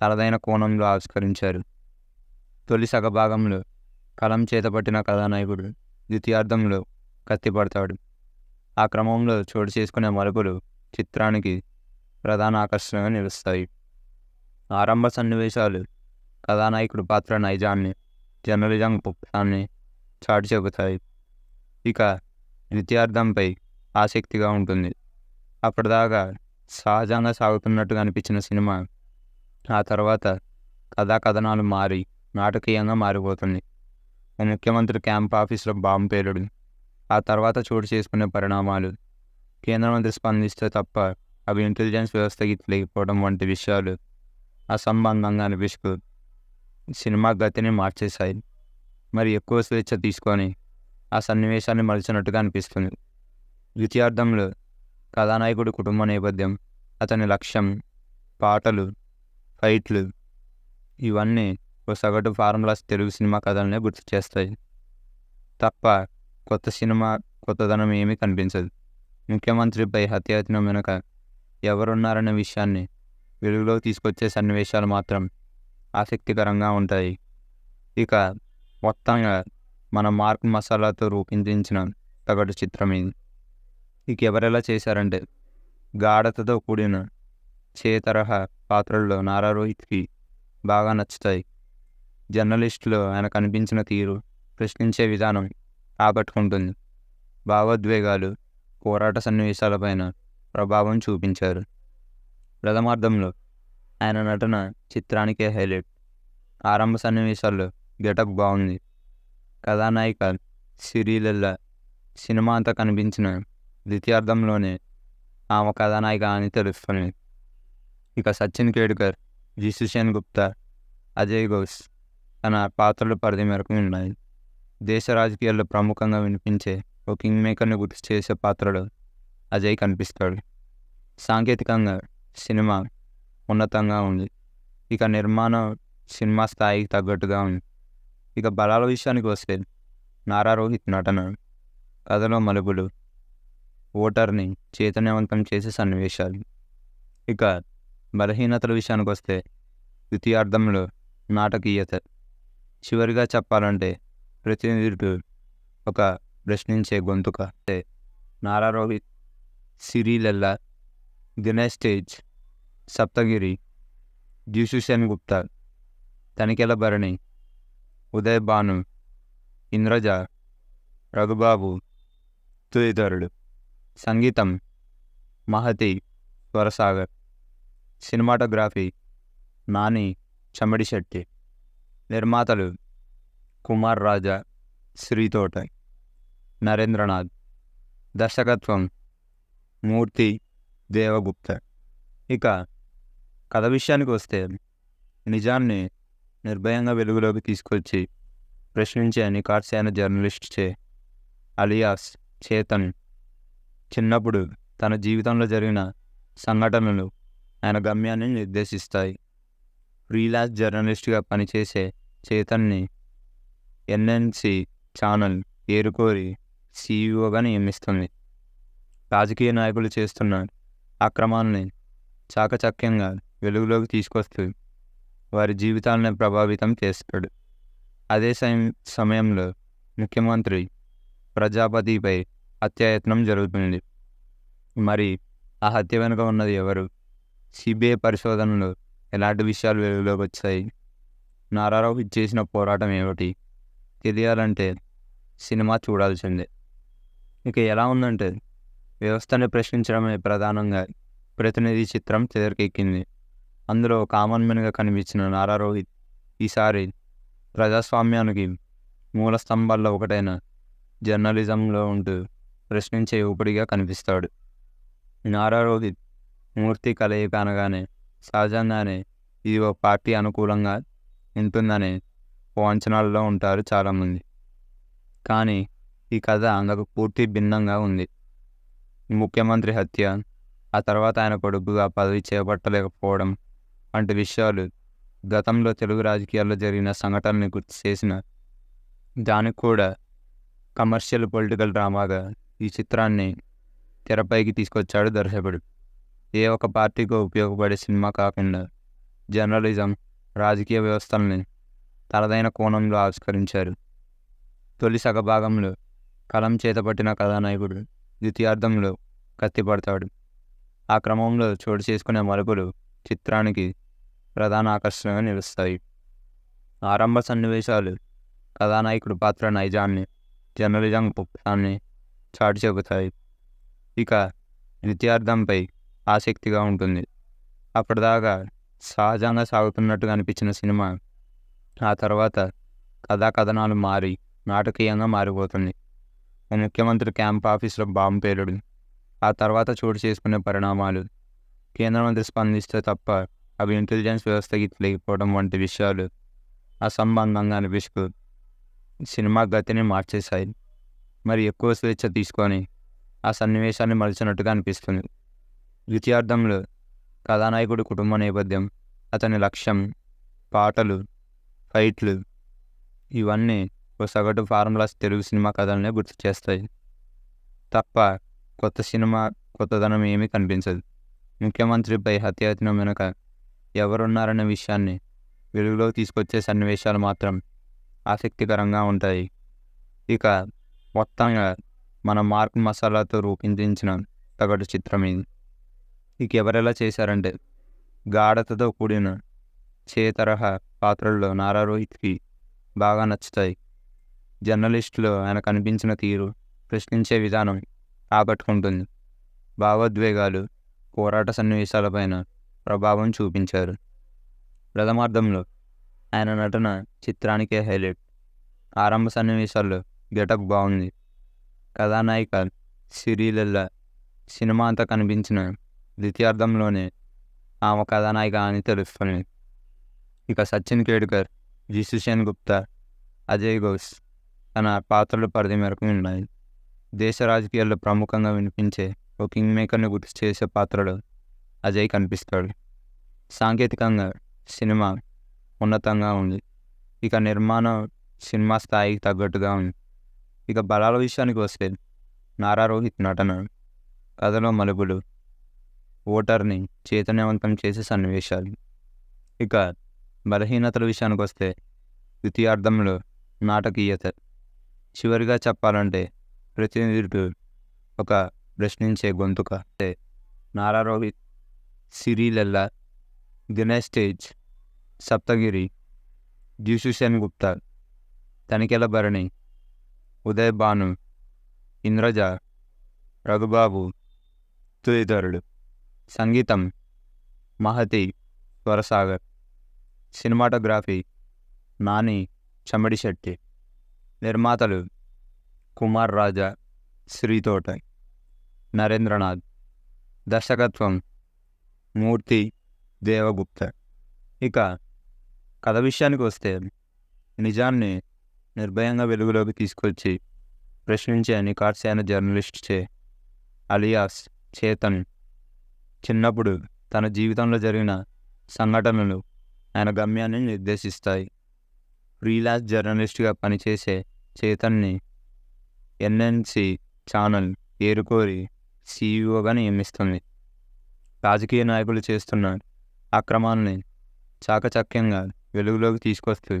తనదైన కోణంలో ఆవిష్కరించారు తొలి సగభాగంలో కలం చేతపట్టిన కథానాయకుడు ద్వితీయార్థంలో కత్తిపడతాడు ఆ క్రమంలో చోటు చేసుకునే మలుపులు చిత్రానికి ప్రధాన ఆకర్షణగా నిలుస్తాయి ఆరంభ సన్నివేశాలు కథానాయకుడు పాత్ర నైజాన్ని జర్నలిజం పుప్పాన్ని చాటి చెబుతాయి ఇక ద్వితీయార్థంపై ఆసక్తిగా ఉంటుంది అప్పటిదాకా సహజంగా సాగుతున్నట్టుగా అనిపించిన సినిమా ఆ తర్వాత కథా కథనాలు మారి నాటకీయంగా మారిపోతుంది ముఖ్యమంత్రి క్యాంప్ ఆఫీసులో బాంబు పేలుడు ఆ తర్వాత చోటు చేసుకునే పరిణామాలు కేంద్ర మంత్రి స్పందిస్తే తప్ప అవి ఇంటెలిజెన్స్ వ్యవస్థ లేకపోవడం వంటి విషయాలు అసంబంధంగా అనిపిస్తూ సినిమా గతిని మార్చేశాయి మరి ఎక్కువ స్వేచ్ఛ తీసుకొని ఆ సన్నివేశాన్ని మలిచినట్టుగా అనిపిస్తుంది ద్వితీయార్థంలో కథానాయకుడి కుటుంబ నేపథ్యం అతని లక్ష్యం పాటలు ఫైట్లు ఇవన్నీ ఒక సగటు ఫార్ములాస్ తెలుగు సినిమా కథలనే గుర్తు చేస్తాయి తప్ప కొత్త సినిమా కొత్తదనం ఏమీ కనిపించదు ముఖ్యమంత్రిపై హత్యాయత్నం వెనుక ఎవరున్నారన్న విషయాన్ని వెలుగులోకి తీసుకొచ్చే సన్నివేశాలు మాత్రం ఆసక్తికరంగా ఉంటాయి ఇక మొత్తంగా మన మార్క్ మసాలాతో రూపొందించిన సగటు చిత్రం ఇది ఇక ఎవరెలా చేశారంటే గాఢతతో కూడిన చే తరహా పాత్రల్లో నారా రోహిత్కి బాగా నచ్చుతాయి జర్నలిస్టులో ఆయన కనిపించిన తీరు ప్రశ్నించే విధానం ఆకట్టుకుంటుంది భావోద్వేగాలు పోరాట సన్నివేశాలపైన ప్రభావం చూపించారు ప్రథమార్థంలో ఆయన నటన చిత్రానికే హైలైట్ ఆరంభ సన్నివేశాల్లో గెటప్ బాగుంది కథానాయిక సిరీలల్లా సినిమా అంతా కనిపించిన ద్వితీయార్థంలోనే ఆమె కథానాయిక అని తెలుస్తుంది ఇక సచిన్ కేడ్కర్ జి గుప్తా అజయ్ ఘోష్ తన పాత్రలు పరిధి మేరకు ఉన్నాయి దేశ రాజకీయాల్లో ప్రముఖంగా వినిపించే ఓ కింగ్ మేకర్ని గుర్తు చేసే పాత్రలో అజయ్ కనిపిస్తాడు సాంకేతికంగా సినిమా ఉన్నతంగా ఉంది ఇక నిర్మాణం సినిమా స్థాయికి తగ్గట్టుగా ఉంది ఇక బలాల విషయానికి వస్తే నారా రోహిత్ నటన కథలో మలుపులు ఓటర్ని చైతన్యవంతం చేసే సన్నివేశాలు ఇక బలహీనతల విషయానికి వస్తే ద్వితీయార్థంలో నాటకీయత చివరిగా చెప్పాలంటే ప్రతినిధుడు ఒక ప్రశ్నించే గొంతుక నారా రోహిత్ సిరిలెల్లా దినేష్ స్టేజ్ సప్తగిరి జ్యూసుసేన్ గుప్తా తనికెల భరణి ఉదయ్ భాను ఇంద్రజ రఘుబాబు తదితరుడు సంగీతం మహతి స్వరసాగర్ సినిమాటోగ్రఫీ నాని శెట్టి నిర్మాతలు కుమార్ రాజా శ్రీతోట నరేంద్రనాథ్ దర్శకత్వం మూర్తి దేవగుప్త ఇక కథ విషయానికి వస్తే నిజాన్ని నిర్భయంగా వెలుగులోకి తీసుకొచ్చి ప్రశ్నించే నికార్సైన జర్నలిస్ట్ చే అలియాస్ చేతన్ చిన్నప్పుడు తన జీవితంలో జరిగిన సంఘటనలు ఆయన గమ్యాన్ని నిర్దేశిస్తాయి ఫ్రీలాన్స్ జర్నలిస్ట్గా పనిచేసే చేతన్ని ఎన్ఎన్సి ఛానల్ ఏరుకోరి సీఈఓగా నియమిస్తుంది రాజకీయ నాయకులు చేస్తున్న అక్రమాలని చాకచక్యంగా వెలుగులోకి తీసుకొస్తూ వారి జీవితాలను ప్రభావితం చేస్తాడు అదే సమయంలో ముఖ్యమంత్రి ప్రజాపతిపై హత్యాయత్నం జరుగుతుంది మరి ఆ హత్య వెనుక ఉన్నది ఎవరు సిబిఐ పరిశోధనలో ఎలాంటి విషయాలు వెలుగులోకి వచ్చాయి నారారావు చేసిన పోరాటం ఏమిటి తెలియాలంటే సినిమా చూడాల్సిందే ఇక ఎలా ఉందంటే వ్యవస్థను ప్రశ్నించడమే ప్రధానంగా ప్రతినిధి చిత్రం తెరకెక్కింది అందులో కామన్ మెన్గా కనిపించిన నారా రోహిత్ ఈసారి ప్రజాస్వామ్యానికి మూల స్తంభాల్లో ఒకటైన జర్నలిజంలో ఉంటూ ప్రశ్నించే యువకుడిగా కనిపిస్తాడు నారా రోహిత్ మూర్తి కలయిక అనగానే సహజంగానే ఇది ఒక పార్టీ అనుకూలంగా ఉంటుందనే ఓ అంచనాల్లో ఉంటారు చాలామంది కానీ ఈ కథ అందుకు పూర్తి భిన్నంగా ఉంది ముఖ్యమంత్రి హత్య ఆ తర్వాత ఆయన కొడుకుగా పదవి చేపట్టలేకపోవడం వంటి విషయాలు గతంలో తెలుగు రాజకీయాల్లో జరిగిన సంఘటనని గుర్తు చేసిన దానికి కూడా కమర్షియల్ పొలిటికల్ డ్రామాగా ఈ చిత్రాన్ని తెరపైకి తీసుకొచ్చాడు దర్శకుడు ఏ ఒక పార్టీకో ఉపయోగపడే సినిమా కాకుండా జర్నలిజం రాజకీయ వ్యవస్థల్ని తనదైన కోణంలో ఆవిష్కరించారు తొలి సగభాగంలో కలం చేతపట్టిన కథానాయకుడు ద్వితీయార్థంలో కత్తిపడతాడు ఆ క్రమంలో చోటు చేసుకునే మలుపులు చిత్రానికి ప్రధాన ఆకర్షణగా నిలుస్తాయి ఆరంభ సన్నివేశాలు కథానాయకుడు పాత్ర నైజాన్ని జర్నలిజం గొప్పతాన్ని చాటు చెబుతాయి ఇక నిత్యార్థంపై ఆసక్తిగా ఉంటుంది అప్పటిదాకా సహజంగా సాగుతున్నట్టుగా అనిపించిన సినిమా ఆ తర్వాత కథా కథనాలు మారి నాటకీయంగా మారిపోతుంది ముఖ్యమంత్రి క్యాంప్ ఆఫీసులో బాంబు పేలుడు ఆ తర్వాత చోటు చేసుకునే పరిణామాలు కేంద్ర మంత్రి స్పందిస్తే తప్ప అవి ఇంటెలిజెన్స్ వ్యవస్థ గిట్లేకపోవడం వంటి విషయాలు అసంబంధంగా అనిపిస్తూ సినిమా గతిని మార్చేశాయి మరి ఎక్కువ స్వేచ్ఛ తీసుకొని ఆ సన్నివేశాన్ని మలిచినట్టుగా అనిపిస్తుంది ద్వితీయార్థంలో కథానాయకుడి కుటుంబ నేపథ్యం అతని లక్ష్యం పాటలు ఫైట్లు ఇవన్నీ ఒక సగటు ఫార్ములాస్ తెలుగు సినిమా కథలనే గుర్తు చేస్తాయి తప్ప కొత్త సినిమా కొత్తదనం ఏమీ కనిపించదు ముఖ్యమంత్రిపై హత్యాయత్నం వెనుక ఎవరున్నారనే విషయాన్ని వెలుగులోకి తీసుకొచ్చే సన్నివేశాలు మాత్రం ఆసక్తికరంగా ఉంటాయి ఇక మొత్తంగా మన మార్క్ మసాలాతో రూపొందించిన తగటి చిత్రం ఇది ఇక ఎవరెలా చేశారంటే గాఢతతో కూడిన చే తరహా పాత్రల్లో నారా రోహిత్కి బాగా నచ్చుతాయి జర్నలిస్టులు ఆయన కనిపించిన తీరు ప్రశ్నించే విధానం ఆకట్టుకుంటుంది భావోద్వేగాలు పోరాట సన్నివేశాలపైన ప్రభావం చూపించారు ప్రథమార్థంలో ఆయన నటన చిత్రానికే హైలైట్ ఆరంభ సన్నివేశాల్లో గెటప్ బాగుంది కథానాయిక సిరీలల్ల సినిమా అంతా కనిపించిన ద్వితీయార్థంలోనే ఆమె కథానాయిక అని తెలుస్తుంది ఇక సచిన్ కేడ్కర్ జి గుప్తా అజయ్ ఘోష్ తన పాత్రలు పరిధి మేరకు ఉన్నాయి దేశ రాజకీయాల్లో ప్రముఖంగా వినిపించే ఓ కింగ్ మేకర్ని గుర్తు చేసే పాత్రలో అజయ్ కనిపిస్తాడు సాంకేతికంగా సినిమా ఉన్నతంగా ఉంది ఇక నిర్మాణం సినిమా స్థాయికి తగ్గట్టుగా ఉంది ఇక బలాల విషయానికి వస్తే నారా రోహిత్ నటన కథలో మలుపులు ఓటర్ని చైతన్యవంతం చేసే సన్నివేశాలు ఇక బలహీనతల విషయానికి వస్తే ద్వితీయార్థంలో నాటకీయత చివరిగా చెప్పాలంటే ప్రతినిధుడు ఒక ప్రశ్నించే గొంతుక అంటే నారా రోహిత్ సిరీలెల్లా దినేష్ స్టేజ్ సప్తగిరి జ్యూసుసేన్ గుప్తా తనిఖీల భరణి ఉదయ్ భాను ఇంద్రజ రఘుబాబు తదితరుడు సంగీతం మహతి స్వరసాగర్ సినిమాటోగ్రఫీ నాని చమడి శెట్టి నిర్మాతలు కుమార్ రాజా శ్రీతోట నరేంద్రనాథ్ దర్శకత్వం మూర్తి దేవగుప్త ఇక కథ విషయానికి వస్తే నిజాన్ని నిర్భయంగా వెలుగులోకి తీసుకొచ్చి ప్రశ్నించే నికాట్సేన జర్నలిస్ట్ చే అలియాస్ చేతన్ చిన్నప్పుడు తన జీవితంలో జరిగిన సంఘటనలు ఆయన గమ్యాన్ని నిర్దేశిస్తాయి ఫ్రీలాన్స్ జర్నలిస్ట్గా పనిచేసే చేతన్ని ఎన్ఎన్సి ఛానల్ ఏరుకోరి సీఈఓగా నియమిస్తుంది రాజకీయ నాయకులు చేస్తున్న అక్రమాల్ని చాకచక్యంగా వెలుగులోకి తీసుకొస్తూ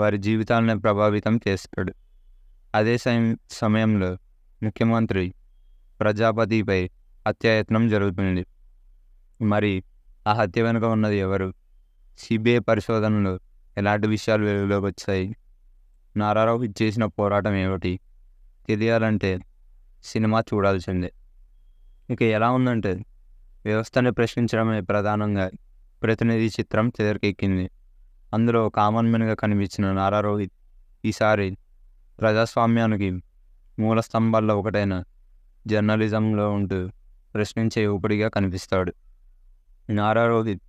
వారి జీవితాలను ప్రభావితం చేస్తాడు అదే సమయంలో ముఖ్యమంత్రి ప్రజాపతిపై హత్యాయత్నం జరుగుతుంది మరి ఆ హత్య వెనుక ఉన్నది ఎవరు సిబిఐ పరిశోధనలో ఎలాంటి విషయాలు వెలుగులోకి వచ్చాయి నారారావు చేసిన పోరాటం ఏమిటి తెలియాలంటే సినిమా చూడాల్సిందే ఇక ఎలా ఉందంటే వ్యవస్థను ప్రశ్నించడమే ప్రధానంగా ప్రతినిధి చిత్రం తెరకెక్కింది అందులో కామన్ మెన్గా కనిపించిన నారా రోహిత్ ఈసారి ప్రజాస్వామ్యానికి మూల స్తంభాల్లో ఒకటైన జర్నలిజంలో ఉంటూ ప్రశ్నించే ఊపిడిగా కనిపిస్తాడు నారా రోహిత్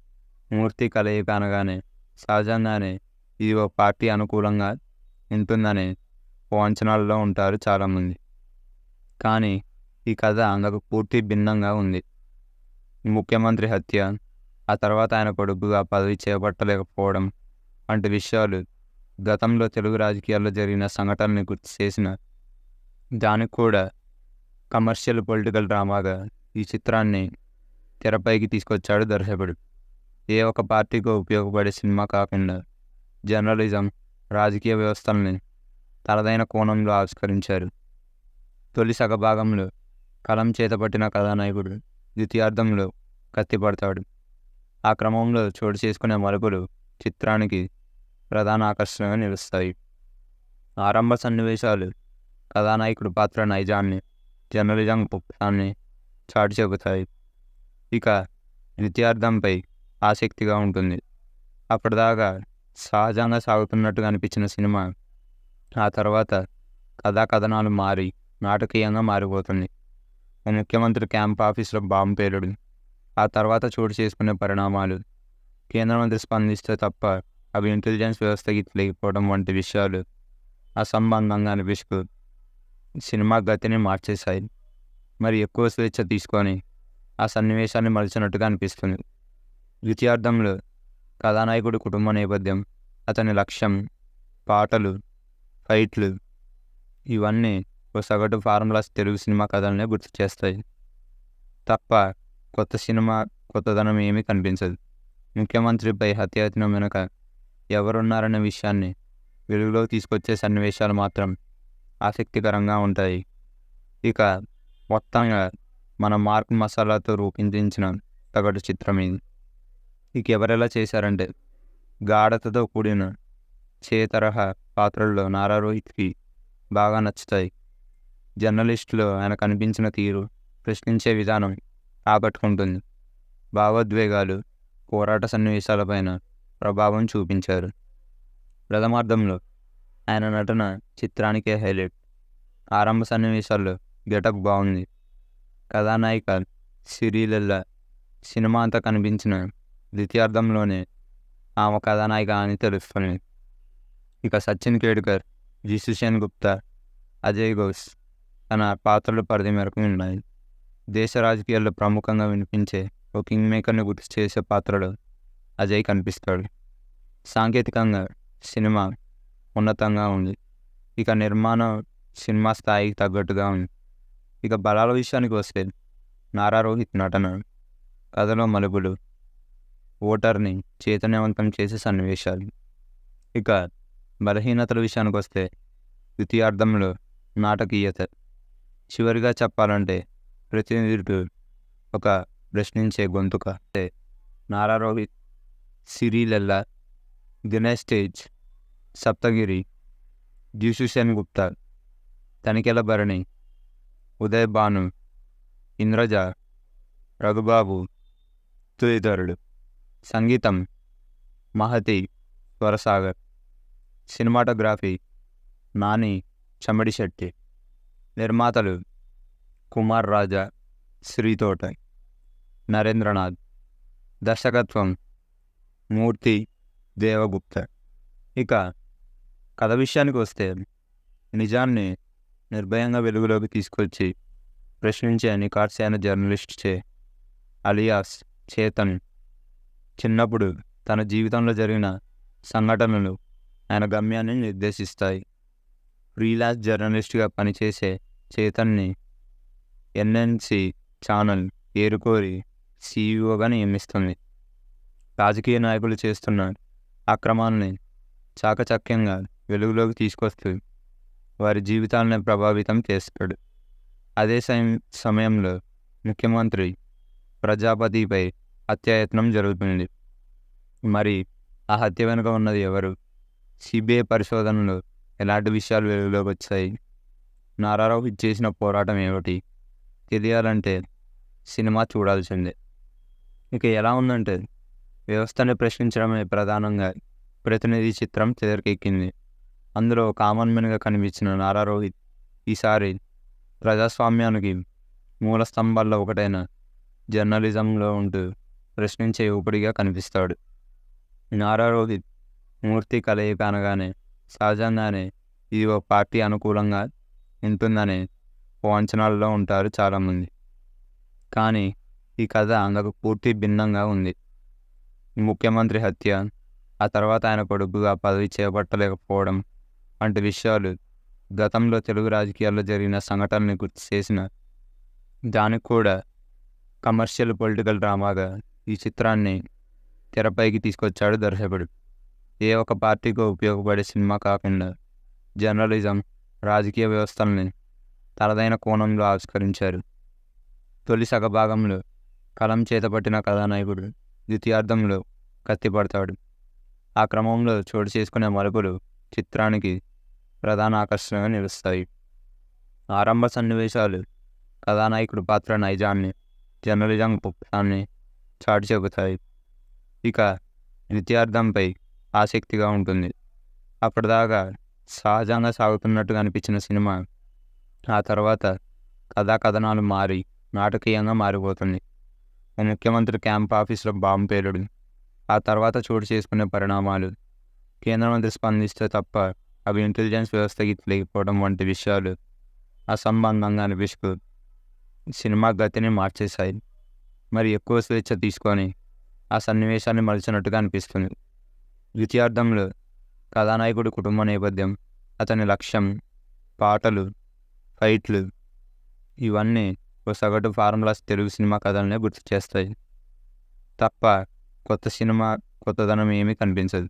మూర్తి కలయిక అనగానే సహజంగానే ఇది ఓ పార్టీ అనుకూలంగా ఉంటుందనే వాంచనాల్లో ఉంటారు చాలామంది కానీ ఈ కథ అందుకు పూర్తి భిన్నంగా ఉంది ముఖ్యమంత్రి హత్య ఆ తర్వాత ఆయన కొడుకుగా పదవి చేపట్టలేకపోవడం వంటి విషయాలు గతంలో తెలుగు రాజకీయాల్లో జరిగిన సంఘటనని గుర్తు చేసిన దానికి కూడా కమర్షియల్ పొలిటికల్ డ్రామాగా ఈ చిత్రాన్ని తెరపైకి తీసుకొచ్చాడు దర్శకుడు ఏ ఒక పార్టీకో ఉపయోగపడే సినిమా కాకుండా జర్నలిజం రాజకీయ వ్యవస్థల్ని తనదైన కోణంలో ఆవిష్కరించారు తొలి సగభాగంలో కలం చేతపట్టిన కథానాయకుడు ద్వితీయార్థంలో కత్తిపడతాడు ఆ క్రమంలో చోటు చేసుకునే మలుపులు చిత్రానికి ప్రధాన ఆకర్షణగా నిలుస్తాయి ఆరంభ సన్నివేశాలు కథానాయకుడి పాత్ర నైజాన్ని జర్నలిజం పుప్పాన్ని చాటి చెబుతాయి ఇక నిత్యార్థంపై ఆసక్తిగా ఉంటుంది అప్పటిదాకా సహజంగా సాగుతున్నట్టుగా అనిపించిన సినిమా ఆ తర్వాత కథా కథనాలు మారి నాటకీయంగా మారిపోతుంది ముఖ్యమంత్రి క్యాంప్ ఆఫీసులో బాంబు పేలుడు ఆ తర్వాత చోటు చేసుకునే పరిణామాలు కేంద్ర మంత్రి స్పందిస్తే తప్ప అవి ఇంటెలిజెన్స్ వ్యవస్థకి తెలియకపోవడం వంటి విషయాలు అసంబంధంగా అనిపిస్తూ సినిమా గతిని మార్చేశాయి మరి ఎక్కువ స్వేచ్ఛ తీసుకొని ఆ సన్నివేశాన్ని మలిచినట్టుగా అనిపిస్తుంది ద్వితీయార్థంలో కథానాయకుడి కుటుంబ నేపథ్యం అతని లక్ష్యం పాటలు ఫైట్లు ఇవన్నీ ఓ సగటు ఫార్ములాస్ తెలుగు సినిమా కథలనే గుర్తు చేస్తాయి తప్ప కొత్త సినిమా కొత్తదనం ఏమీ కనిపించదు ముఖ్యమంత్రిపై హత్యాయత్నం వెనుక ఎవరున్నారనే విషయాన్ని వెలుగులో తీసుకొచ్చే సన్నివేశాలు మాత్రం ఆసక్తికరంగా ఉంటాయి ఇక మొత్తంగా మన మార్క్ మసాలాతో రూపొందించిన తగటు చిత్రం ఇది ఇక ఎవరెలా చేశారంటే గాఢతతో కూడిన చేతరహా పాత్రల్లో నారా రోహిత్కి బాగా నచ్చుతాయి జర్నలిస్టులు ఆయన కనిపించిన తీరు ప్రశ్నించే విధానం ఆకట్టుకుంటుంది భావోద్వేగాలు పోరాట సన్నివేశాలపైన ప్రభావం చూపించారు ప్రథమార్థంలో ఆయన నటన చిత్రానికే హైలైట్ ఆరంభ సన్నివేశాల్లో గెటప్ బాగుంది కథానాయిక సిరీలల్లా సినిమా అంతా కనిపించిన ద్వితీయార్థంలోనే ఆమె కథానాయిక అని తెలుస్తుంది ఇక సచిన్ కేడ్కర్ జిసుషన్ గుప్తా అజయ్ ఘోష్ తన పాత్రల పరిధి మేరకు ఉన్నాయి దేశ రాజకీయాల్లో ప్రముఖంగా వినిపించే ఒక కింగ్ మేకర్ని గుర్తు చేసే పాత్రలు అజయ్ కనిపిస్తాడు సాంకేతికంగా సినిమా ఉన్నతంగా ఉంది ఇక నిర్మాణం సినిమా స్థాయికి తగ్గట్టుగా ఉంది ఇక బలాల విషయానికి వస్తే నారా రోహిత్ నటన కథలో మలుపులు ఓటర్ని చైతన్యవంతం చేసే సన్నివేశాలు ఇక బలహీనతల విషయానికి వస్తే ద్వితీయార్థంలో నాటకీయత చివరిగా చెప్పాలంటే ప్రతినిధుడు ఒక ప్రశ్నించే గొంతుక అంటే నారా రోహిత్ సిరిలల్లా దినేష్ తేజ్ సప్తగిరి జ్యూసుసేన్ గుప్తా తనికెల భరణి ఉదయ్ భాను ఇంద్రజ రఘుబాబు తుదితరుడు సంగీతం మహతి స్వరసాగర్ సినిమాటోగ్రఫీ నాని చమడి శెట్టి నిర్మాతలు కుమార్ రాజా శ్రీతోట నరేంద్రనాథ్ దర్శకత్వం మూర్తి దేవగుప్త ఇక కథ విషయానికి వస్తే నిజాన్ని నిర్భయంగా వెలుగులోకి తీసుకొచ్చి ప్రశ్నించే నికార్సైన జర్నలిస్ట్ చే అలియాస్ చేతన్ చిన్నప్పుడు తన జీవితంలో జరిగిన సంఘటనలు ఆయన గమ్యాన్ని నిర్దేశిస్తాయి ఫ్రీలాన్స్ జర్నలిస్ట్గా పనిచేసే చేతన్ని ఎన్ఎన్సి ఛానల్ ఏరుకోరి సీఈఓగా నియమిస్తుంది రాజకీయ నాయకులు చేస్తున్న అక్రమాలని చాకచక్యంగా వెలుగులోకి తీసుకొస్తూ వారి జీవితాలను ప్రభావితం చేస్తాడు అదే సమయంలో ముఖ్యమంత్రి ప్రజాపతిపై హత్యాయత్నం జరుగుతుంది మరి ఆ హత్య వెనుక ఉన్నది ఎవరు సిబిఐ పరిశోధనలో ఎలాంటి విషయాలు వెలుగులోకి వచ్చాయి నారారావు చేసిన పోరాటం ఏమిటి తెలియాలంటే సినిమా చూడాల్సిందే ఇక ఎలా ఉందంటే వ్యవస్థను ప్రశ్నించడమే ప్రధానంగా ప్రతినిధి చిత్రం తెరకెక్కింది అందులో కామన్ మెన్గా కనిపించిన నారా రోహిత్ ఈసారి ప్రజాస్వామ్యానికి మూల స్తంభాల్లో ఒకటైన జర్నలిజంలో ఉంటూ ప్రశ్నించే ఊపిడిగా కనిపిస్తాడు నారా రోహిత్ మూర్తి కలయిక అనగానే సహజంగానే ఇది ఓ పార్టీ అనుకూలంగా ఉంటుందనే ఓ అంచనాల్లో ఉంటారు చాలామంది కానీ ఈ కథ అందుకు పూర్తి భిన్నంగా ఉంది ముఖ్యమంత్రి హత్య ఆ తర్వాత ఆయన కొడుకు ఆ పదవి చేపట్టలేకపోవడం వంటి విషయాలు గతంలో తెలుగు రాజకీయాల్లో జరిగిన సంఘటనని గుర్తు చేసిన దానికి కూడా కమర్షియల్ పొలిటికల్ డ్రామాగా ఈ చిత్రాన్ని తెరపైకి తీసుకొచ్చాడు దర్శకుడు ఏ ఒక పార్టీకో ఉపయోగపడే సినిమా కాకుండా జర్నలిజం రాజకీయ వ్యవస్థల్ని తనదైన కోణంలో ఆవిష్కరించారు తొలి సగభాగంలో కలం చేతపట్టిన కథానాయకుడు ద్వితీయార్థంలో కత్తిపడతాడు ఆ క్రమంలో చోటు చేసుకునే మలుపులు చిత్రానికి ప్రధాన ఆకర్షణగా నిలుస్తాయి ఆరంభ సన్నివేశాలు కథానాయకుడు పాత్ర నైజాన్ని జర్నలిజం పుప్పాన్ని చాటి చెబుతాయి ఇక ద్వితీయార్థంపై ఆసక్తిగా ఉంటుంది అప్పటిదాకా సహజంగా సాగుతున్నట్టుగా అనిపించిన సినిమా ఆ తర్వాత కథా కథనాలు మారి నాటకీయంగా మారిపోతుంది ముఖ్యమంత్రి క్యాంప్ ఆఫీసులో బాంబు పేలుడు ఆ తర్వాత చోటు చేసుకునే పరిణామాలు కేంద్ర మంత్రి స్పందిస్తే తప్ప అవి ఇంటెలిజెన్స్ వ్యవస్థకి లేకపోవడం వంటి విషయాలు అసంబంధంగా అనిపిస్తూ సినిమా గతిని మార్చేశాయి మరి ఎక్కువ స్వేచ్ఛ తీసుకొని ఆ సన్నివేశాన్ని మలిచినట్టుగా అనిపిస్తుంది ద్వితీయార్థంలో కథానాయకుడి కుటుంబ నేపథ్యం అతని లక్ష్యం పాటలు ఫైట్లు ఇవన్నీ సగటు ఫార్ములాస్ తెలుగు సినిమా కథలనే గుర్తు చేస్తాయి తప్ప కొత్త సినిమా కొత్తదనం ఏమీ కనిపించదు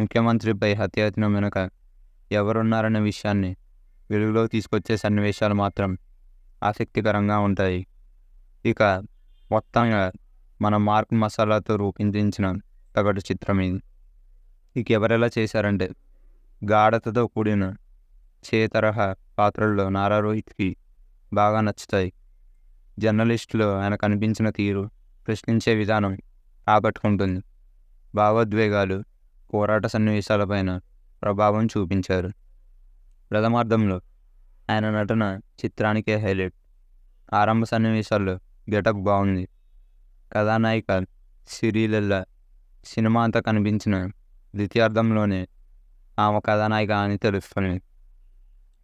ముఖ్యమంత్రిపై హత్యాయత్నం వెనుక ఎవరున్నారనే విషయాన్ని వెలుగులో తీసుకొచ్చే సన్నివేశాలు మాత్రం ఆసక్తికరంగా ఉంటాయి ఇక మొత్తంగా మన మార్క్ మసాలాతో రూపొందించిన సగటు చిత్రం ఇది ఇక ఎవరెలా చేశారంటే గాఢతతో కూడిన చే తరహా పాత్రల్లో నారా రోహిత్కి బాగా నచ్చుతాయి జర్నలిస్టులు ఆయన కనిపించిన తీరు ప్రశ్నించే విధానం ఆకట్టుకుంటుంది భావోద్వేగాలు పోరాట సన్నివేశాలపైన ప్రభావం చూపించారు ప్రథమార్థంలో ఆయన నటన చిత్రానికే హైలైట్ ఆరంభ సన్నివేశాల్లో గెటప్ బాగుంది కథానాయిక సిరీలల్లా సినిమా అంతా కనిపించిన ద్వితీయార్థంలోనే ఆమె కథానాయిక అని తెలుస్తుంది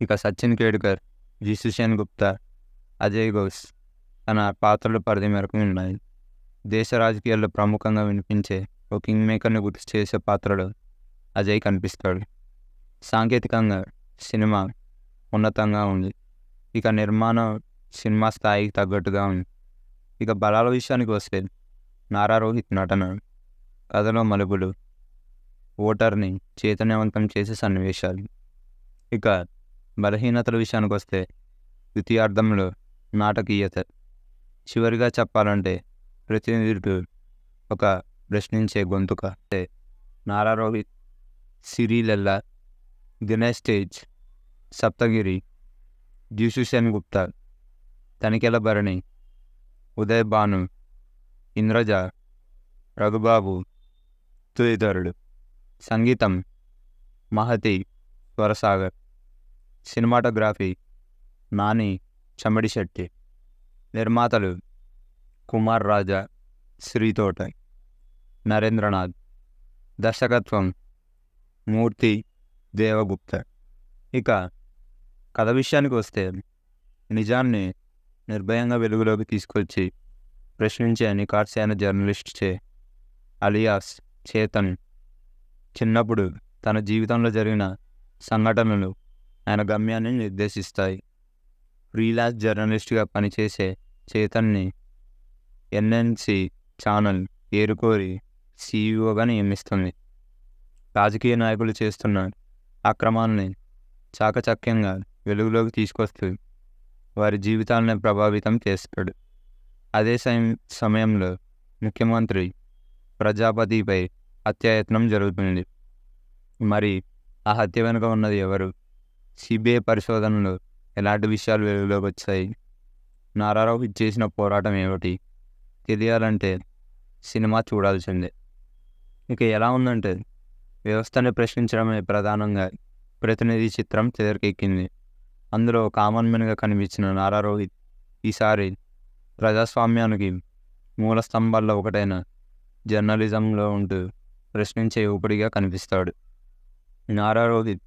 ఇక సచిన్ కేడ్కర్ జిసుషన్ గుప్తా అజయ్ ఘోష్ తన పాత్రలు పరిధి మేరకు ఉన్నాయి దేశ రాజకీయాల్లో ప్రముఖంగా వినిపించే ఓ కింగ్ మేకర్ని గుర్తు చేసే పాత్రలో అజయ్ కనిపిస్తాడు సాంకేతికంగా సినిమా ఉన్నతంగా ఉంది ఇక నిర్మాణం సినిమా స్థాయికి తగ్గట్టుగా ఉంది ఇక బలాల విషయానికి వస్తే నారా రోహిత్ నటన కథలో మలుపులు ఓటర్ని చైతన్యవంతం చేసే సన్నివేశాలు ఇక బలహీనతల విషయానికి వస్తే ద్వితీయార్థంలో నాటకీయత చివరిగా చెప్పాలంటే ప్రతి ఒక ప్రశ్నించే గొంతుక అంటే నారా రోహిత్ సిరీలల్లా దినేష్ తేజ్ సప్తగిరి జ్యూసుసేన్ గుప్తా తనికెల భరణి ఉదయ్ భాను ఇంద్రజ రఘుబాబు తదితరుడు సంగీతం మహతి స్వరసాగర్ సినిమాటోగ్రఫీ నాని చెమ్మడి శెట్టి నిర్మాతలు కుమార్ రాజా శ్రీతోట నరేంద్రనాథ్ దర్శకత్వం మూర్తి దేవగుప్త ఇక కథ విషయానికి వస్తే నిజాన్ని నిర్భయంగా వెలుగులోకి తీసుకొచ్చి ప్రశ్నించే నికార్సైన జర్నలిస్ట్ చే అలియాస్ చేతన్ చిన్నప్పుడు తన జీవితంలో జరిగిన సంఘటనలు ఆయన గమ్యాన్ని నిర్దేశిస్తాయి ఫ్రీలాన్స్ జర్నలిస్ట్గా పనిచేసే చేతన్ని ఎన్ఎన్సి ఛానల్ ఏరుకోరి సీఈఓగా నియమిస్తుంది రాజకీయ నాయకులు చేస్తున్న అక్రమాలని చాకచక్యంగా వెలుగులోకి తీసుకొస్తూ వారి జీవితాలను ప్రభావితం చేస్తాడు అదే సమయంలో ముఖ్యమంత్రి ప్రజాపతిపై అత్యాయత్నం జరుగుతుంది మరి ఆ హత్య వెనుక ఉన్నది ఎవరు సిబిఐ పరిశోధనలో ఎలాంటి విషయాలు వెలుగులోకి వచ్చాయి నారారావు చేసిన పోరాటం ఏమిటి తెలియాలంటే సినిమా చూడాల్సిందే ఇక ఎలా ఉందంటే వ్యవస్థను ప్రశ్నించడమే ప్రధానంగా ప్రతినిధి చిత్రం తెరకెక్కింది అందులో కామన్ మెన్గా కనిపించిన నారా రోహిత్ ఈసారి ప్రజాస్వామ్యానికి మూల స్తంభాల్లో ఒకటైన జర్నలిజంలో ఉంటూ ప్రశ్నించే ఊపిడిగా కనిపిస్తాడు నారా రోహిత్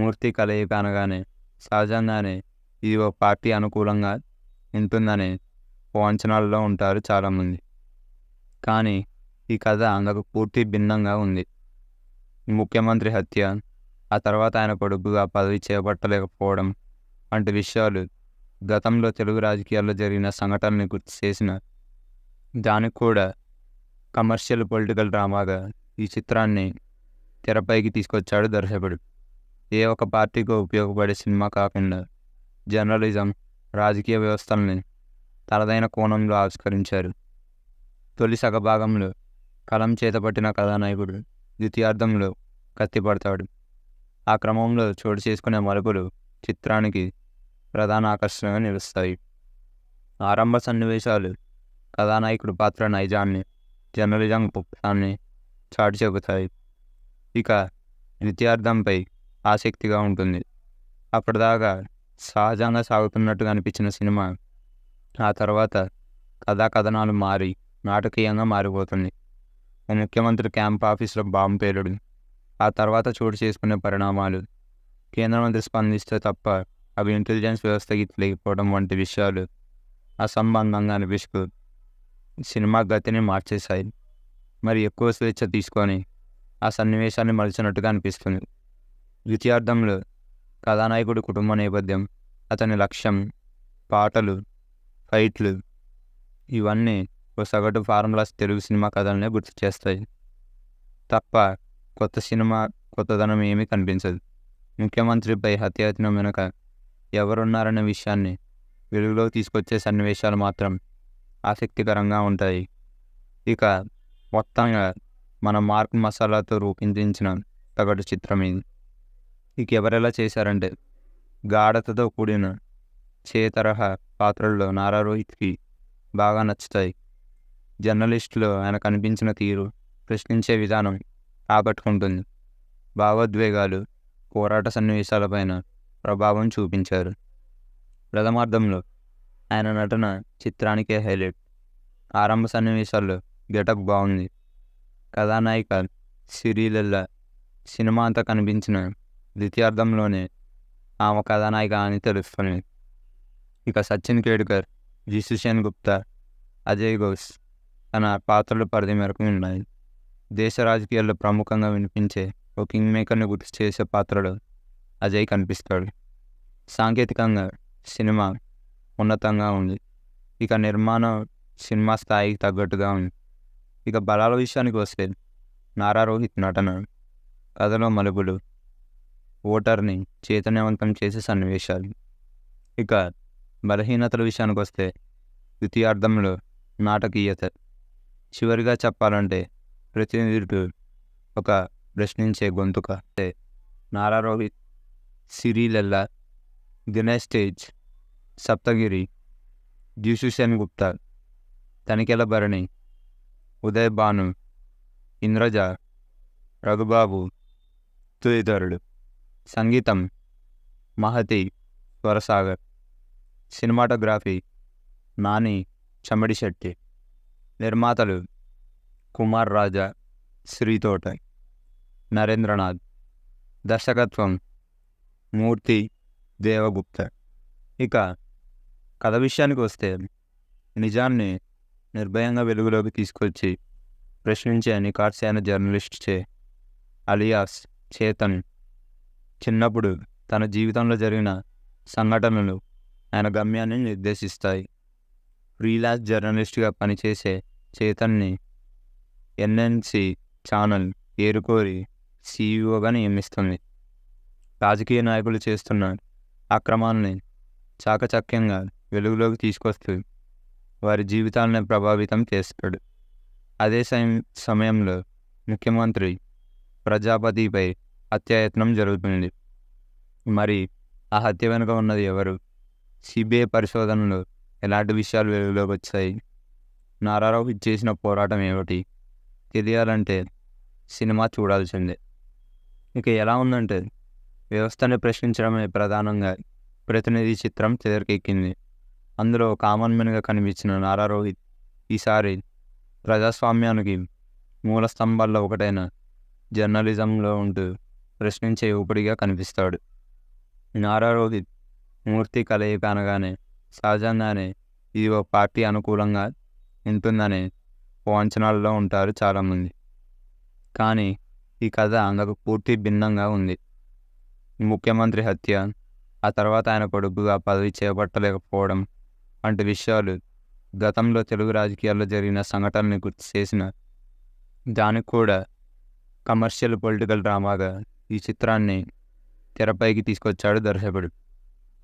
మూర్తి కలయిక అనగానే సహజంగానే ఇది ఓ పార్టీ అనుకూలంగా ఉంటుందనే ఓ అంచనాల్లో ఉంటారు చాలామంది కానీ ఈ కథ అందుకు పూర్తి భిన్నంగా ఉంది ముఖ్యమంత్రి హత్య ఆ తర్వాత ఆయన కొడుకుగా పదవి చేపట్టలేకపోవడం వంటి విషయాలు గతంలో తెలుగు రాజకీయాల్లో జరిగిన సంఘటనని గుర్తు చేసిన దానికి కూడా కమర్షియల్ పొలిటికల్ డ్రామాగా ఈ చిత్రాన్ని తెరపైకి తీసుకొచ్చాడు దర్శకుడు ఏ ఒక పార్టీకి ఉపయోగపడే సినిమా కాకుండా జర్నలిజం రాజకీయ వ్యవస్థల్ని తనదైన కోణంలో ఆవిష్కరించారు తొలి సగభాగంలో కలం చేతపట్టిన కథానాయకుడు ద్వితీయార్థంలో కత్తిపడతాడు ఆ క్రమంలో చోటు చేసుకునే మలుపులు చిత్రానికి ప్రధాన ఆకర్షణగా నిలుస్తాయి ఆరంభ సన్నివేశాలు కథానాయకుడు పాత్ర నైజాన్ని జర్నలిజం పుప్పాన్ని చాటి చెబుతాయి ఇక ద్వితీయార్థంపై ఆసక్తిగా ఉంటుంది అప్పటిదాకా సహజంగా సాగుతున్నట్టుగా అనిపించిన సినిమా ఆ తర్వాత కథా కథనాలు మారి నాటకీయంగా మారిపోతుంది ముఖ్యమంత్రి క్యాంప్ ఆఫీసులో బాంబు పేలుడు ఆ తర్వాత చోటు చేసుకునే పరిణామాలు కేంద్ర మంత్రి స్పందిస్తే తప్ప అవి ఇంటెలిజెన్స్ వ్యవస్థకి లేకపోవడం వంటి విషయాలు అసంబంధంగా అనిపిస్తూ సినిమా గతిని మార్చేశాయి మరి ఎక్కువ స్వేచ్ఛ తీసుకొని ఆ సన్నివేశాన్ని మలిచినట్టుగా అనిపిస్తుంది ద్వితీయార్థంలో కథానాయకుడి కుటుంబ నేపథ్యం అతని లక్ష్యం పాటలు ఫైట్లు ఇవన్నీ ఓ సగటు ఫార్ములాస్ తెలుగు సినిమా కథలనే గుర్తు చేస్తాయి తప్ప కొత్త సినిమా కొత్తదనం ఏమీ కనిపించదు ముఖ్యమంత్రిపై హత్యాయత్నం వెనుక ఎవరున్నారనే విషయాన్ని వెలుగులోకి తీసుకొచ్చే సన్నివేశాలు మాత్రం ఆసక్తికరంగా ఉంటాయి ఇక మొత్తంగా మన మార్క్ మసాలాతో రూపొందించిన సగటు చిత్రం ఇది ఇక ఎవరెలా చేశారంటే గాఢతతో కూడిన చే తరహా పాత్రల్లో నారా రోహిత్కి బాగా నచ్చుతాయి జర్నలిస్టులో ఆయన కనిపించిన తీరు ప్రశ్నించే విధానం ఆకట్టుకుంటుంది భావోద్వేగాలు పోరాట సన్నివేశాలపైన ప్రభావం చూపించారు ప్రథమార్థంలో ఆయన నటన చిత్రానికే హైలైట్ ఆరంభ సన్నివేశాల్లో గెటప్ బాగుంది కథానాయిక సిరీలల్లా సినిమా అంతా కనిపించిన ద్వితీయార్థంలోనే ఆమె కథానాయిక అని తెలుస్తుంది ఇక సచిన్ కేడ్కర్ జిసుసేన్ గుప్తా అజయ్ ఘోష్ తన పాత్రల పరిధి మేరకు ఉన్నాయి దేశ రాజకీయాల్లో ప్రముఖంగా వినిపించే ఓ కింగ్ మేకర్ని గుర్తు చేసే పాత్రలో అజయ్ కనిపిస్తాడు సాంకేతికంగా సినిమా ఉన్నతంగా ఉంది ఇక నిర్మాణం సినిమా స్థాయికి తగ్గట్టుగా ఉంది ఇక బలాల విషయానికి వస్తే నారా రోహిత్ నటన కథలో మలుపులు ఓటర్ని చైతన్యవంతం చేసే సన్నివేశాలు ఇక బలహీనతల విషయానికి వస్తే ద్వితీయార్థంలో నాటకీయత చివరిగా చెప్పాలంటే ప్రతినిధుడు ఒక ప్రశ్నించే గొంతుక అంటే నారా రోహిత్ సిరిలెల్లా దినేష్ స్టేజ్ సప్తగిరి జ్యూసుసేన్ గుప్తా తనికెల భరణి ఉదయ్ భాను ఇంద్రజ రఘుబాబు తదితరుడు సంగీతం మహతి స్వరసాగర్ సినిమాటోగ్రఫీ నాని శెట్టి నిర్మాతలు కుమార్ రాజా శ్రీతోట నరేంద్రనాథ్ దర్శకత్వం మూర్తి దేవగుప్త ఇక కథ విషయానికి వస్తే నిజాన్ని నిర్భయంగా వెలుగులోకి తీసుకొచ్చి ప్రశ్నించే జర్నలిస్ట్ చే అలియాస్ చేతన్ చిన్నప్పుడు తన జీవితంలో జరిగిన సంఘటనలు ఆయన గమ్యాన్ని నిర్దేశిస్తాయి ఫ్రీలాన్స్ జర్నలిస్ట్గా పనిచేసే చేతన్ని ఎన్ఎన్సి ఛానల్ ఏరుకోరి సీఈఓగా నియమిస్తుంది రాజకీయ నాయకులు చేస్తున్న అక్రమాలని చాకచక్యంగా వెలుగులోకి తీసుకొస్తూ వారి జీవితాలను ప్రభావితం చేస్తాడు అదే సమయంలో ముఖ్యమంత్రి ప్రజాపతిపై హత్యాయత్నం జరుగుతుంది మరి ఆ హత్య వెనుక ఉన్నది ఎవరు సిబిఐ పరిశోధనలు ఎలాంటి విషయాలు వెలుగులోకి వచ్చాయి నారారావు చేసిన పోరాటం ఏమిటి తెలియాలంటే సినిమా చూడాల్సిందే ఇక ఎలా ఉందంటే వ్యవస్థని ప్రశ్నించడమే ప్రధానంగా ప్రతినిధి చిత్రం తెరకెక్కింది అందులో కామన్ మెన్గా కనిపించిన నారా రోహిత్ ఈసారి ప్రజాస్వామ్యానికి మూల స్తంభాల్లో ఒకటైన జర్నలిజంలో ఉంటూ ప్రశ్నించే యువకుడిగా కనిపిస్తాడు నారా మూర్తి కలయిక అనగానే సహజంగానే ఇది ఒక పార్టీ అనుకూలంగా ఉంటుందనే అంచనాల్లో ఉంటారు చాలామంది కానీ ఈ కథ అందుకు పూర్తి భిన్నంగా ఉంది ముఖ్యమంత్రి హత్య ఆ తర్వాత ఆయన కొడుకుగా పదవి చేపట్టలేకపోవడం వంటి విషయాలు గతంలో తెలుగు రాజకీయాల్లో జరిగిన సంఘటనని గుర్తు చేసిన దానికి కూడా కమర్షియల్ పొలిటికల్ డ్రామాగా ఈ చిత్రాన్ని తెరపైకి తీసుకొచ్చాడు దర్శకుడు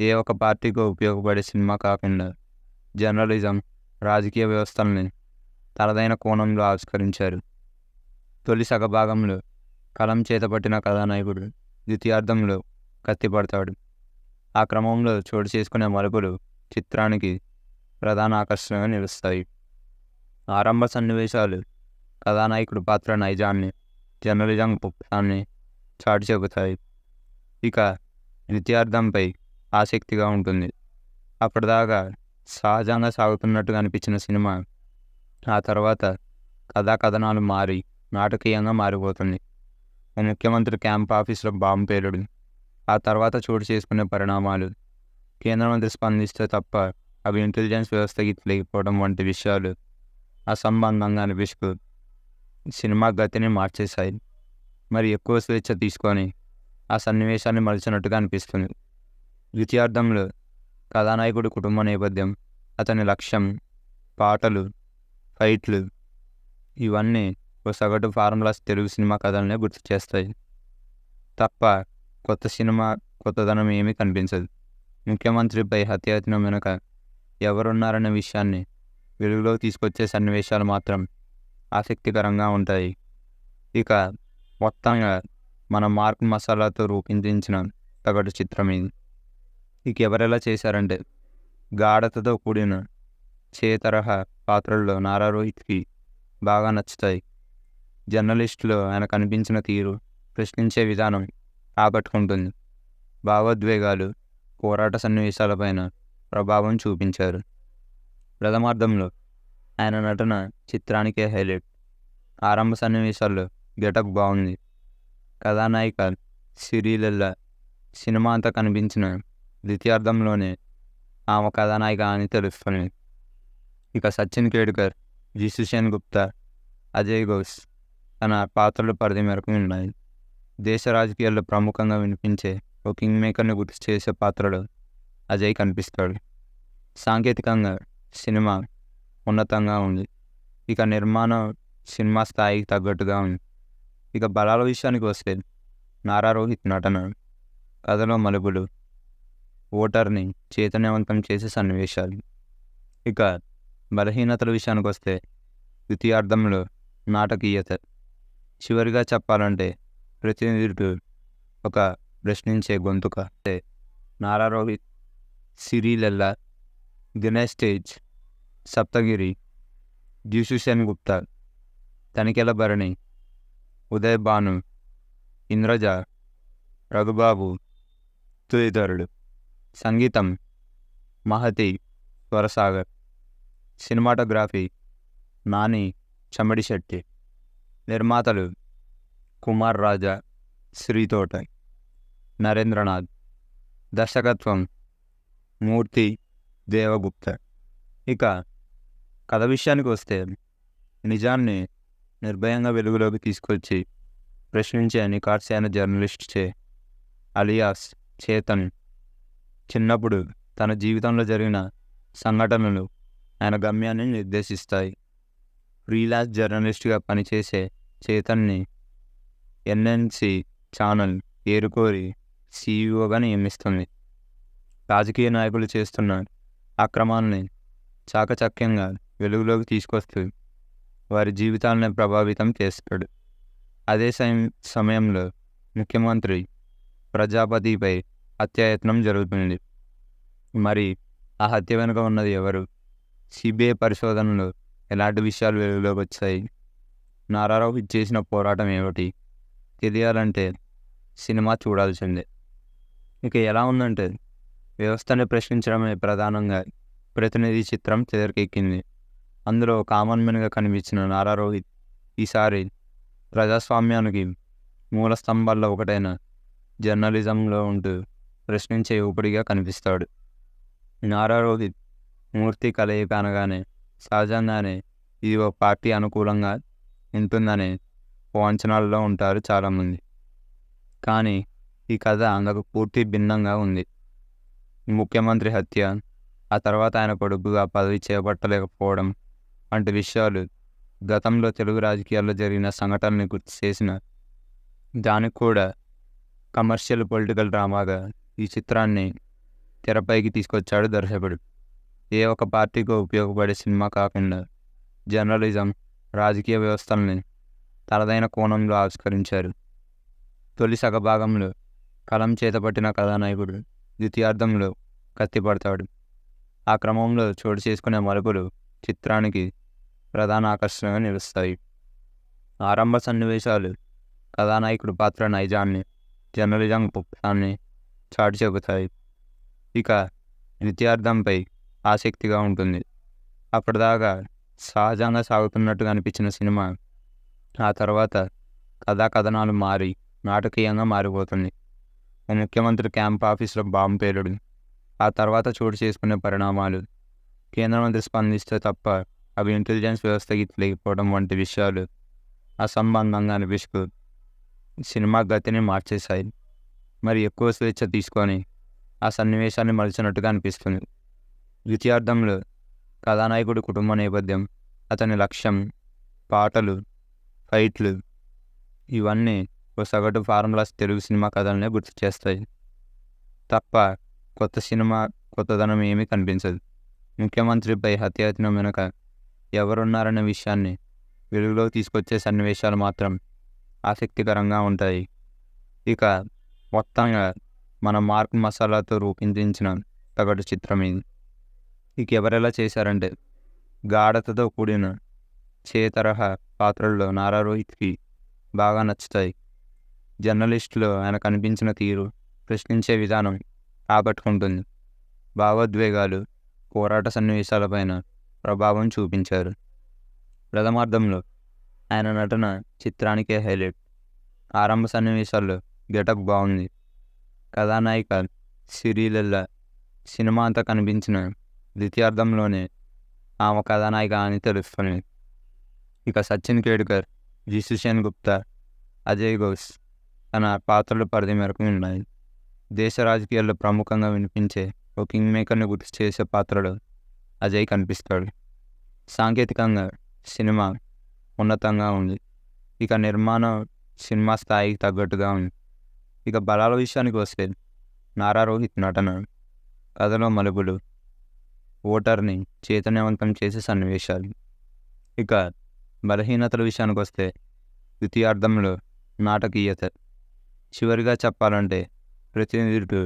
ఏ ఒక పార్టీకి ఉపయోగపడే సినిమా కాకుండా జర్నలిజం రాజకీయ వ్యవస్థల్ని తనదైన కోణంలో ఆవిష్కరించారు తొలి సగభాగంలో కలం చేతపట్టిన కథానాయకుడు ద్వితీయార్థంలో కత్తిపడతాడు ఆ క్రమంలో చోటు చేసుకునే మలుపులు చిత్రానికి ప్రధాన ఆకర్షణగా నిలుస్తాయి ఆరంభ సన్నివేశాలు కథానాయకుడు పాత్ర నైజాన్ని జర్నలిజం పుప్పాన్ని చాటు చెబుతాయి ఇక నిత్యార్థంపై ఆసక్తిగా ఉంటుంది అప్పటిదాకా సహజంగా సాగుతున్నట్టుగా అనిపించిన సినిమా ఆ తర్వాత కథా కథనాలు మారి నాటకీయంగా మారిపోతుంది ముఖ్యమంత్రి క్యాంప్ ఆఫీసులో బాంబు పేలుడు ఆ తర్వాత చోటు చేసుకునే పరిణామాలు కేంద్ర మంత్రి స్పందిస్తే తప్ప అవి ఇంటెలిజెన్స్ వ్యవస్థ గిట్లేకపోవడం వంటి విషయాలు అసంబంధంగా అనిపిస్తూ సినిమా గతిని మార్చేశాయి మరి ఎక్కువ స్వేచ్ఛ తీసుకొని ఆ సన్నివేశాన్ని మలిచినట్టుగా అనిపిస్తుంది ద్వితీయార్థంలో కథానాయకుడి కుటుంబ నేపథ్యం అతని లక్ష్యం పాటలు ఫైట్లు ఇవన్నీ ఓ సగటు ఫార్ములాస్ తెలుగు సినిమా కథలనే గుర్తు చేస్తాయి తప్ప కొత్త సినిమా కొత్తదనం ఏమీ కనిపించదు ముఖ్యమంత్రిపై హత్యాయత్నం వెనుక ఎవరున్నారన్న విషయాన్ని వెలుగులోకి తీసుకొచ్చే సన్నివేశాలు మాత్రం ఆసక్తికరంగా ఉంటాయి ఇక మొత్తంగా మన మార్క్ మసాలాతో రూపొందించిన తగటు చిత్రం ఇది ఇక ఎవరెలా చేశారంటే గాఢతతో కూడిన చే తరహా పాత్రల్లో నారా రోహిత్కి బాగా నచ్చుతాయి జర్నలిస్టులు ఆయన కనిపించిన తీరు ప్రశ్నించే విధానం ఆకట్టుకుంటుంది భావోద్వేగాలు పోరాట సన్నివేశాలపైన ప్రభావం చూపించారు ప్రథమార్థంలో ఆయన నటన చిత్రానికే హైలైట్ ఆరంభ సన్నివేశాల్లో గెటప్ బాగుంది కథానాయిక సిరీలల్ల సినిమా అంతా కనిపించిన ద్వితీయార్థంలోనే ఆమె కథానాయిక అని తెలుస్తుంది ఇక సచిన్ కేడ్కర్ జిసుసేన్ గుప్తా అజయ్ ఘోష్ తన పాత్రలు పరిధి మేరకు ఉన్నాయి దేశ రాజకీయాల్లో ప్రముఖంగా వినిపించే ఓ కింగ్ మేకర్ని గుర్తు చేసే పాత్రలో అజయ్ కనిపిస్తాడు సాంకేతికంగా సినిమా ఉన్నతంగా ఉంది ఇక నిర్మాణం సినిమా స్థాయికి తగ్గట్టుగా ఉంది ఇక బలాల విషయానికి వస్తే నారా రోహిత్ నటన కథలో మలుపులు ఓటర్ని చైతన్యవంతం చేసే సన్నివేశాలు ఇక బలహీనతల విషయానికి వస్తే ద్వితీయార్థంలో నాటకీయత చివరిగా చెప్పాలంటే ప్రతినిధుడు ఒక ప్రశ్నించే గొంతుక అంటే నారా రోహిత్ సిరీలెల్లా దినేష్ స్టేజ్ సప్తగిరి జ్యూసుసేన్ గుప్తా తనికెల భరణి ఉదయ్ ఇంద్రజ రఘుబాబు తదితరుడు సంగీతం మహతి స్వరసాగర్ సినిమాటోగ్రఫీ నాని చెమడిశెట్టి నిర్మాతలు కుమార్ రాజా శ్రీతోట నరేంద్రనాథ్ దర్శకత్వం మూర్తి దేవగుప్త ఇక కథ విషయానికి వస్తే నిజాన్ని నిర్భయంగా వెలుగులోకి తీసుకొచ్చి ప్రశ్నించే నికాట్సేన జర్నలిస్ట్ చే అలియాస్ చేతన్ చిన్నప్పుడు తన జీవితంలో జరిగిన సంఘటనలు ఆయన గమ్యాన్ని నిర్దేశిస్తాయి ఫ్రీలాన్స్ జర్నలిస్ట్గా పనిచేసే చేతన్ని ఎన్ఎన్సి ఛానల్ ఏరుకోరి సీఈఓగా నియమిస్తుంది రాజకీయ నాయకులు చేస్తున్న అక్రమాలని చాకచక్యంగా వెలుగులోకి తీసుకొస్తుంది వారి జీవితాలను ప్రభావితం చేస్తాడు అదే సమయంలో ముఖ్యమంత్రి ప్రజాపతిపై హత్యాయత్నం జరుగుతుంది మరి ఆ హత్య వెనుక ఉన్నది ఎవరు సిబిఐ పరిశోధనలో ఎలాంటి విషయాలు వెలుగులోకి వచ్చాయి నారారావు చేసిన పోరాటం ఏమిటి తెలియాలంటే సినిమా చూడాల్సిందే ఇక ఎలా ఉందంటే వ్యవస్థను ప్రశ్నించడమే ప్రధానంగా ప్రతినిధి చిత్రం తెరకెక్కింది అందులో కామన్ మెన్గా కనిపించిన నారా రోహిత్ ఈసారి ప్రజాస్వామ్యానికి మూల స్తంభాల్లో ఒకటైన జర్నలిజంలో ఉంటూ ప్రశ్నించే ఊపిడిగా కనిపిస్తాడు నారా రోహిత్ మూర్తి కలయిక అనగానే సహజంగానే ఇది ఒక పార్టీ అనుకూలంగా ఉంటుందనే ఓ అంచనాల్లో ఉంటారు చాలామంది కానీ ఈ కథ అందుకు పూర్తి భిన్నంగా ఉంది ముఖ్యమంత్రి హత్య ఆ తర్వాత ఆయన కొడుకుగా పదవి చేపట్టలేకపోవడం వంటి విషయాలు గతంలో తెలుగు రాజకీయాల్లో జరిగిన సంఘటనని గుర్తు చేసిన దానికి కూడా కమర్షియల్ పొలిటికల్ డ్రామాగా ఈ చిత్రాన్ని తెరపైకి తీసుకొచ్చాడు దర్శకుడు ఏ ఒక పార్టీకో ఉపయోగపడే సినిమా కాకుండా జర్నలిజం రాజకీయ వ్యవస్థల్ని తనదైన కోణంలో ఆవిష్కరించారు తొలి సగభాగంలో కలం చేతపట్టిన కథానాయకుడు ద్వితీయార్థంలో కత్తిపడతాడు ఆ క్రమంలో చోటు చేసుకునే మలుపులు చిత్రానికి ప్రధాన ఆకర్షణగా నిలుస్తాయి ఆరంభ సన్నివేశాలు కథానాయకుడు పాత్ర నైజాన్ని జర్నలిజం పుప్పాన్ని చాటి చెబుతాయి ఇక నిత్యార్థంపై ఆసక్తిగా ఉంటుంది అప్పటిదాకా సహజంగా సాగుతున్నట్టుగా అనిపించిన సినిమా ఆ తర్వాత కథా కథనాలు మారి నాటకీయంగా మారిపోతుంది ముఖ్యమంత్రి క్యాంప్ ఆఫీసులో బాంబు పేలుడు ఆ తర్వాత చోటు చేసుకునే పరిణామాలు కేంద్ర మంత్రి స్పందిస్తే తప్ప అవి ఇంటెలిజెన్స్ వ్యవస్థకి లేకపోవడం వంటి విషయాలు అసంబంధంగా అనిపిస్తూ సినిమా గతిని మార్చేశాయి మరి ఎక్కువ స్వేచ్ఛ తీసుకొని ఆ సన్నివేశాన్ని మలిచినట్టుగా అనిపిస్తుంది ద్వితీయార్థంలో కథానాయకుడి కుటుంబ నేపథ్యం అతని లక్ష్యం పాటలు ఫైట్లు ఇవన్నీ ఒక సగటు ఫార్ములాస్ తెలుగు సినిమా కథలనే గుర్తు చేస్తాయి తప్ప కొత్త సినిమా కొత్తదనం ఏమీ కనిపించదు ముఖ్యమంత్రిపై హత్యాయత్నం వెనుక ఎవరున్నారనే విషయాన్ని వెలుగులోకి తీసుకొచ్చే సన్నివేశాలు మాత్రం ఆసక్తికరంగా ఉంటాయి ఇక మొత్తంగా మన మార్క్ మసాలాతో రూపొందించిన తగటు చిత్రం ఇది ఇక ఎవరెలా చేశారంటే గాఢతతో కూడిన చే తరహా పాత్రల్లో నారా రోహిత్కి బాగా నచ్చుతాయి జర్నలిస్టులు ఆయన కనిపించిన తీరు ప్రశ్నించే విధానం ఆకట్టుకుంటుంది భావోద్వేగాలు పోరాట సన్నివేశాలపైన ప్రభావం చూపించారు ప్రథమార్థంలో ఆయన నటన చిత్రానికే హైలైట్ ఆరంభ సన్నివేశాల్లో గెటప్ బాగుంది కథానాయిక సిరీలల్లా సినిమా అంతా కనిపించిన ద్వితీయార్థంలోనే ఆమె కథానాయిక అని తెలుస్తుంది ఇక సచిన్ కేడ్కర్ జి గుప్తా అజయ్ ఘోష్ తన పాత్రలు పరిధి మేరకు ఉన్నాయి దేశ రాజకీయాల్లో ప్రముఖంగా వినిపించే ఒక కింగ్ మేకర్ని గుర్తు చేసే పాత్రలు అజయ్ కనిపిస్తాడు సాంకేతికంగా సినిమా ఉన్నతంగా ఉంది ఇక నిర్మాణం సినిమా స్థాయికి తగ్గట్టుగా ఉంది ఇక బలాల విషయానికి వస్తే నారా రోహిత్ నటన కథలో మలుపులు ఓటర్ని చైతన్యవంతం చేసే సన్నివేశాలు ఇక బలహీనతల విషయానికి వస్తే ద్వితీయార్థంలో నాటకీయత చివరిగా చెప్పాలంటే ప్రతినిధుడు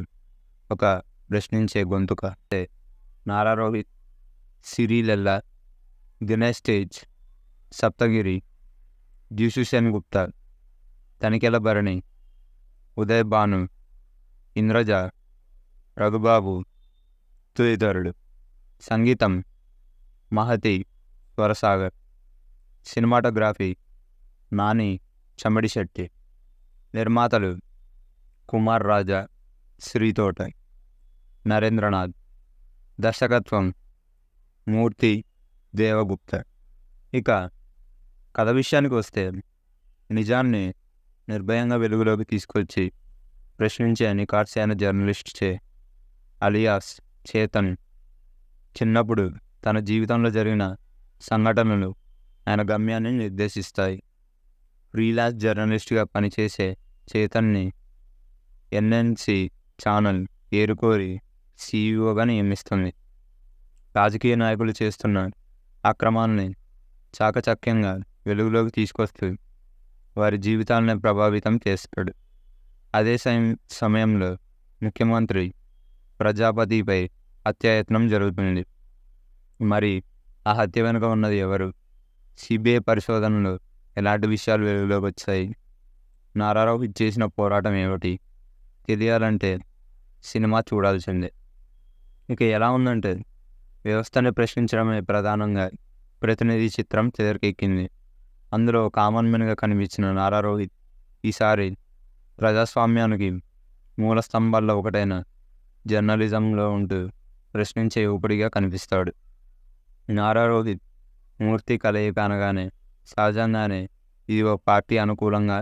ఒక ప్రశ్నించే గొంతుక అంటే నారా రోహిత్ సిరిలెల్లా దినేష్ తేజ్ సప్తగిరి జ్యూసుసేన్ గుప్తా తనికెల భరణి ఉదయ్ భాను ఇంద్రజ రఘుబాబు తుదితరుడు సంగీతం మహతి స్వరసాగర్ సినిమాటోగ్రఫీ నాని చమడి శెట్టి నిర్మాతలు కుమార్ రాజా శ్రీతోట నరేంద్రనాథ్ దర్శకత్వం మూర్తి దేవగుప్త ఇక కథ విషయానికి వస్తే నిజాన్ని నిర్భయంగా వెలుగులోకి తీసుకొచ్చి ప్రశ్నించే నికార్సైన జర్నలిస్ట్ చే అలియాస్ చేతన్ చిన్నప్పుడు తన జీవితంలో జరిగిన సంఘటనలు ఆయన గమ్యాన్ని నిర్దేశిస్తాయి ఫ్రీలాన్స్ జర్నలిస్ట్గా పనిచేసే చేతన్ని ఎన్ఎన్సి ఛానల్ ఏరుకోరి సీఈఓగా నియమిస్తుంది రాజకీయ నాయకులు చేస్తున్న అక్రమాలని చాకచక్యంగా వెలుగులోకి తీసుకొస్తూ వారి జీవితాలను ప్రభావితం చేస్తాడు అదే సమయం సమయంలో ముఖ్యమంత్రి ప్రజాపతిపై హత్యాయత్నం జరుగుతుంది మరి ఆ హత్య వెనుక ఉన్నది ఎవరు సిబిఐ పరిశోధనలో ఎలాంటి విషయాలు వెలుగులోకి వచ్చాయి నారారావు చేసిన పోరాటం ఏమిటి తెలియాలంటే సినిమా చూడాల్సిందే ఇక ఎలా ఉందంటే వ్యవస్థను ప్రశ్నించడమే ప్రధానంగా ప్రతినిధి చిత్రం చెదరికెక్కింది అందులో కామన్ మెన్గా కనిపించిన నారా రోహిత్ ఈసారి ప్రజాస్వామ్యానికి మూల స్తంభాల్లో ఒకటైన జర్నలిజంలో ఉంటూ ప్రశ్నించే ఊపిడిగా కనిపిస్తాడు నారా రోహిత్ మూర్తి కలయిక అనగానే సహజంగానే ఇది ఒక పార్టీ అనుకూలంగా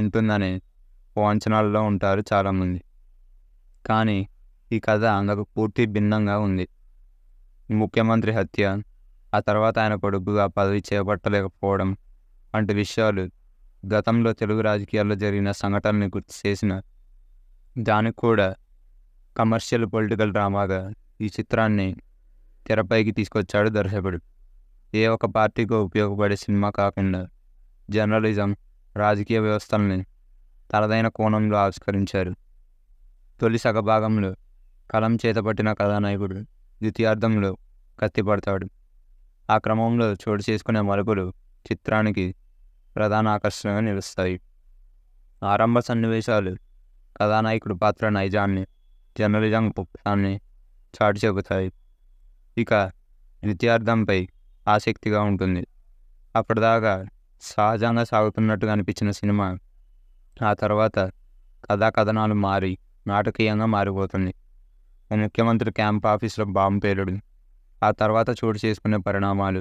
ఉంటుందనే వాంఛనాల్లో ఉంటారు చాలామంది కానీ ఈ కథ అందుకు పూర్తి భిన్నంగా ఉంది ముఖ్యమంత్రి హత్య ఆ తర్వాత ఆయన కొడుకు ఆ పదవి చేపట్టలేకపోవడం వంటి విషయాలు గతంలో తెలుగు రాజకీయాల్లో జరిగిన సంఘటనని గుర్తు చేసిన దానికి కూడా కమర్షియల్ పొలిటికల్ డ్రామాగా ఈ చిత్రాన్ని తెరపైకి తీసుకొచ్చాడు దర్శకుడు ఏ ఒక పార్టీకి ఉపయోగపడే సినిమా కాకుండా జర్నలిజం రాజకీయ వ్యవస్థల్ని తనదైన కోణంలో ఆవిష్కరించారు తొలి సగభాగంలో కలం చేతపట్టిన కథానాయకుడు ద్వితీయార్థంలో కత్తిపడతాడు ఆ క్రమంలో చోటు చేసుకునే మలుపులు చిత్రానికి ప్రధాన ఆకర్షణగా నిలుస్తాయి ఆరంభ సన్నివేశాలు కథానాయకుడి పాత్ర నైజాన్ని జర్నలిజం పుప్పాన్ని చాటు చెబుతాయి ఇక ద్వితీయార్థంపై ఆసక్తిగా ఉంటుంది అప్పటిదాకా సహజంగా సాగుతున్నట్టుగా అనిపించిన సినిమా ఆ తర్వాత కథా కథనాలు మారి నాటకీయంగా మారిపోతుంది ముఖ్యమంత్రి క్యాంప్ ఆఫీసులో బాంబు పేలుడు ఆ తర్వాత చోటు చేసుకునే పరిణామాలు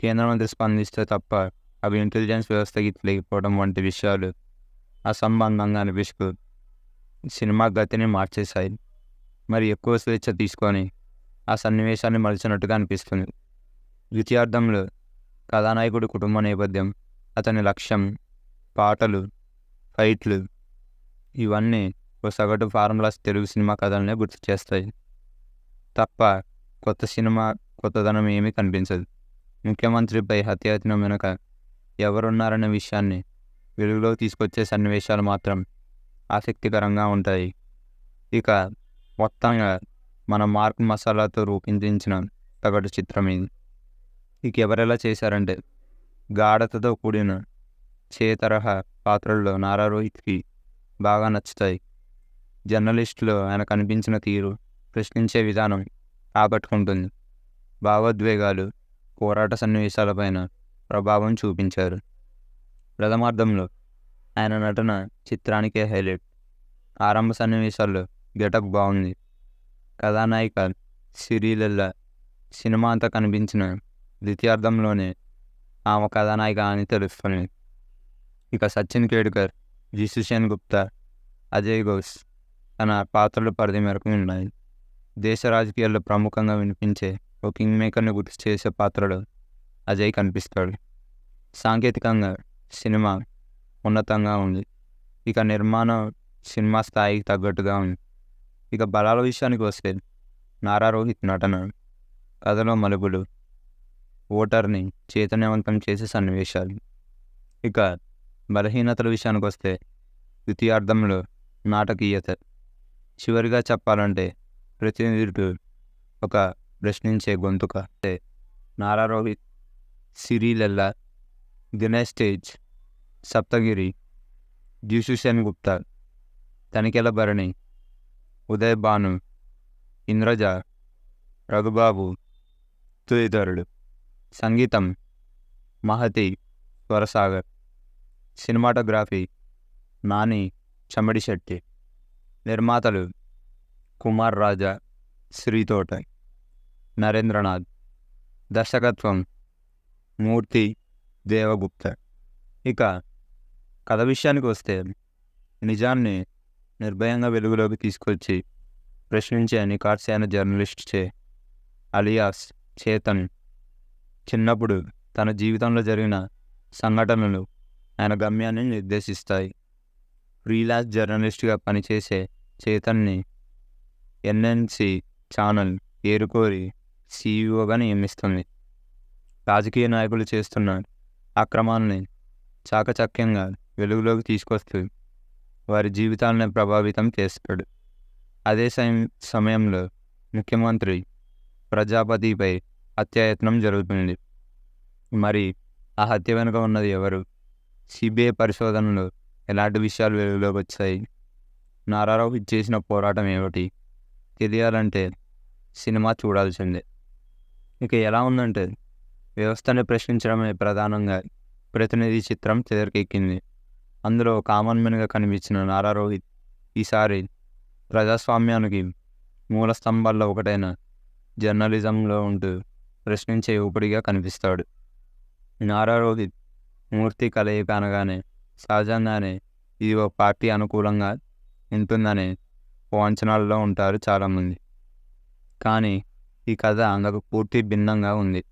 కేంద్ర మంత్రి స్పందిస్తే తప్ప అవి ఇంటెలిజెన్స్ వ్యవస్థకి లేకపోవడం వంటి విషయాలు అసంబంధంగా అనిపిస్తూ సినిమా గతిని మార్చేశాయి మరి ఎక్కువ స్వేచ్ఛ తీసుకొని ఆ సన్నివేశాన్ని మలిచినట్టుగా అనిపిస్తుంది ద్వితీయార్థంలో కథానాయకుడి కుటుంబ నేపథ్యం అతని లక్ష్యం పాటలు ఫైట్లు ఇవన్నీ ఓ సగటు ఫార్ములాస్ తెలుగు సినిమా కథలనే గుర్తు చేస్తాయి తప్ప కొత్త సినిమా కొత్తదనం ఏమీ కనిపించదు ముఖ్యమంత్రిపై హత్యాయత్నం వెనుక ఎవరున్నారనే విషయాన్ని వెలుగులో తీసుకొచ్చే సన్నివేశాలు మాత్రం ఆసక్తికరంగా ఉంటాయి ఇక మొత్తంగా మన మార్క్ మసాలాతో రూపొందించిన సగటు చిత్రం ఇది ఇక ఎవరెలా చేశారంటే గాఢతతో కూడిన చేతరహ పాత్రల్లో నారా రోహిత్కి బాగా నచ్చుతాయి జర్నలిస్టులు ఆయన కనిపించిన తీరు ప్రశ్నించే విధానం ఆకట్టుకుంటుంది భావోద్వేగాలు పోరాట సన్నివేశాలపైన ప్రభావం చూపించారు ప్రథమార్థంలో ఆయన నటన చిత్రానికే హైలైట్ ఆరంభ సన్నివేశాల్లో గెటప్ బాగుంది కథానాయిక సిరీలల్ల సినిమా అంతా కనిపించిన ద్వితీయార్థంలోనే ఆమె కథానాయిక అని తెలుస్తుంది ఇక సచిన్ కేడ్కర్ జిసుషన్ గుప్తా అజయ్ ఘోష్ తన పాత్రలు పరిధి మేరకు ఉన్నాయి దేశ రాజకీయాల్లో ప్రముఖంగా వినిపించే ఓ కింగ్ మేకర్ని గుర్తు చేసే పాత్రలో అజయ్ కనిపిస్తాడు సాంకేతికంగా సినిమా ఉన్నతంగా ఉంది ఇక నిర్మాణం సినిమా స్థాయికి తగ్గట్టుగా ఉంది ఇక బలాల విషయానికి వస్తే నారా రోహిత్ నటన కథలో మలుపులు ఓటర్ని చైతన్యవంతం చేసే సన్నివేశాలు ఇక బలహీనతల విషయానికి వస్తే ద్వితీయార్థంలో నాటకీయత చివరిగా చెప్పాలంటే ప్రతినిధుడు ఒక ప్రశ్నించే గొంతుక నారా రోహిత్ సిరిలెల్లా దినేష్ తేజ్ సప్తగిరి జ్యూసుసేన్ గుప్తా తనికెల భరణి ఉదయ్ భాను ఇంద్రజ రఘుబాబు తదితరుడు సంగీతం మహతి స్వరసాగర్ సినిమాటోగ్రఫీ నాని చెమడి శెట్టి నిర్మాతలు కుమార్ రాజా శ్రీతోట నరేంద్రనాథ్ దర్శకత్వం మూర్తి దేవగుప్త ఇక కథ విషయానికి వస్తే నిజాన్ని నిర్భయంగా వెలుగులోకి తీసుకొచ్చి ప్రశ్నించే నికార్సైన జర్నలిస్ట్ చే అలియాస్ చేతన్ చిన్నప్పుడు తన జీవితంలో జరిగిన సంఘటనలు ఆయన గమ్యాన్ని నిర్దేశిస్తాయి ఫ్రీలాన్స్ జర్నలిస్ట్గా పనిచేసే చేతన్ని ఎన్ఎన్సి ఛానల్ ఏరుకోరి సీఈఓగా నియమిస్తుంది రాజకీయ నాయకులు చేస్తున్న అక్రమాలని చాకచక్యంగా వెలుగులోకి తీసుకొస్తూ వారి జీవితాలను ప్రభావితం చేస్తాడు అదే సమయంలో ముఖ్యమంత్రి ప్రజాపతిపై అత్యాయత్నం జరుగుతుంది మరి ఆ హత్య వెనుక ఉన్నది ఎవరు సిబిఐ పరిశోధనలో ఎలాంటి విషయాలు వెలుగులోకి వచ్చాయి నారారావు చేసిన పోరాటం ఏమిటి తెలియాలంటే సినిమా చూడాల్సిందే ఇక ఎలా ఉందంటే వ్యవస్థను ప్రశ్నించడమే ప్రధానంగా ప్రతినిధి చిత్రం తెరకెక్కింది అందులో కామన్ మెన్గా కనిపించిన నారా రోహిత్ ఈసారి ప్రజాస్వామ్యానికి మూల స్తంభాల్లో ఒకటైన జర్నలిజంలో ఉంటూ ప్రశ్నించే ఊపిడిగా కనిపిస్తాడు నారా రోహిత్ మూర్తి కలయిక అనగానే సహజంగానే ఇది ఒక పార్టీ అనుకూలంగా ఉంటుందనే ఓ అంచనాల్లో ఉంటారు చాలామంది కానీ ఈ కథ అందుకు పూర్తి భిన్నంగా ఉంది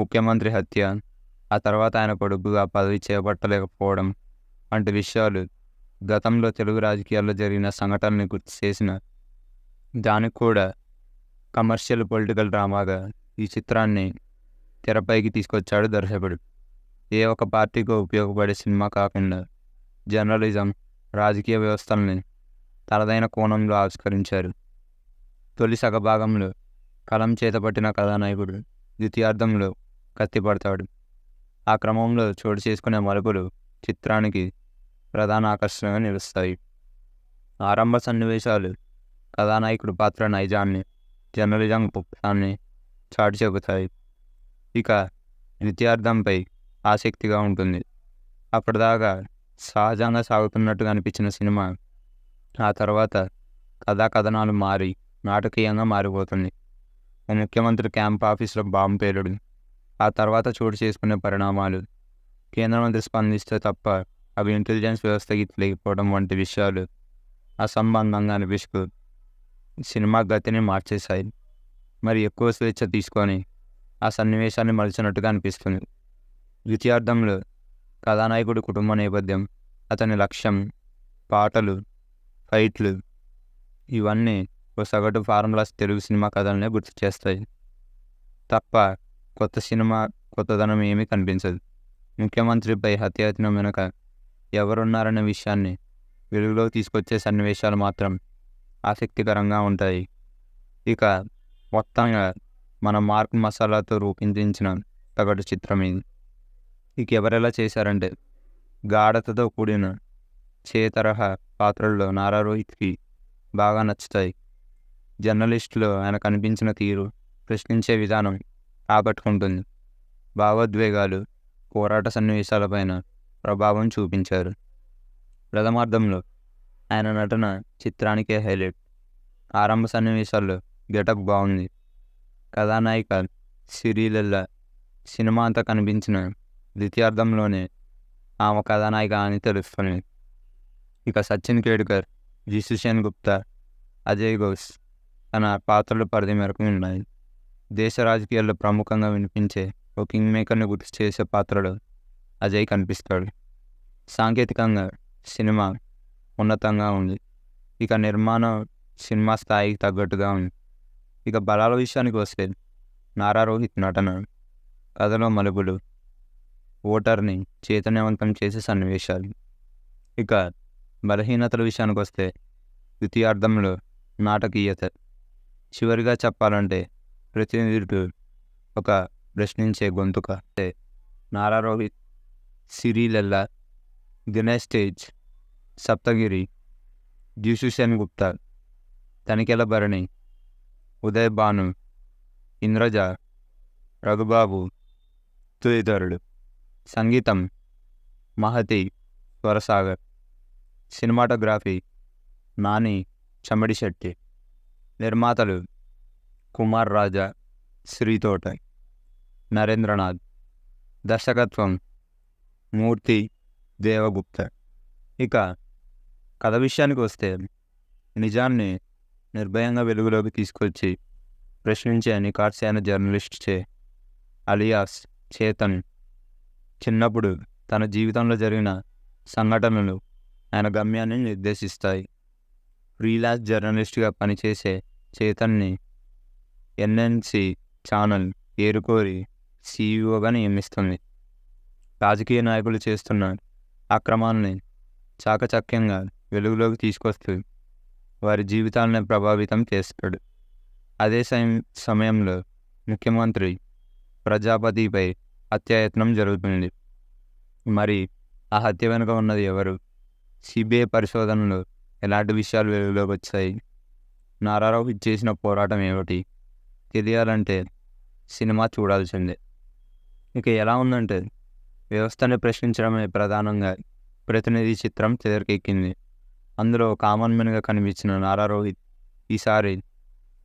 ముఖ్యమంత్రి హత్య ఆ తర్వాత ఆయన కొడుకుగా పదవి చేపట్టలేకపోవడం వంటి విషయాలు గతంలో తెలుగు రాజకీయాల్లో జరిగిన సంఘటనని గుర్తు చేసిన దానికి కూడా కమర్షియల్ పొలిటికల్ డ్రామాగా ఈ చిత్రాన్ని తెరపైకి తీసుకొచ్చాడు దర్శకుడు ఏ ఒక పార్టీకి ఉపయోగపడే సినిమా కాకుండా జర్నలిజం రాజకీయ వ్యవస్థల్ని తనదైన కోణంలో ఆవిష్కరించారు తొలి సగభాగంలో కలం చేతపట్టిన కథానాయకుడు ద్వితీయార్థంలో కత్తిపడతాడు ఆ క్రమంలో చోటు చేసుకునే మలుపులు చిత్రానికి ప్రధాన ఆకర్షణగా నిలుస్తాయి ఆరంభ సన్నివేశాలు కథానాయకుడు పాత్ర నైజాన్ని జర్నలిజం పుప్పాన్ని చాటి చెబుతాయి ఇక ద్వితీయార్థంపై ఆసక్తిగా ఉంటుంది అప్పటిదాకా సహజంగా సాగుతున్నట్టుగా అనిపించిన సినిమా ఆ తర్వాత కథాకథనాలు మారి నాటకీయంగా మారిపోతుంది ముఖ్యమంత్రి క్యాంప్ ఆఫీసులో బాంబు పేలుడు ఆ తర్వాత చోటు చేసుకునే పరిణామాలు కేంద్ర మంత్రి స్పందిస్తే తప్ప అవి ఇంటెలిజెన్స్ వ్యవస్థకి లేకపోవడం వంటి విషయాలు అసంబంధంగా అనిపిస్తూ సినిమా గతిని మార్చేశాయి మరి ఎక్కువ స్వేచ్ఛ తీసుకొని ఆ సన్నివేశాన్ని మలిచినట్టుగా అనిపిస్తుంది ద్వితీయార్థంలో కథానాయకుడి కుటుంబ నేపథ్యం అతని లక్ష్యం పాటలు ఫైట్లు ఇవన్నీ ఓ సగటు ఫార్ములాస్ తెలుగు సినిమా కథలనే గుర్తు చేస్తాయి తప్ప కొత్త సినిమా కొత్తదనం ఏమీ కనిపించదు ముఖ్యమంత్రిపై హత్యాయత్నం వెనుక ఎవరున్నారనే విషయాన్ని వెలుగులో తీసుకొచ్చే సన్నివేశాలు మాత్రం ఆసక్తికరంగా ఉంటాయి ఇక మొత్తంగా మన మార్క్ మసాలాతో రూపొందించిన సగటు చిత్రం ఇది ఇక ఎవరెలా చేశారంటే గాఢతతో కూడిన చే తరహా పాత్రల్లో నారా రోహిత్కి బాగా నచ్చుతాయి జర్నలిస్టులో ఆయన కనిపించిన తీరు ప్రశ్నించే విధానం ఆకట్టుకుంటుంది భావోద్వేగాలు పోరాట సన్నివేశాలపైన ప్రభావం చూపించారు ప్రథమార్థంలో ఆయన నటన చిత్రానికే హైలైట్ ఆరంభ సన్నివేశాల్లో గెటప్ బాగుంది కథానాయిక సిరీలల్లా సినిమా అంతా కనిపించిన ద్వితీయార్థంలోనే ఆమె కథానాయిక అని తెలుస్తుంది ఇక సచిన్ కేడ్కర్ జిసుషన్ గుప్తా అజయ్ ఘోష్ తన పాత్రలు పరిధి మేరకు ఉన్నాయి దేశ రాజకీయాల్లో ప్రముఖంగా వినిపించే ఓ కింగ్ మేకర్ని గుర్తు చేసే పాత్రలో అజయ్ కనిపిస్తాడు సాంకేతికంగా సినిమా ఉన్నతంగా ఉంది ఇక నిర్మాణం సినిమా స్థాయికి తగ్గట్టుగా ఉంది ఇక బలాల విషయానికి వస్తే నారా రోహిత్ నటన కథలో మలుపులు ఓటర్ని చైతన్యవంతం చేసే సన్నివేశాలు ఇక బలహీనతల విషయానికి వస్తే ద్వితీయార్థంలో నాటకీయత చివరిగా చెప్పాలంటే ప్రతినిధుడు ఒక ప్రశ్నించే గొంతుక అంటే నారా రోహిత్ సిరిలెల్లా దినేష్ స్టేజ్ సప్తగిరి జ్యూసుసేన్ గుప్తా తనిఖీల భరణి ఉదయ్ భాను ఇంద్రజ రఘుబాబు తదితరుడు సంగీతం మహతి స్వరసాగర్ సినిమాటోగ్రఫీ నాని శెట్టి నిర్మాతలు కుమార్ రాజా శ్రీతోట నరేంద్రనాథ్ దర్శకత్వం మూర్తి దేవగుప్త ఇక కథ విషయానికి వస్తే నిజాన్ని నిర్భయంగా వెలుగులోకి తీసుకొచ్చి ప్రశ్నించే జర్నలిస్ట్ చే అలియాస్ చేతన్ చిన్నప్పుడు తన జీవితంలో జరిగిన సంఘటనలు ఆయన గమ్యాన్ని నిర్దేశిస్తాయి ఫ్రీలాన్స్ జర్నలిస్ట్గా పనిచేసే చేతన్ని ఎన్ఎన్సి ఛానల్ ఏరుకోరి సీఈఓగా నియమిస్తుంది రాజకీయ నాయకులు చేస్తున్న అక్రమాలని చాకచక్యంగా వెలుగులోకి తీసుకొస్తూ వారి జీవితాలను ప్రభావితం చేస్తాడు అదే సమయంలో ముఖ్యమంత్రి ప్రజాపతిపై హత్యాయత్నం జరుగుతుంది మరి ఆ హత్య వెనుక ఉన్నది ఎవరు సిబిఐ పరిశోధనలు ఎలాంటి విషయాలు వెలుగులోకి వచ్చాయి నారారావు చేసిన పోరాటం ఏమిటి తెలియాలంటే సినిమా చూడాల్సిందే ఇక ఎలా ఉందంటే వ్యవస్థను ప్రశ్నించడమే ప్రధానంగా ప్రతినిధి చిత్రం తెరకెక్కింది అందులో కామన్ మెన్గా కనిపించిన నారా రోహిత్ ఈసారి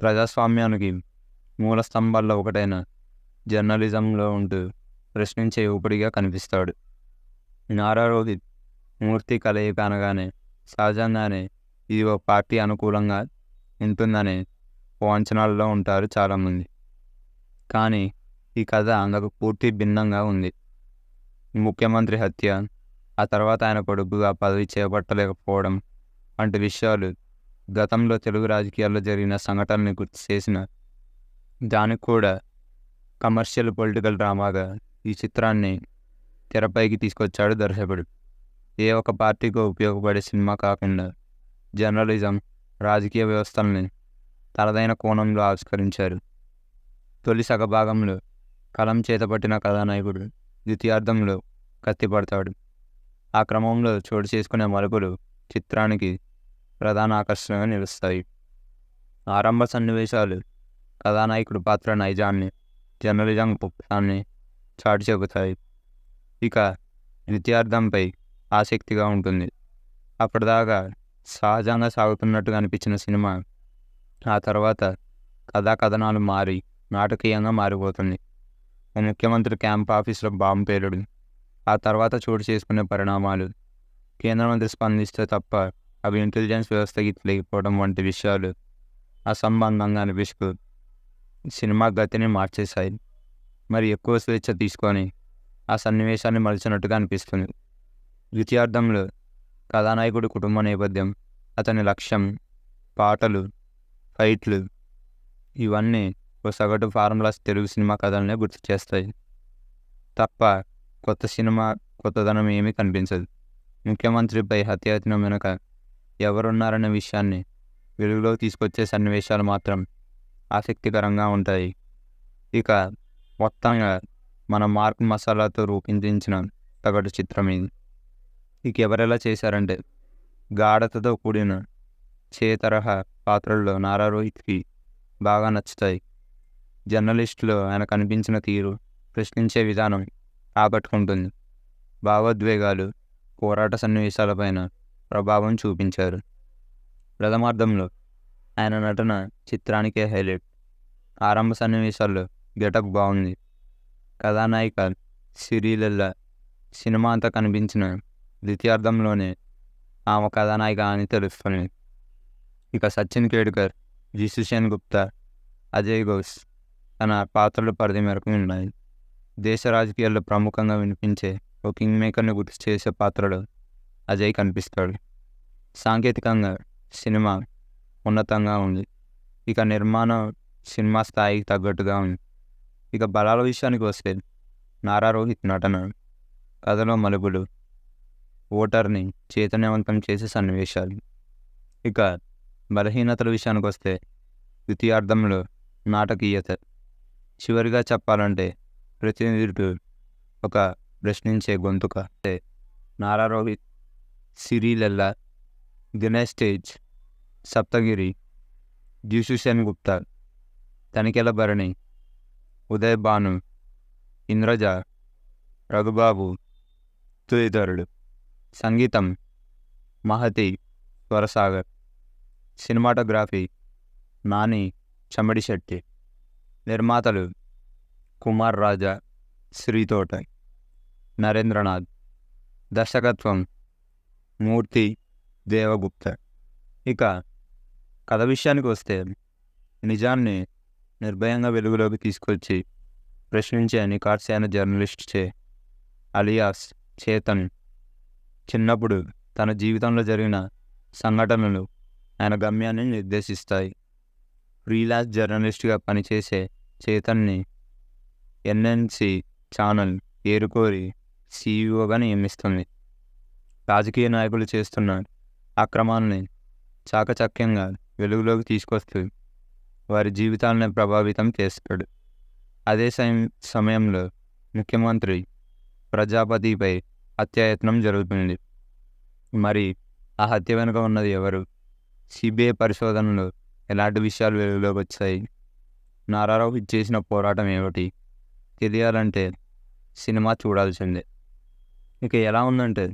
ప్రజాస్వామ్యానికి మూల స్తంభాల్లో ఒకటైన జర్నలిజంలో ఉంటూ ప్రశ్నించే యువకుడిగా కనిపిస్తాడు నారా రోహిత్ మూర్తి కలయిక అనగానే సహజంగానే ఇది ఒక పార్టీ అనుకూలంగా ఉంటుందనే ఓ అంచనాల్లో ఉంటారు చాలామంది కానీ ఈ కథ అందుకు పూర్తి భిన్నంగా ఉంది ముఖ్యమంత్రి హత్య ఆ తర్వాత ఆయన కొడుకుగా పదవి చేపట్టలేకపోవడం వంటి విషయాలు గతంలో తెలుగు రాజకీయాల్లో జరిగిన సంఘటనని గుర్తు చేసిన దానికి కూడా కమర్షియల్ పొలిటికల్ డ్రామాగా ఈ చిత్రాన్ని తెరపైకి తీసుకొచ్చాడు దర్శకుడు ఏ ఒక పార్టీకి ఉపయోగపడే సినిమా కాకుండా జర్నలిజం రాజకీయ వ్యవస్థల్ని తనదైన కోణంలో ఆవిష్కరించారు తొలి సగభాగంలో కలం చేతపట్టిన కథానాయకుడు ద్వితీయార్థంలో కత్తిపడతాడు ఆ క్రమంలో చోటు చేసుకునే మలుపులు చిత్రానికి ప్రధాన ఆకర్షణగా నిలుస్తాయి ఆరంభ సన్నివేశాలు కథానాయకుడు పాత్ర నైజాన్ని జర్నలిజం పుప్పాన్ని చాటు చెబుతాయి ఇక నిత్యార్థంపై ఆసక్తిగా ఉంటుంది అప్పటిదాకా సహజంగా సాగుతున్నట్టుగా అనిపించిన సినిమా ఆ తర్వాత కథాకథనాలు కథనాలు మారి నాటకీయంగా మారిపోతుంది ముఖ్యమంత్రి క్యాంప్ ఆఫీసులో బాంబు పేలుడు ఆ తర్వాత చోటు చేసుకునే పరిణామాలు కేంద్ర మంత్రి స్పందిస్తే తప్ప అవి ఇంటెలిజెన్స్ వ్యవస్థకి లేకపోవడం వంటి విషయాలు అసంబంధంగా అనిపిస్తూ సినిమా గతిని మార్చేశాయి మరి ఎక్కువ స్వేచ్ఛ తీసుకొని ఆ సన్నివేశాన్ని మలిచినట్టుగా అనిపిస్తుంది ద్వితీయార్థంలో కథానాయకుడి కుటుంబ నేపథ్యం అతని లక్ష్యం పాటలు ఫైట్లు ఇవన్నీ ఓ సగటు ఫార్ములాస్ తెలుగు సినిమా కథలనే గుర్తు చేస్తాయి తప్ప కొత్త సినిమా కొత్తదనం ఏమీ కనిపించదు ముఖ్యమంత్రిపై హత్యాయత్నం వెనుక ఎవరున్నారనే విషయాన్ని వెలుగులోకి తీసుకొచ్చే సన్నివేశాలు మాత్రం ఆసక్తికరంగా ఉంటాయి ఇక మొత్తంగా మన మార్క్ మసాలాతో రూపొందించిన తగటు చిత్రం ఇది ఇక ఎవరెలా చేశారంటే గాఢతతో కూడిన చే తరహా పాత్రల్లో నారా రోహిత్కి బాగా నచ్చుతాయి జర్నలిస్టులు ఆయన కనిపించిన తీరు ప్రశ్నించే విధానం ఆకట్టుకుంటుంది భావోద్వేగాలు పోరాట సన్నివేశాలపైన ప్రభావం చూపించారు ప్రథమార్థంలో ఆయన నటన చిత్రానికే హైలైట్ ఆరంభ సన్నివేశాల్లో గెటప్ బాగుంది కథానాయిక సిరీలల్లా సినిమా అంతా కనిపించిన ద్వితీయార్థంలోనే ఆమె కథానాయిక అని తెలుస్తుంది ఇక సచిన్ కేడ్కర్ జిసుషేన్ గుప్తా అజయ్ ఘోష్ తన పాత్రల పరిధి మేరకు ఉన్నాయి దేశ రాజకీయాల్లో ప్రముఖంగా వినిపించే ఓ కింగ్ మేకర్ని గుర్తు చేసే పాత్రలో అజయ్ కనిపిస్తాడు సాంకేతికంగా సినిమా ఉన్నతంగా ఉంది ఇక నిర్మాణం సినిమా స్థాయికి తగ్గట్టుగా ఉంది ఇక బలాల విషయానికి వస్తే నారా రోహిత్ నటన కథలో మలుపులు ఓటర్ని చైతన్యవంతం చేసే సన్నివేశాలు ఇక బలహీనతల విషయానికి వస్తే ద్వితీయార్థంలో నాటకీయత చివరిగా చెప్పాలంటే ప్రతినిధుడు ఒక ప్రశ్నించే గొంతుక అంటే నారా రోహిత్ సిరిలెల్లా దినేష్ స్టేజ్ సప్తగిరి జ్యూషు గుప్తా తనిఖీల భరణి ఉదయ్ ఇంద్రజ రఘుబాబు తుదితరుడు సంగీతం మహతి స్వరసాగర్ సినిమాటోగ్రఫీ నాని చమడి శెట్టి నిర్మాతలు కుమార్ రాజా శ్రీతోట నరేంద్రనాథ్ దర్శకత్వం మూర్తి దేవగుప్త ఇక కథ విషయానికి వస్తే నిజాన్ని నిర్భయంగా వెలుగులోకి తీసుకొచ్చి ప్రశ్నించే జర్నలిస్ట్ చే అలియాస్ చేతన్ చిన్నప్పుడు తన జీవితంలో జరిగిన సంఘటనలు ఆయన గమ్యాన్ని నిర్దేశిస్తాయి ఫ్రీలాన్స్ జర్నలిస్ట్గా పనిచేసే చేతన్ని ఎన్ఎన్సి ఛానల్ ఏరుకోరి సీఈఓగా నియమిస్తుంది రాజకీయ నాయకులు చేస్తున్న అక్రమాలని చాకచక్యంగా వెలుగులోకి తీసుకొస్తూ వారి జీవితాలను ప్రభావితం చేస్తాడు అదే సమయంలో ముఖ్యమంత్రి ప్రజాపతిపై అత్యాయత్నం జరుగుతుంది మరి ఆ హత్య వెనుక ఉన్నది ఎవరు సిబిఐ పరిశోధనలో ఎలాంటి విషయాలు వెలుగులోకి వచ్చాయి నారారావు చేసిన పోరాటం ఏమిటి తెలియాలంటే సినిమా చూడాల్సిందే ఇక ఎలా ఉందంటే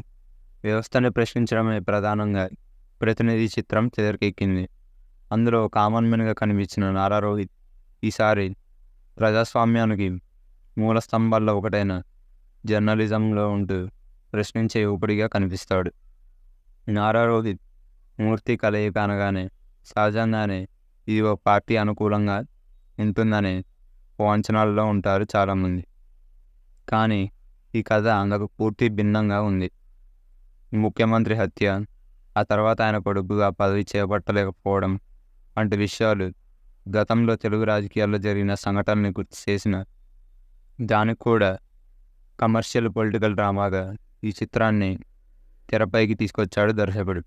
వ్యవస్థను ప్రశ్నించడమే ప్రధానంగా ప్రతినిధి చిత్రం తెరకెక్కింది అందులో కామన్ మెన్గా కనిపించిన నారా రోహిత్ ఈసారి ప్రజాస్వామ్యానికి మూల స్తంభాల్లో ఒకటైన జర్నలిజంలో ఉంటూ ప్రశ్నించే ఊపిడిగా కనిపిస్తాడు నారా రోహిత్ మూర్తి కలయిక అనగానే సహజంగానే ఇది ఒక పార్టీ అనుకూలంగా ఉంటుందనే అంచనాల్లో ఉంటారు చాలామంది కానీ ఈ కథ అందుకు పూర్తి భిన్నంగా ఉంది ముఖ్యమంత్రి హత్య ఆ తర్వాత ఆయన కొడుకుగా పదవి చేపట్టలేకపోవడం వంటి విషయాలు గతంలో తెలుగు రాజకీయాల్లో జరిగిన సంఘటనని గుర్తు చేసిన దానికి కూడా కమర్షియల్ పొలిటికల్ డ్రామాగా ఈ చిత్రాన్ని తెరపైకి తీసుకొచ్చాడు దర్శకుడు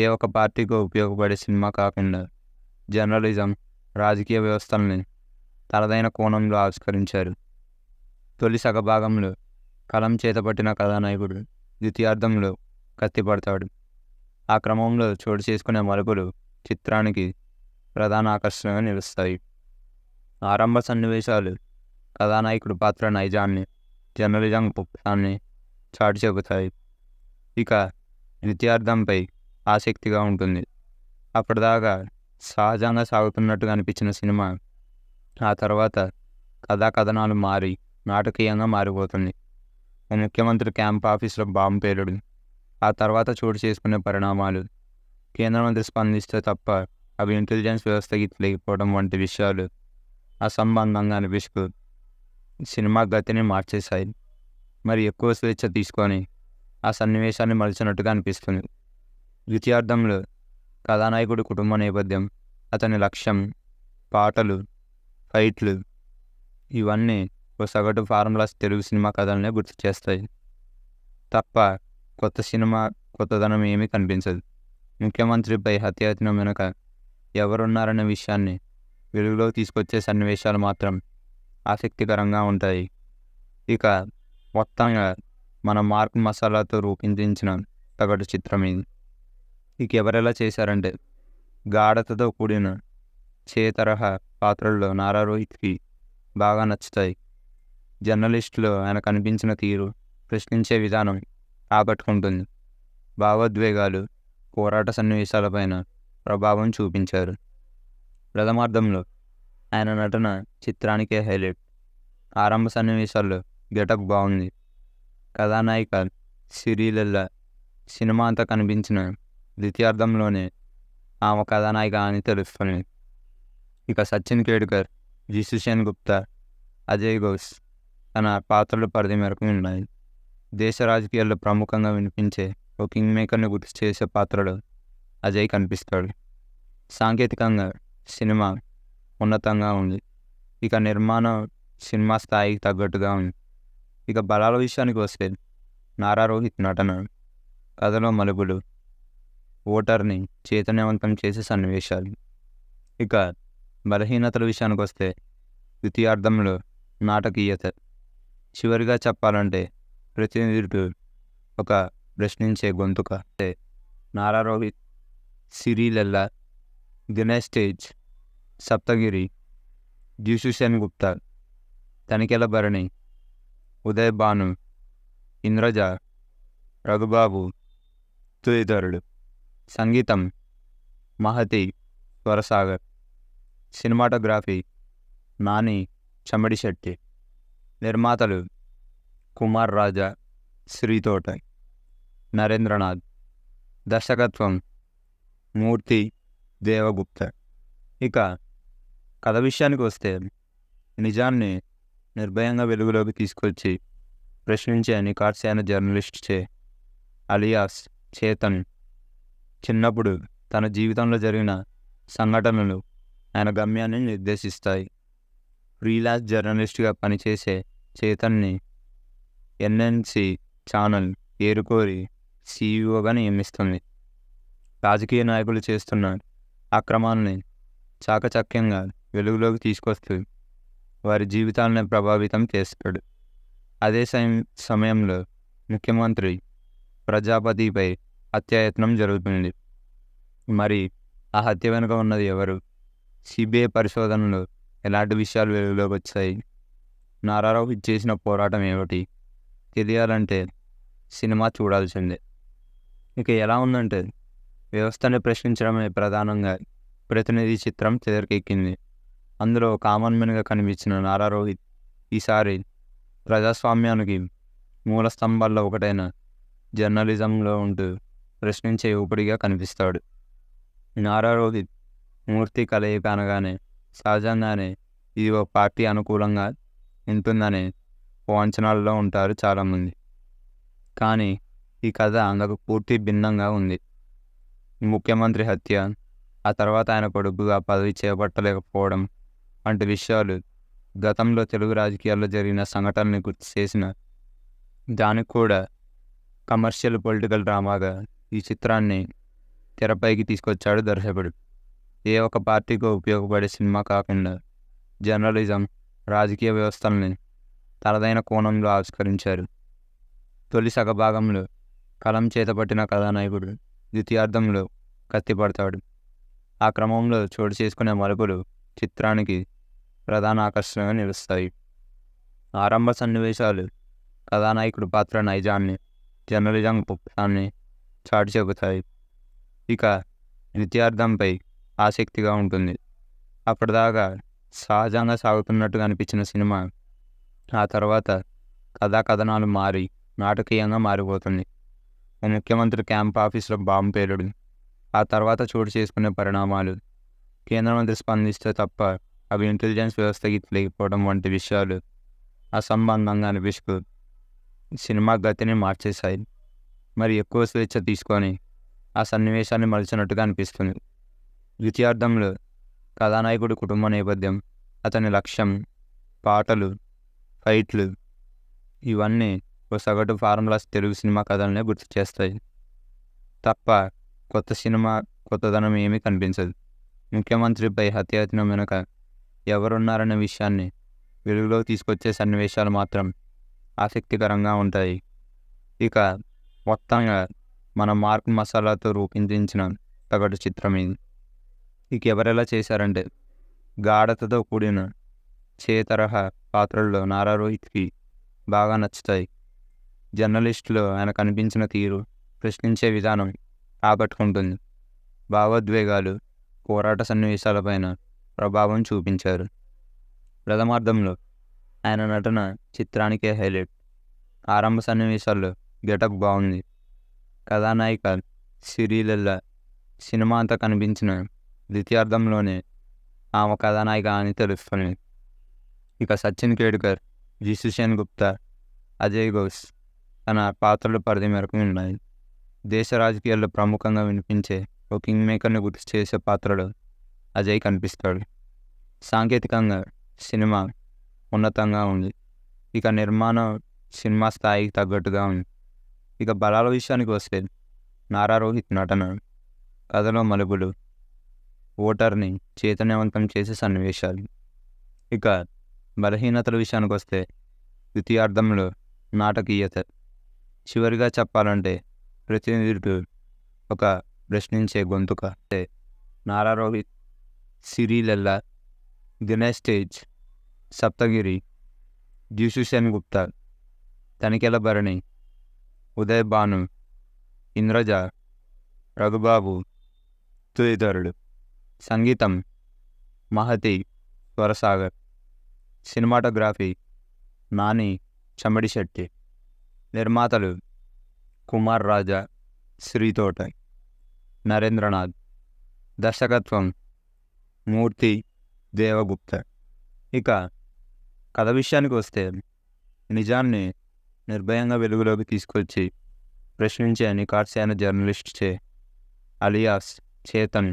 ఏ ఒక పార్టీకి ఉపయోగపడే సినిమా కాకుండా జర్నలిజం రాజకీయ వ్యవస్థల్ని తనదైన కోణంలో ఆవిష్కరించారు తొలి సగభాగంలో కలం చేతపట్టిన కథానాయకుడు ద్వితీయార్థంలో కత్తిపడతాడు ఆ క్రమంలో చోటు చేసుకునే మలుపులు చిత్రానికి ప్రధాన ఆకర్షణగా నిలుస్తాయి ఆరంభ సన్నివేశాలు కథానాయకుడి పాత్ర నైజాన్ని జర్నలిజం పుప్పాన్ని చాటి చెబుతాయి ఇక నిత్యార్థంపై ఆసక్తిగా ఉంటుంది అప్పటిదాకా సహజంగా సాగుతున్నట్టుగా అనిపించిన సినిమా ఆ తర్వాత కథా కథనాలు మారి నాటకీయంగా మారిపోతుంది ముఖ్యమంత్రి క్యాంప్ ఆఫీసులో బాంబు పేలుడు ఆ తర్వాత చోటు చేసుకునే పరిణామాలు కేంద్ర మంత్రి స్పందిస్తే తప్ప అవి ఇంటెలిజెన్స్ వ్యవస్థకి లేకపోవడం వంటి విషయాలు అసంబంధంగా అనిపిస్తూ సినిమా గతిని మార్చేశాయి మరి ఎక్కువ స్వేచ్ఛ తీసుకొని ఆ సన్నివేశాన్ని మలిచినట్టుగా అనిపిస్తుంది ద్వితీయార్థంలో కథానాయకుడి కుటుంబ నేపథ్యం అతని లక్ష్యం పాటలు ఫైట్లు ఇవన్నీ ఓ సగటు ఫార్ములాస్ తెలుగు సినిమా కథలనే గుర్తు చేస్తాయి తప్ప కొత్త సినిమా కొత్తదనం ఏమీ కనిపించదు ముఖ్యమంత్రిపై హత్యాయత్నం వెనుక ఎవరున్నారనే విషయాన్ని వెలుగులోకి తీసుకొచ్చే సన్నివేశాలు మాత్రం ఆసక్తికరంగా ఉంటాయి ఇక మొత్తంగా మన మార్క్ మసాలాతో రూపొందించిన తగటు చిత్రం ఇది ఇక ఎవరెలా చేశారంటే గాఢతతో కూడిన చేతరహా పాత్రల్లో నారా రోహిత్కి బాగా నచ్చుతాయి జర్నలిస్టులు ఆయన కనిపించిన తీరు ప్రశ్నించే విధానం ఆకట్టుకుంటుంది భావోద్వేగాలు పోరాట సన్నివేశాలపైన ప్రభావం చూపించారు ప్రథమార్థంలో ఆయన నటన చిత్రానికే హైలైట్ ఆరంభ సన్నివేశాల్లో గెటప్ బాగుంది కథానాయిక సిరీలల్లా సినిమా అంతా కనిపించిన ద్వితీయార్థంలోనే ఆమె కథానాయిక అని తెలుస్తుంది ఇక సచిన్ కేడ్కర్ జిసుసేన్ గుప్తా అజయ్ ఘోష్ తన పాత్రలు పరిధి మేరకు ఉన్నాయి దేశ రాజకీయాల్లో ప్రముఖంగా వినిపించే ఒక కింగ్ మేకర్ని గుర్తు చేసే పాత్రలో అజయ్ కనిపిస్తాడు సాంకేతికంగా సినిమా ఉన్నతంగా ఉంది ఇక నిర్మాణం సినిమా స్థాయికి తగ్గట్టుగా ఉంది ఇక బలాల విషయానికి వస్తే నారా రోహిత్ నటన కథలో మలుపులు ఓటర్ని చైతన్యవంతం చేసే సన్నివేశాలు ఇక బలహీనతల విషయానికి వస్తే ద్వితీయార్థంలో నాటకీయత చివరిగా చెప్పాలంటే ప్రతినిధుడు ఒక ప్రశ్నించే గొంతుక నారా రోహిత్ సిరిలెల్లా దినేష్ తేజ్ సప్తగిరి జ్యూసుసేన్ గుప్తా తనికెల భరణి ఉదయ్ భాను ఇంద్రజ రఘుబాబు తదితరుడు సంగీతం మహతి స్వరసాగర్ సినిమాటోగ్రఫీ నాని చెమడి శెట్టి నిర్మాతలు కుమార్ రాజా శ్రీతోటై నరేంద్రనాథ్ దర్శకత్వం మూర్తి దేవగుప్త ఇక కథ విషయానికి వస్తే నిజాన్ని నిర్భయంగా వెలుగులోకి తీసుకొచ్చి ప్రశ్నించే నికార్సైన జర్నలిస్ట్ చే అలియాస్ చేతన్ చిన్నప్పుడు తన జీవితంలో జరిగిన సంఘటనలు ఆయన గమ్యాన్ని నిర్దేశిస్తాయి ఫ్రీలాన్స్ జర్నలిస్ట్గా పనిచేసే చేతన్ని ఎన్ఎన్సి ఛానల్ ఏరుకోరి సీఈఓగా e నియమిస్తుంది రాజకీయ నాయకులు చేస్తున్న అక్రమాలని చాకచక్యంగా వెలుగులోకి తీసుకొస్తూ వారి జీవితాలను ప్రభావితం చేస్తాడు అదే సమయంలో ముఖ్యమంత్రి ప్రజాపతిపై హత్యాయత్నం జరుగుతుంది మరి ఆ హత్య వెనుక ఉన్నది ఎవరు సిబిఐ పరిశోధనలో ఎలాంటి విషయాలు వెలుగులోకి వచ్చాయి నారారావు చేసిన పోరాటం ఏమిటి తెలియాలంటే సినిమా చూడాల్సిందే ఇక ఎలా ఉందంటే వ్యవస్థను ప్రశ్నించడమే ప్రధానంగా ప్రతినిధి చిత్రం చెదరికెక్కింది అందులో కామన్ మెన్గా కనిపించిన నారా రోహిత్ ఈసారి ప్రజాస్వామ్యానికి మూల స్తంభాల్లో ఒకటైన జర్నలిజంలో ఉంటూ ప్రశ్నించే ఊపిడిగా కనిపిస్తాడు నారా రోహిత్ మూర్తి కలయిక అనగానే సహజంగానే ఇది ఒక పార్టీ అనుకూలంగా ఉంటుందనే ఓ అంచనాల్లో ఉంటారు చాలామంది కానీ ఈ కథ నాకు పూర్తి భిన్నంగా ఉంది ముఖ్యమంత్రి హత్య ఆ తర్వాత ఆయన కొడుకు ఆ పదవి చేపట్టలేకపోవడం వంటి విషయాలు గతంలో తెలుగు రాజకీయాల్లో జరిగిన సంఘటనని గుర్తు చేసిన దానికి కూడా కమర్షియల్ పొలిటికల్ డ్రామాగా ఈ చిత్రాన్ని తెరపైకి తీసుకొచ్చాడు దర్శకుడు ఏ ఒక పార్టీకో ఉపయోగపడే సినిమా కాకుండా జర్నలిజం రాజకీయ వ్యవస్థల్ని తనదైన కోణంలో ఆవిష్కరించారు తొలి సగభాగంలో కలం చేతపట్టిన కథానాయకుడు ద్వితీయార్థంలో కత్తిపడతాడు ఆ క్రమంలో చోటు చేసుకునే మలుపులు చిత్రానికి ప్రధాన ఆకర్షణగా నిలుస్తాయి ఆరంభ సన్నివేశాలు కథానాయకుడు పాత్ర నైజాన్ని జర్నలిజం పుప్పాన్ని చాటు చెబుతాయి ఇక ద్వితీయార్థంపై ఆసక్తిగా ఉంటుంది అప్పటిదాకా సహజంగా సాగుతున్నట్టుగా అనిపించిన సినిమా ఆ తర్వాత కథాకథనాలు మారి నాటకీయంగా మారిపోతుంది ముఖ్యమంత్రి క్యాంప్ ఆఫీసులో బాంబు పేలుడు ఆ తర్వాత చోటు చేసుకునే పరిణామాలు కేంద్ర మంత్రి స్పందిస్తే తప్ప అవి ఇంటెలిజెన్స్ వ్యవస్థకి లేకపోవడం వంటి విషయాలు అసంబంధంగా అనిపిస్తూ సినిమా గతిని మార్చేశాయి మరి ఎక్కువ స్వేచ్ఛ తీసుకొని ఆ సన్నివేశాన్ని మలిచినట్టుగా అనిపిస్తుంది ద్వితీయార్థంలో కథానాయకుడి కుటుంబ నేపథ్యం అతని లక్ష్యం పాటలు ఫైట్లు ఇవన్నీ ఓ సగటు ఫార్ములాస్ తెలుగు సినిమా కథలనే గుర్తు చేస్తాయి తప్ప కొత్త సినిమా కొత్తదనం ఏమీ కనిపించదు ముఖ్యమంత్రిపై హత్యాయత్నం వెనుక ఎవరున్నారన్న విషయాన్ని వెలుగులోకి తీసుకొచ్చే సన్నివేశాలు మాత్రం ఆసక్తికరంగా ఉంటాయి ఇక మొత్తంగా మన మార్క్ మసాలాతో రూపొందించిన సగటు చిత్రం ఇది ఇక ఎవరెలా చేశారంటే గాఢతతో కూడిన చేతరహ పాత్రల్లో నారా రోహిత్కి బాగా నచ్చుతాయి జర్నలిస్టులు ఆయన కనిపించిన తీరు ప్రశ్నించే విధానం ఆకట్టుకుంటుంది భావోద్వేగాలు పోరాట సన్నివేశాలపైన ప్రభావం చూపించారు ప్రథమార్థంలో ఆయన నటన చిత్రానికే హైలైట్ ఆరంభ సన్నివేశాల్లో గెటప్ బాగుంది కథానాయిక సిరీల సినిమా అంతా కనిపించిన ద్వితీయార్థంలోనే ఆమె కథానాయిక అని తెలుస్తుంది ఇక సచిన్ కేడ్కర్ జిసుషన్ గుప్తా అజయ్ ఘోష్ తన పాత్రలు పరిధి మేరకు ఉన్నాయి దేశ రాజకీయాల్లో ప్రముఖంగా వినిపించే ఓ కింగ్ మేకర్ని గుర్తు చేసే పాత్రలో అజయ్ కనిపిస్తాడు సాంకేతికంగా సినిమా ఉన్నతంగా ఉంది ఇక నిర్మాణం సినిమా స్థాయికి తగ్గట్టుగా ఉంది ఇక బలాల విషయానికి వస్తే నారా రోహిత్ నటన కథలో మలుపులు ఓటర్ని చైతన్యవంతం చేసే సన్నివేశాలు ఇక బలహీనతల విషయానికి వస్తే ద్వితీయార్థంలో నాటకీయత చివరిగా చెప్పాలంటే ప్రతి ఒక ప్రశ్నించే గొంతుక నారా రోహిత్ సిరిలెల్లా దినేష్ తేజ్ సప్తగిరి జ్యూసుసేన్ గుప్తా తనికెల భరణి ఉదయ్ భాను ఇంద్రజ రఘుబాబు తదితరుడు సంగీతం మహతి స్వరసాగర్ సినిమాటోగ్రఫీ నాని చమ్మడి శెట్టి నిర్మాతలు కుమార్ రాజా శ్రీతోట నరేంద్రనాథ్ దర్శకత్వం మూర్తి దేవగుప్త ఇక కథ విషయానికి వస్తే నిజాన్ని నిర్భయంగా వెలుగులోకి తీసుకొచ్చి ప్రశ్నించే నికాట్సేన జర్నలిస్ట్ చే అలియాస్ చేతన్